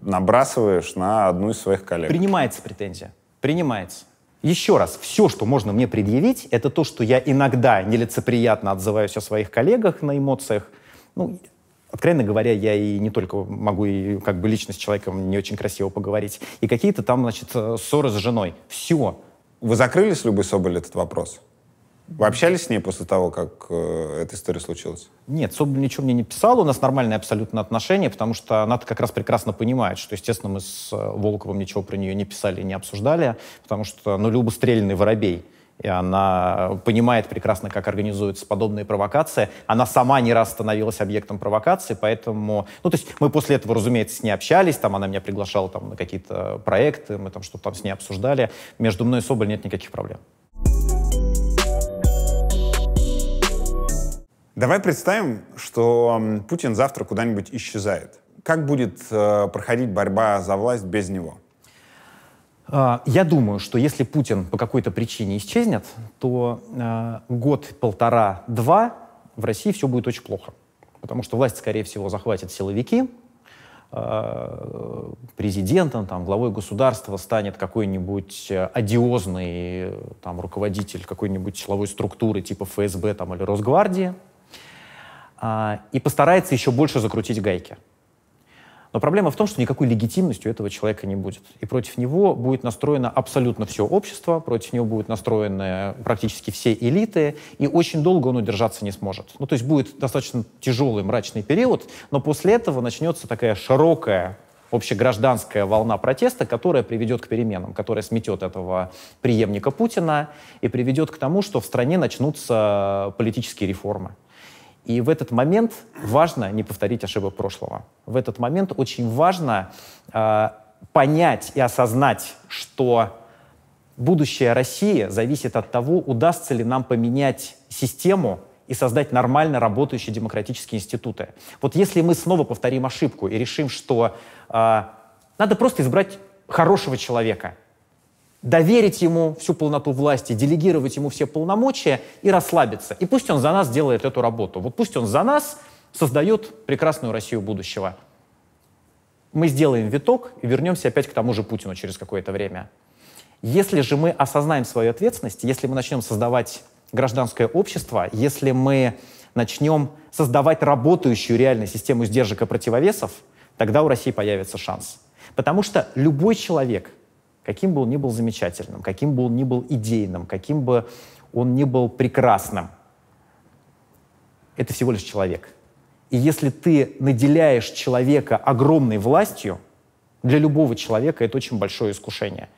набрасываешь на одну из своих коллег. Принимается претензия. Принимается. Еще раз, все, что можно мне предъявить, это то, что я иногда нелицеприятно отзываюсь о своих коллегах на эмоциях. Ну, откровенно говоря, я и не только могу и как бы лично с человеком не очень красиво поговорить. И какие-то там, значит, э, ссоры с женой. Все. Вы закрыли с Любой Соболь этот вопрос? Вы общались с ней после того, как э, эта история случилась? Нет, Соболь ничего мне не писал. У нас нормальные абсолютно отношения, потому что она как раз прекрасно понимает, что, естественно, мы с э, Волковым ничего про нее не писали, не обсуждали, потому что, ну, Люба стрельный воробей. И она понимает прекрасно, как организуются подобные провокации. Она сама не раз становилась объектом провокации, поэтому... Ну, то есть мы после этого, разумеется, с ней общались, там она меня приглашала там, на какие-то проекты, мы там что-то там с ней обсуждали. Между мной и Соболь нет никаких проблем. Давай представим, что Путин завтра куда-нибудь исчезает. Как будет э, проходить борьба за власть без него? А, я думаю, что если Путин по какой-то причине исчезнет, то э, год, полтора, два в России все будет очень плохо. Потому что власть, скорее всего, захватят силовики, э, президентом, там, главой государства станет какой-нибудь э, одиозный э, там, руководитель какой-нибудь силовой структуры типа ФСБ там, или Росгвардии, а, и постарается еще больше закрутить гайки. Но проблема в том, что никакой легитимности у этого человека не будет. И против него будет настроено абсолютно все общество, против него будут настроены практически все элиты, и очень долго он удержаться не сможет. Ну, то есть будет достаточно тяжелый мрачный период, но после этого начнется такая широкая общегражданская волна протеста, которая приведет к переменам, которая сметет этого преемника Путина и приведет к тому, что в стране начнутся политические реформы. И в этот момент важно не повторить ошибок прошлого. В этот момент очень важно э, понять и осознать, что будущее России зависит от того, удастся ли нам поменять систему и создать нормально работающие демократические институты. Вот если мы снова повторим ошибку и решим, что э, надо просто избрать хорошего человека, доверить ему всю полноту власти, делегировать ему все полномочия и расслабиться. И пусть он за нас делает эту работу. Вот пусть он за нас создает прекрасную Россию будущего. Мы сделаем виток и вернемся опять к тому же Путину через какое-то время. Если же мы осознаем свою ответственность, если мы начнем создавать гражданское общество, если мы начнем создавать работающую реальную систему сдержек и противовесов, тогда у России появится шанс. Потому что любой человек — каким бы он ни был замечательным, каким бы он ни был идейным, каким бы он ни был прекрасным, это всего лишь человек. И если ты наделяешь человека огромной властью, для любого человека это очень большое искушение.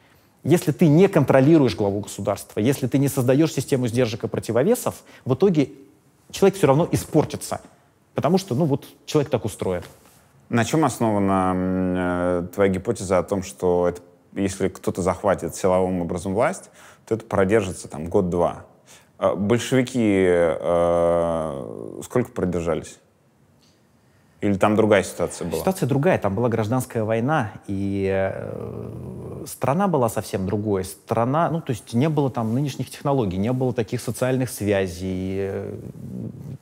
Если ты не контролируешь главу государства, если ты не создаешь систему сдержек и противовесов, в итоге человек все равно испортится. Потому что, ну вот, человек так устроен. На чем основана э, твоя гипотеза о том, что это если кто-то захватит силовым образом власть, то это продержится там год-два. А большевики э, сколько продержались? Или там другая ситуация была? Ситуация другая. Там была гражданская война, и э, страна была совсем другой. Страна, ну, то есть не было там нынешних технологий, не было таких социальных связей.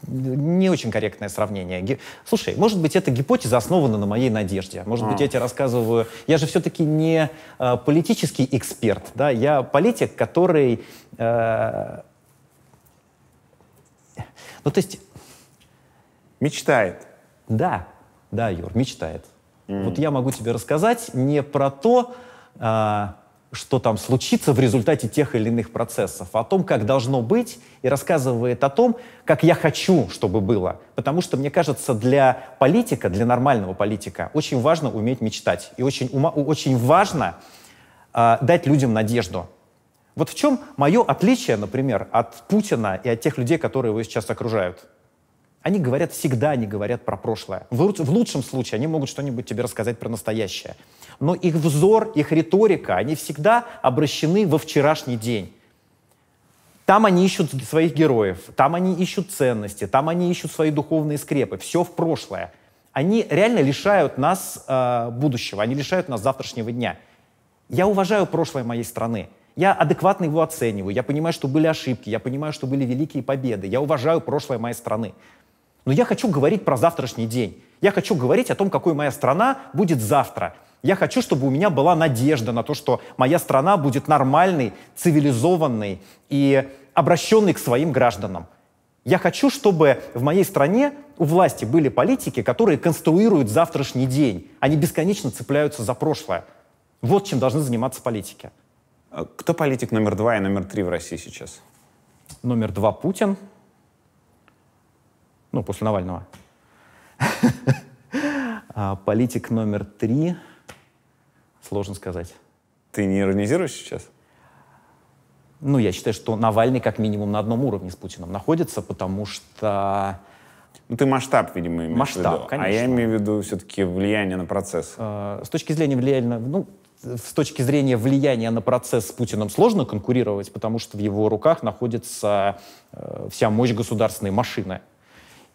не очень корректное сравнение. Ге... Слушай, может быть, эта гипотеза основана на моей надежде. Может а. быть, я тебе рассказываю... Я же все-таки не э, политический эксперт, да? Я политик, который... Э, ну, то есть... Мечтает. Да, да, Юр, мечтает. Mm. Вот я могу тебе рассказать не про то, а, что там случится в результате тех или иных процессов, а о том, как должно быть, и рассказывает о том, как я хочу, чтобы было. Потому что, мне кажется, для политика, для нормального политика, очень важно уметь мечтать. И очень, ума, очень важно э, дать людям надежду. Вот в чем мое отличие, например, от Путина и от тех людей, которые его сейчас окружают. Они говорят всегда, они говорят про прошлое. В, в лучшем случае они могут что-нибудь тебе рассказать про настоящее. Но их взор, их риторика, они всегда обращены во вчерашний день. Там они ищут своих героев, там они ищут ценности, там они ищут свои духовные скрепы. Все в прошлое. Они реально лишают нас э, будущего, они лишают нас завтрашнего дня. Я уважаю прошлое моей страны. Я адекватно его оцениваю. Я понимаю, что были ошибки, я понимаю, что были великие победы. Я уважаю прошлое моей страны. Но я хочу говорить про завтрашний день. Я хочу говорить о том, какой моя страна будет завтра. Я хочу, чтобы у меня была надежда на то, что моя страна будет нормальной, цивилизованной и обращенной к своим гражданам. Я хочу, чтобы в моей стране у власти были политики, которые конструируют завтрашний день. Они бесконечно цепляются за прошлое. Вот чем должны заниматься политики. А кто политик номер два и номер три в России сейчас? Номер два Путин, ну, после Навального. А, политик номер три, сложно сказать. Ты не иронизируешь сейчас? Ну, я считаю, что Навальный как минимум на одном уровне с Путиным находится, потому что... Ну, ты масштаб, видимо, имеешь масштаб, в виду. конечно. А я имею в виду все-таки влияние на процесс. А, с точки зрения влияния... Ну, с точки зрения влияния на процесс с Путиным сложно конкурировать, потому что в его руках находится э, вся мощь государственной машины.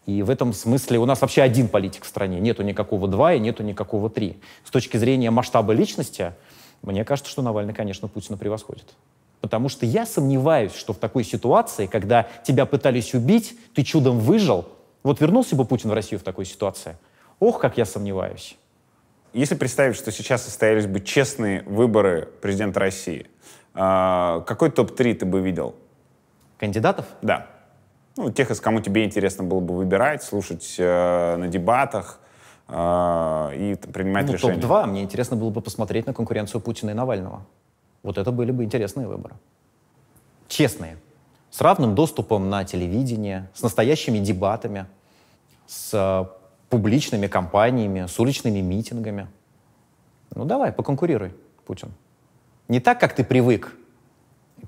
И в этом смысле у нас вообще один политик в стране. Нету никакого два и нету никакого три. С точки зрения масштаба личности, мне кажется, что Навальный, конечно, Путина превосходит. Потому что я сомневаюсь, что в такой ситуации, когда тебя пытались убить, ты чудом выжил. Вот вернулся бы Путин в Россию в такой ситуации. Ох, как я сомневаюсь. Если представить, что сейчас состоялись бы честные выборы президента России, а, какой топ-3 ты бы видел? Кандидатов? Да ну, тех, из кому тебе интересно было бы выбирать, слушать э, на дебатах э, и там, принимать ну, решения. Топ-2 мне интересно было бы посмотреть на конкуренцию Путина и Навального. Вот это были бы интересные выборы. Честные. С равным доступом на телевидение, с настоящими дебатами, с э, публичными кампаниями, с уличными митингами. Ну давай, поконкурируй, Путин. Не так, как ты привык,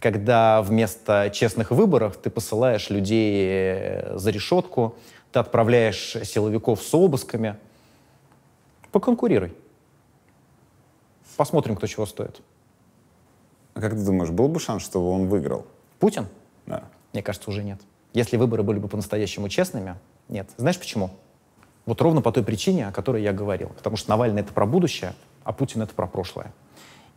когда вместо честных выборов ты посылаешь людей э, за решетку, ты отправляешь силовиков с обысками. Поконкурируй. Посмотрим, кто чего стоит. А как ты думаешь, был бы шанс, чтобы он выиграл? Путин? Да. Мне кажется, уже нет. Если выборы были бы по-настоящему честными, нет. Знаешь почему? Вот ровно по той причине, о которой я говорил. Потому что Навальный — это про будущее, а Путин — это про прошлое.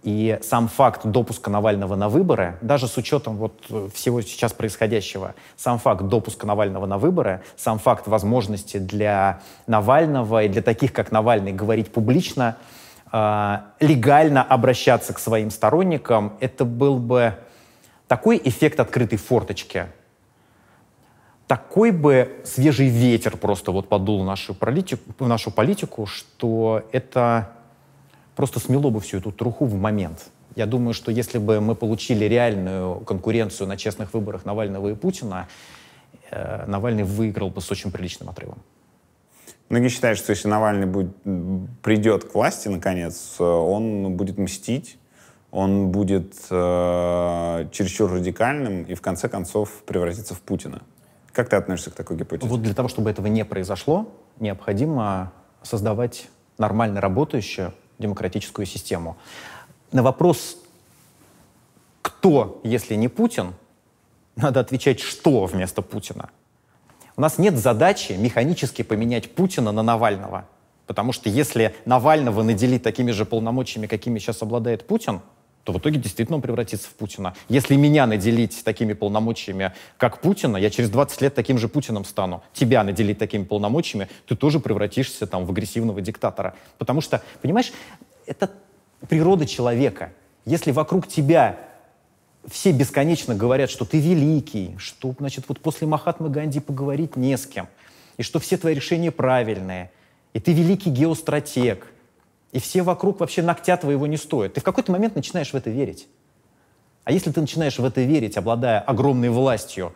И сам факт допуска Навального на выборы, даже с учетом вот э, всего сейчас происходящего, сам факт допуска Навального на выборы, сам факт возможности для Навального и для таких, как Навальный, говорить публично, а, легально обращаться к своим сторонникам, это был бы такой эффект открытой форточки, такой бы свежий ветер просто вот подул нашу политику, нашу политику что это просто смело бы всю эту труху в момент. Я думаю, что если бы мы получили реальную конкуренцию на честных выборах Навального и Путина, э, Навальный выиграл бы с очень приличным отрывом. Многие ну, считают, что если Навальный будет, придет к власти, наконец, э, он будет мстить, он будет э, чересчур радикальным и, в конце концов, превратится в Путина. Как ты относишься к такой гипотезе? Вот для того, чтобы этого не произошло, необходимо создавать нормально работающее демократическую систему. На вопрос «кто, если не Путин?» надо отвечать «что» вместо Путина. У нас нет задачи механически поменять Путина на Навального. Потому что если Навального наделить такими же полномочиями, какими сейчас обладает Путин, то в итоге действительно он превратится в Путина. Если меня наделить такими полномочиями, как Путина, я через 20 лет таким же Путиным стану. Тебя наделить такими полномочиями, ты тоже превратишься там в агрессивного диктатора. Потому что, понимаешь, это природа человека. Если вокруг тебя все бесконечно говорят, что ты великий, что, значит, вот после Махатмы Ганди поговорить не с кем, и что все твои решения правильные, и ты великий геостратег – и все вокруг вообще ногтя твоего не стоят. Ты в какой-то момент начинаешь в это верить. А если ты начинаешь в это верить, обладая огромной властью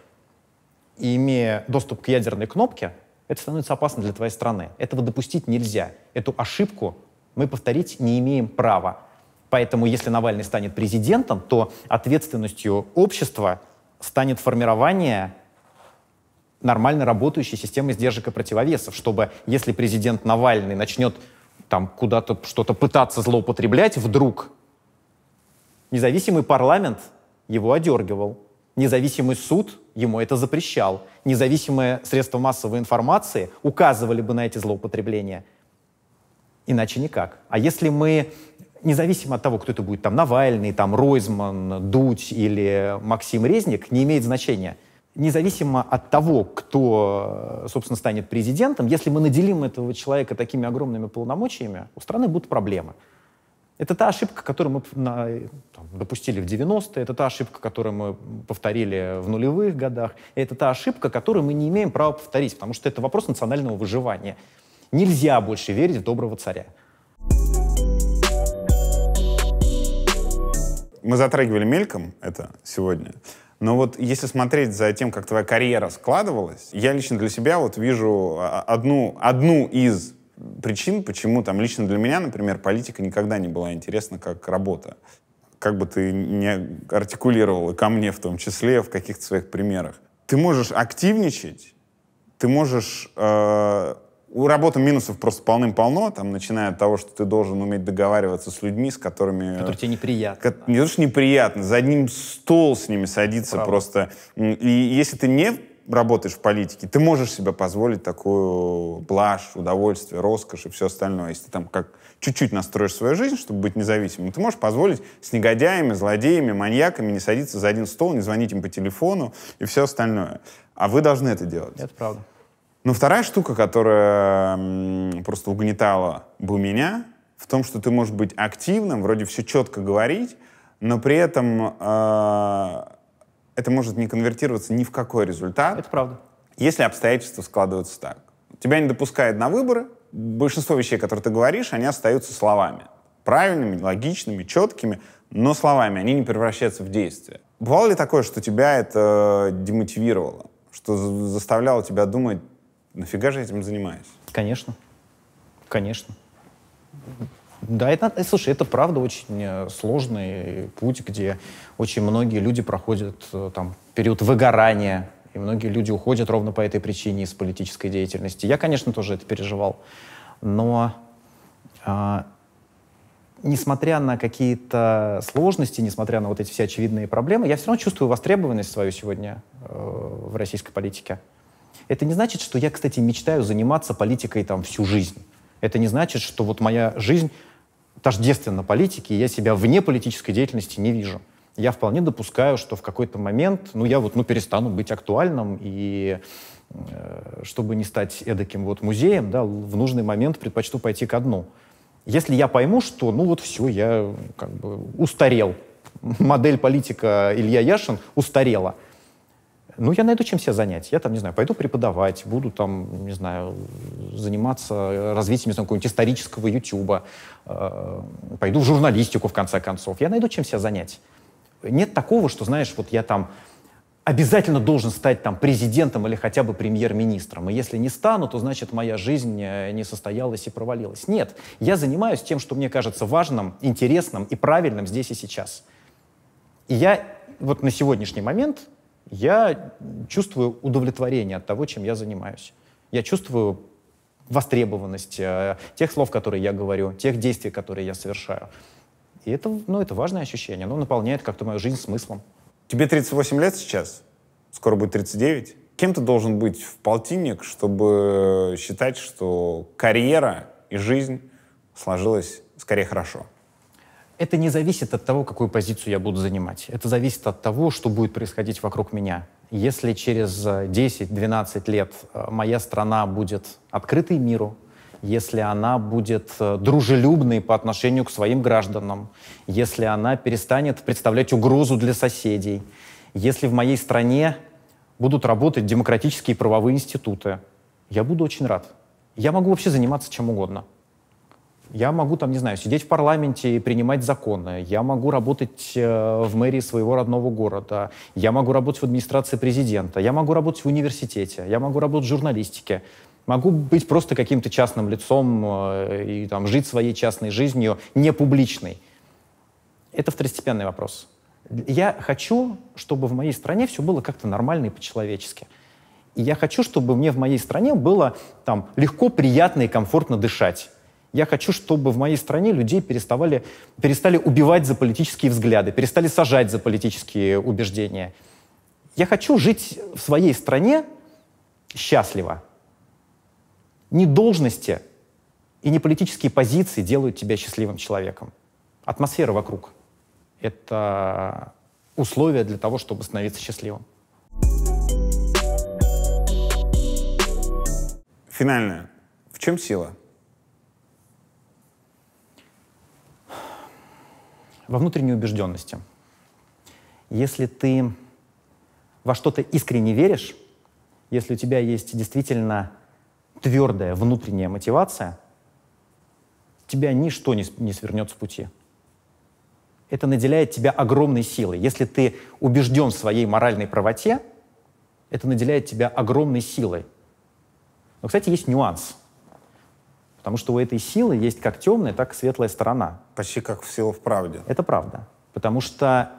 и имея доступ к ядерной кнопке, это становится опасно для твоей страны. Этого допустить нельзя. Эту ошибку мы повторить не имеем права. Поэтому, если Навальный станет президентом, то ответственностью общества станет формирование нормально работающей системы сдержек и противовесов, чтобы, если президент Навальный начнет там куда-то что-то пытаться злоупотреблять вдруг, независимый парламент его одергивал. Независимый суд ему это запрещал. Независимые средства массовой информации указывали бы на эти злоупотребления. Иначе никак. А если мы, независимо от того, кто это будет, там Навальный, там Ройзман, Дудь или Максим Резник, не имеет значения – независимо от того, кто, э, собственно, станет президентом, если мы наделим этого человека такими огромными полномочиями, у страны будут проблемы. Это та ошибка, которую мы э, там, допустили в 90-е, это та ошибка, которую мы повторили в нулевых годах, и это та ошибка, которую мы не имеем права повторить, потому что это вопрос национального выживания. Нельзя больше верить в доброго царя. Мы затрагивали мельком это сегодня. Но вот если смотреть за тем, как твоя карьера складывалась, я лично для себя вот вижу а, одну, одну из причин, почему там лично для меня, например, политика никогда не была интересна как работа. Как бы ты не артикулировал, и ко мне в том числе, в каких-то своих примерах. Ты можешь активничать, ты можешь э, у работы минусов просто полным-полно, там, начиная от того, что ты должен уметь договариваться с людьми, с которыми... Э, Которые тебе неприятно. не то, что неприятно, за одним стол с ними садиться Правда. просто. И если ты не работаешь в политике, ты можешь себе позволить такую блажь, удовольствие, роскошь и все остальное. Если ты там как чуть-чуть настроишь свою жизнь, чтобы быть независимым, ты можешь позволить с негодяями, злодеями, маньяками не садиться за один стол, не звонить им по телефону и все остальное. А вы должны это делать. Это правда. Но вторая штука, которая просто угнетала бы меня, в том, что ты можешь быть активным, вроде все четко говорить, но при этом э, это может не конвертироваться ни в какой результат. Это правда. Если обстоятельства складываются так. Тебя не допускают на выборы, большинство вещей, которые ты говоришь, они остаются словами. Правильными, логичными, четкими, но словами. Они не превращаются в действие. Бывало ли такое, что тебя это э, демотивировало? Что заставляло тебя думать, Нафига же этим занимаюсь? Конечно. Конечно. Да, это, слушай, это правда очень э, сложный путь, где очень многие люди проходят э, там период выгорания, и многие люди уходят ровно по этой причине из политической деятельности. Я, конечно, тоже это переживал, но э, несмотря на какие-то сложности, несмотря на вот эти все очевидные проблемы, я все равно чувствую востребованность свою сегодня э, в российской политике. Это не значит, что я, кстати, мечтаю заниматься политикой там всю жизнь. Это не значит, что вот моя жизнь тождественна политике, и я себя вне политической деятельности не вижу. Я вполне допускаю, что в какой-то момент, ну, я вот, ну, перестану быть актуальным, и э, чтобы не стать эдаким вот музеем, да, в нужный момент предпочту пойти ко дну. Если я пойму, что, ну, вот все, я как бы устарел, модель политика Илья Яшин устарела – ну, я найду чем себя занять. Я там, не знаю, пойду преподавать, буду там, не знаю, заниматься развитием, не знаю, какого-нибудь исторического ютуба, э, пойду в журналистику, в конце концов. Я найду чем себя занять. Нет такого, что, знаешь, вот я там обязательно должен стать там президентом или хотя бы премьер-министром. И если не стану, то значит моя жизнь э, не состоялась и провалилась. Нет, я занимаюсь тем, что мне кажется важным, интересным и правильным здесь и сейчас. И я вот на сегодняшний момент я чувствую удовлетворение от того, чем я занимаюсь. Я чувствую востребованность э, тех слов, которые я говорю, тех действий, которые я совершаю. И это, ну, это важное ощущение, оно наполняет как-то мою жизнь смыслом. Тебе 38 лет сейчас, скоро будет 39. Кем ты должен быть в полтинник, чтобы считать, что карьера и жизнь сложилась скорее хорошо? это не зависит от того, какую позицию я буду занимать. Это зависит от того, что будет происходить вокруг меня. Если через 10-12 э, лет э, моя страна будет открытой миру, если она будет э, дружелюбной по отношению к своим гражданам, если она перестанет представлять угрозу для соседей, если в моей стране будут работать демократические правовые институты, я буду очень рад. Я могу вообще заниматься чем угодно. Я могу там, не знаю, сидеть в парламенте и принимать законы. Я могу работать э, в мэрии своего родного города. Я могу работать в администрации президента. Я могу работать в университете. Я могу работать в журналистике. Могу быть просто каким-то частным лицом э, и там, жить своей частной жизнью, не публичной. Это второстепенный вопрос. Я хочу, чтобы в моей стране все было как-то нормально и по-человечески. И я хочу, чтобы мне в моей стране было там легко, приятно и комфортно дышать я хочу, чтобы в моей стране людей переставали, перестали убивать за политические взгляды, перестали сажать за политические убеждения. Я хочу жить в своей стране счастливо. Не должности и не политические позиции делают тебя счастливым человеком. Атмосфера вокруг — это условия для того, чтобы становиться счастливым. Финальное. В чем сила? во внутренней убежденности. Если ты во что-то искренне веришь, если у тебя есть действительно твердая внутренняя мотивация, тебя ничто не, не свернет с пути. Это наделяет тебя огромной силой. Если ты убежден в своей моральной правоте, это наделяет тебя огромной силой. Но, кстати, есть нюанс — Потому что у этой силы есть как темная, так и светлая сторона. Почти как сила в правде. Это правда. Потому что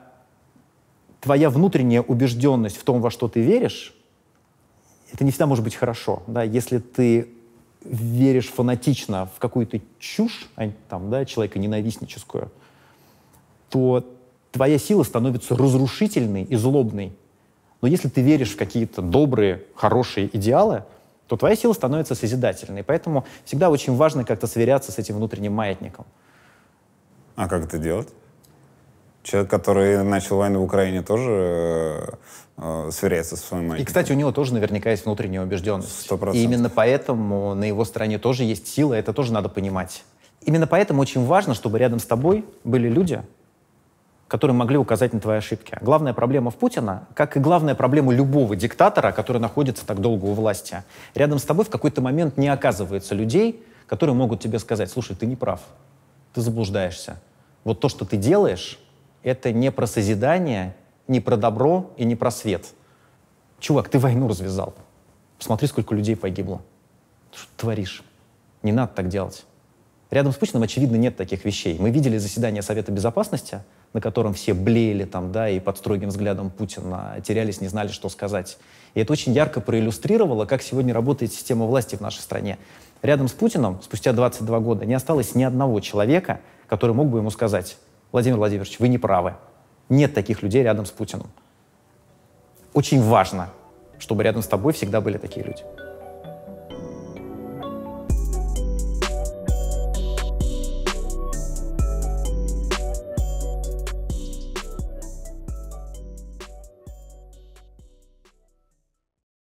твоя внутренняя убежденность в том, во что ты веришь, это не всегда может быть хорошо. Да? Если ты веришь фанатично в какую-то чушь, а там, да, человека ненавистническую, то твоя сила становится разрушительной и злобной. Но если ты веришь в какие-то добрые, хорошие идеалы — то твоя сила становится созидательной. Поэтому всегда очень важно как-то сверяться с этим внутренним маятником. А как это делать? Человек, который начал войну в Украине, тоже э, э сверяется со своим маятником. И, кстати, у него тоже наверняка есть внутренняя убежденность. 100%. И именно поэтому на его стороне тоже есть сила, это тоже надо понимать. Именно поэтому очень важно, чтобы рядом с тобой были люди, которые могли указать на твои ошибки. Главная проблема в Путина, как и главная проблема любого диктатора, который находится так долго у власти, рядом с тобой в какой-то момент не оказывается людей, которые могут тебе сказать, слушай, ты не прав, ты заблуждаешься. Вот то, что ты делаешь, это не про созидание, не про добро и не про свет. Чувак, ты войну развязал. Посмотри, сколько людей погибло. что ты творишь? Не надо так делать. Рядом с Путиным, очевидно, нет таких вещей. Мы видели заседание Совета Безопасности, на котором все блеяли там, да, и под строгим взглядом Путина терялись, не знали, что сказать. И это очень ярко проиллюстрировало, как сегодня работает система власти в нашей стране. Рядом с Путиным спустя 22 года не осталось ни одного человека, который мог бы ему сказать, Владимир Владимирович, вы не правы. Нет таких людей рядом с Путиным. Очень важно, чтобы рядом с тобой всегда были такие люди.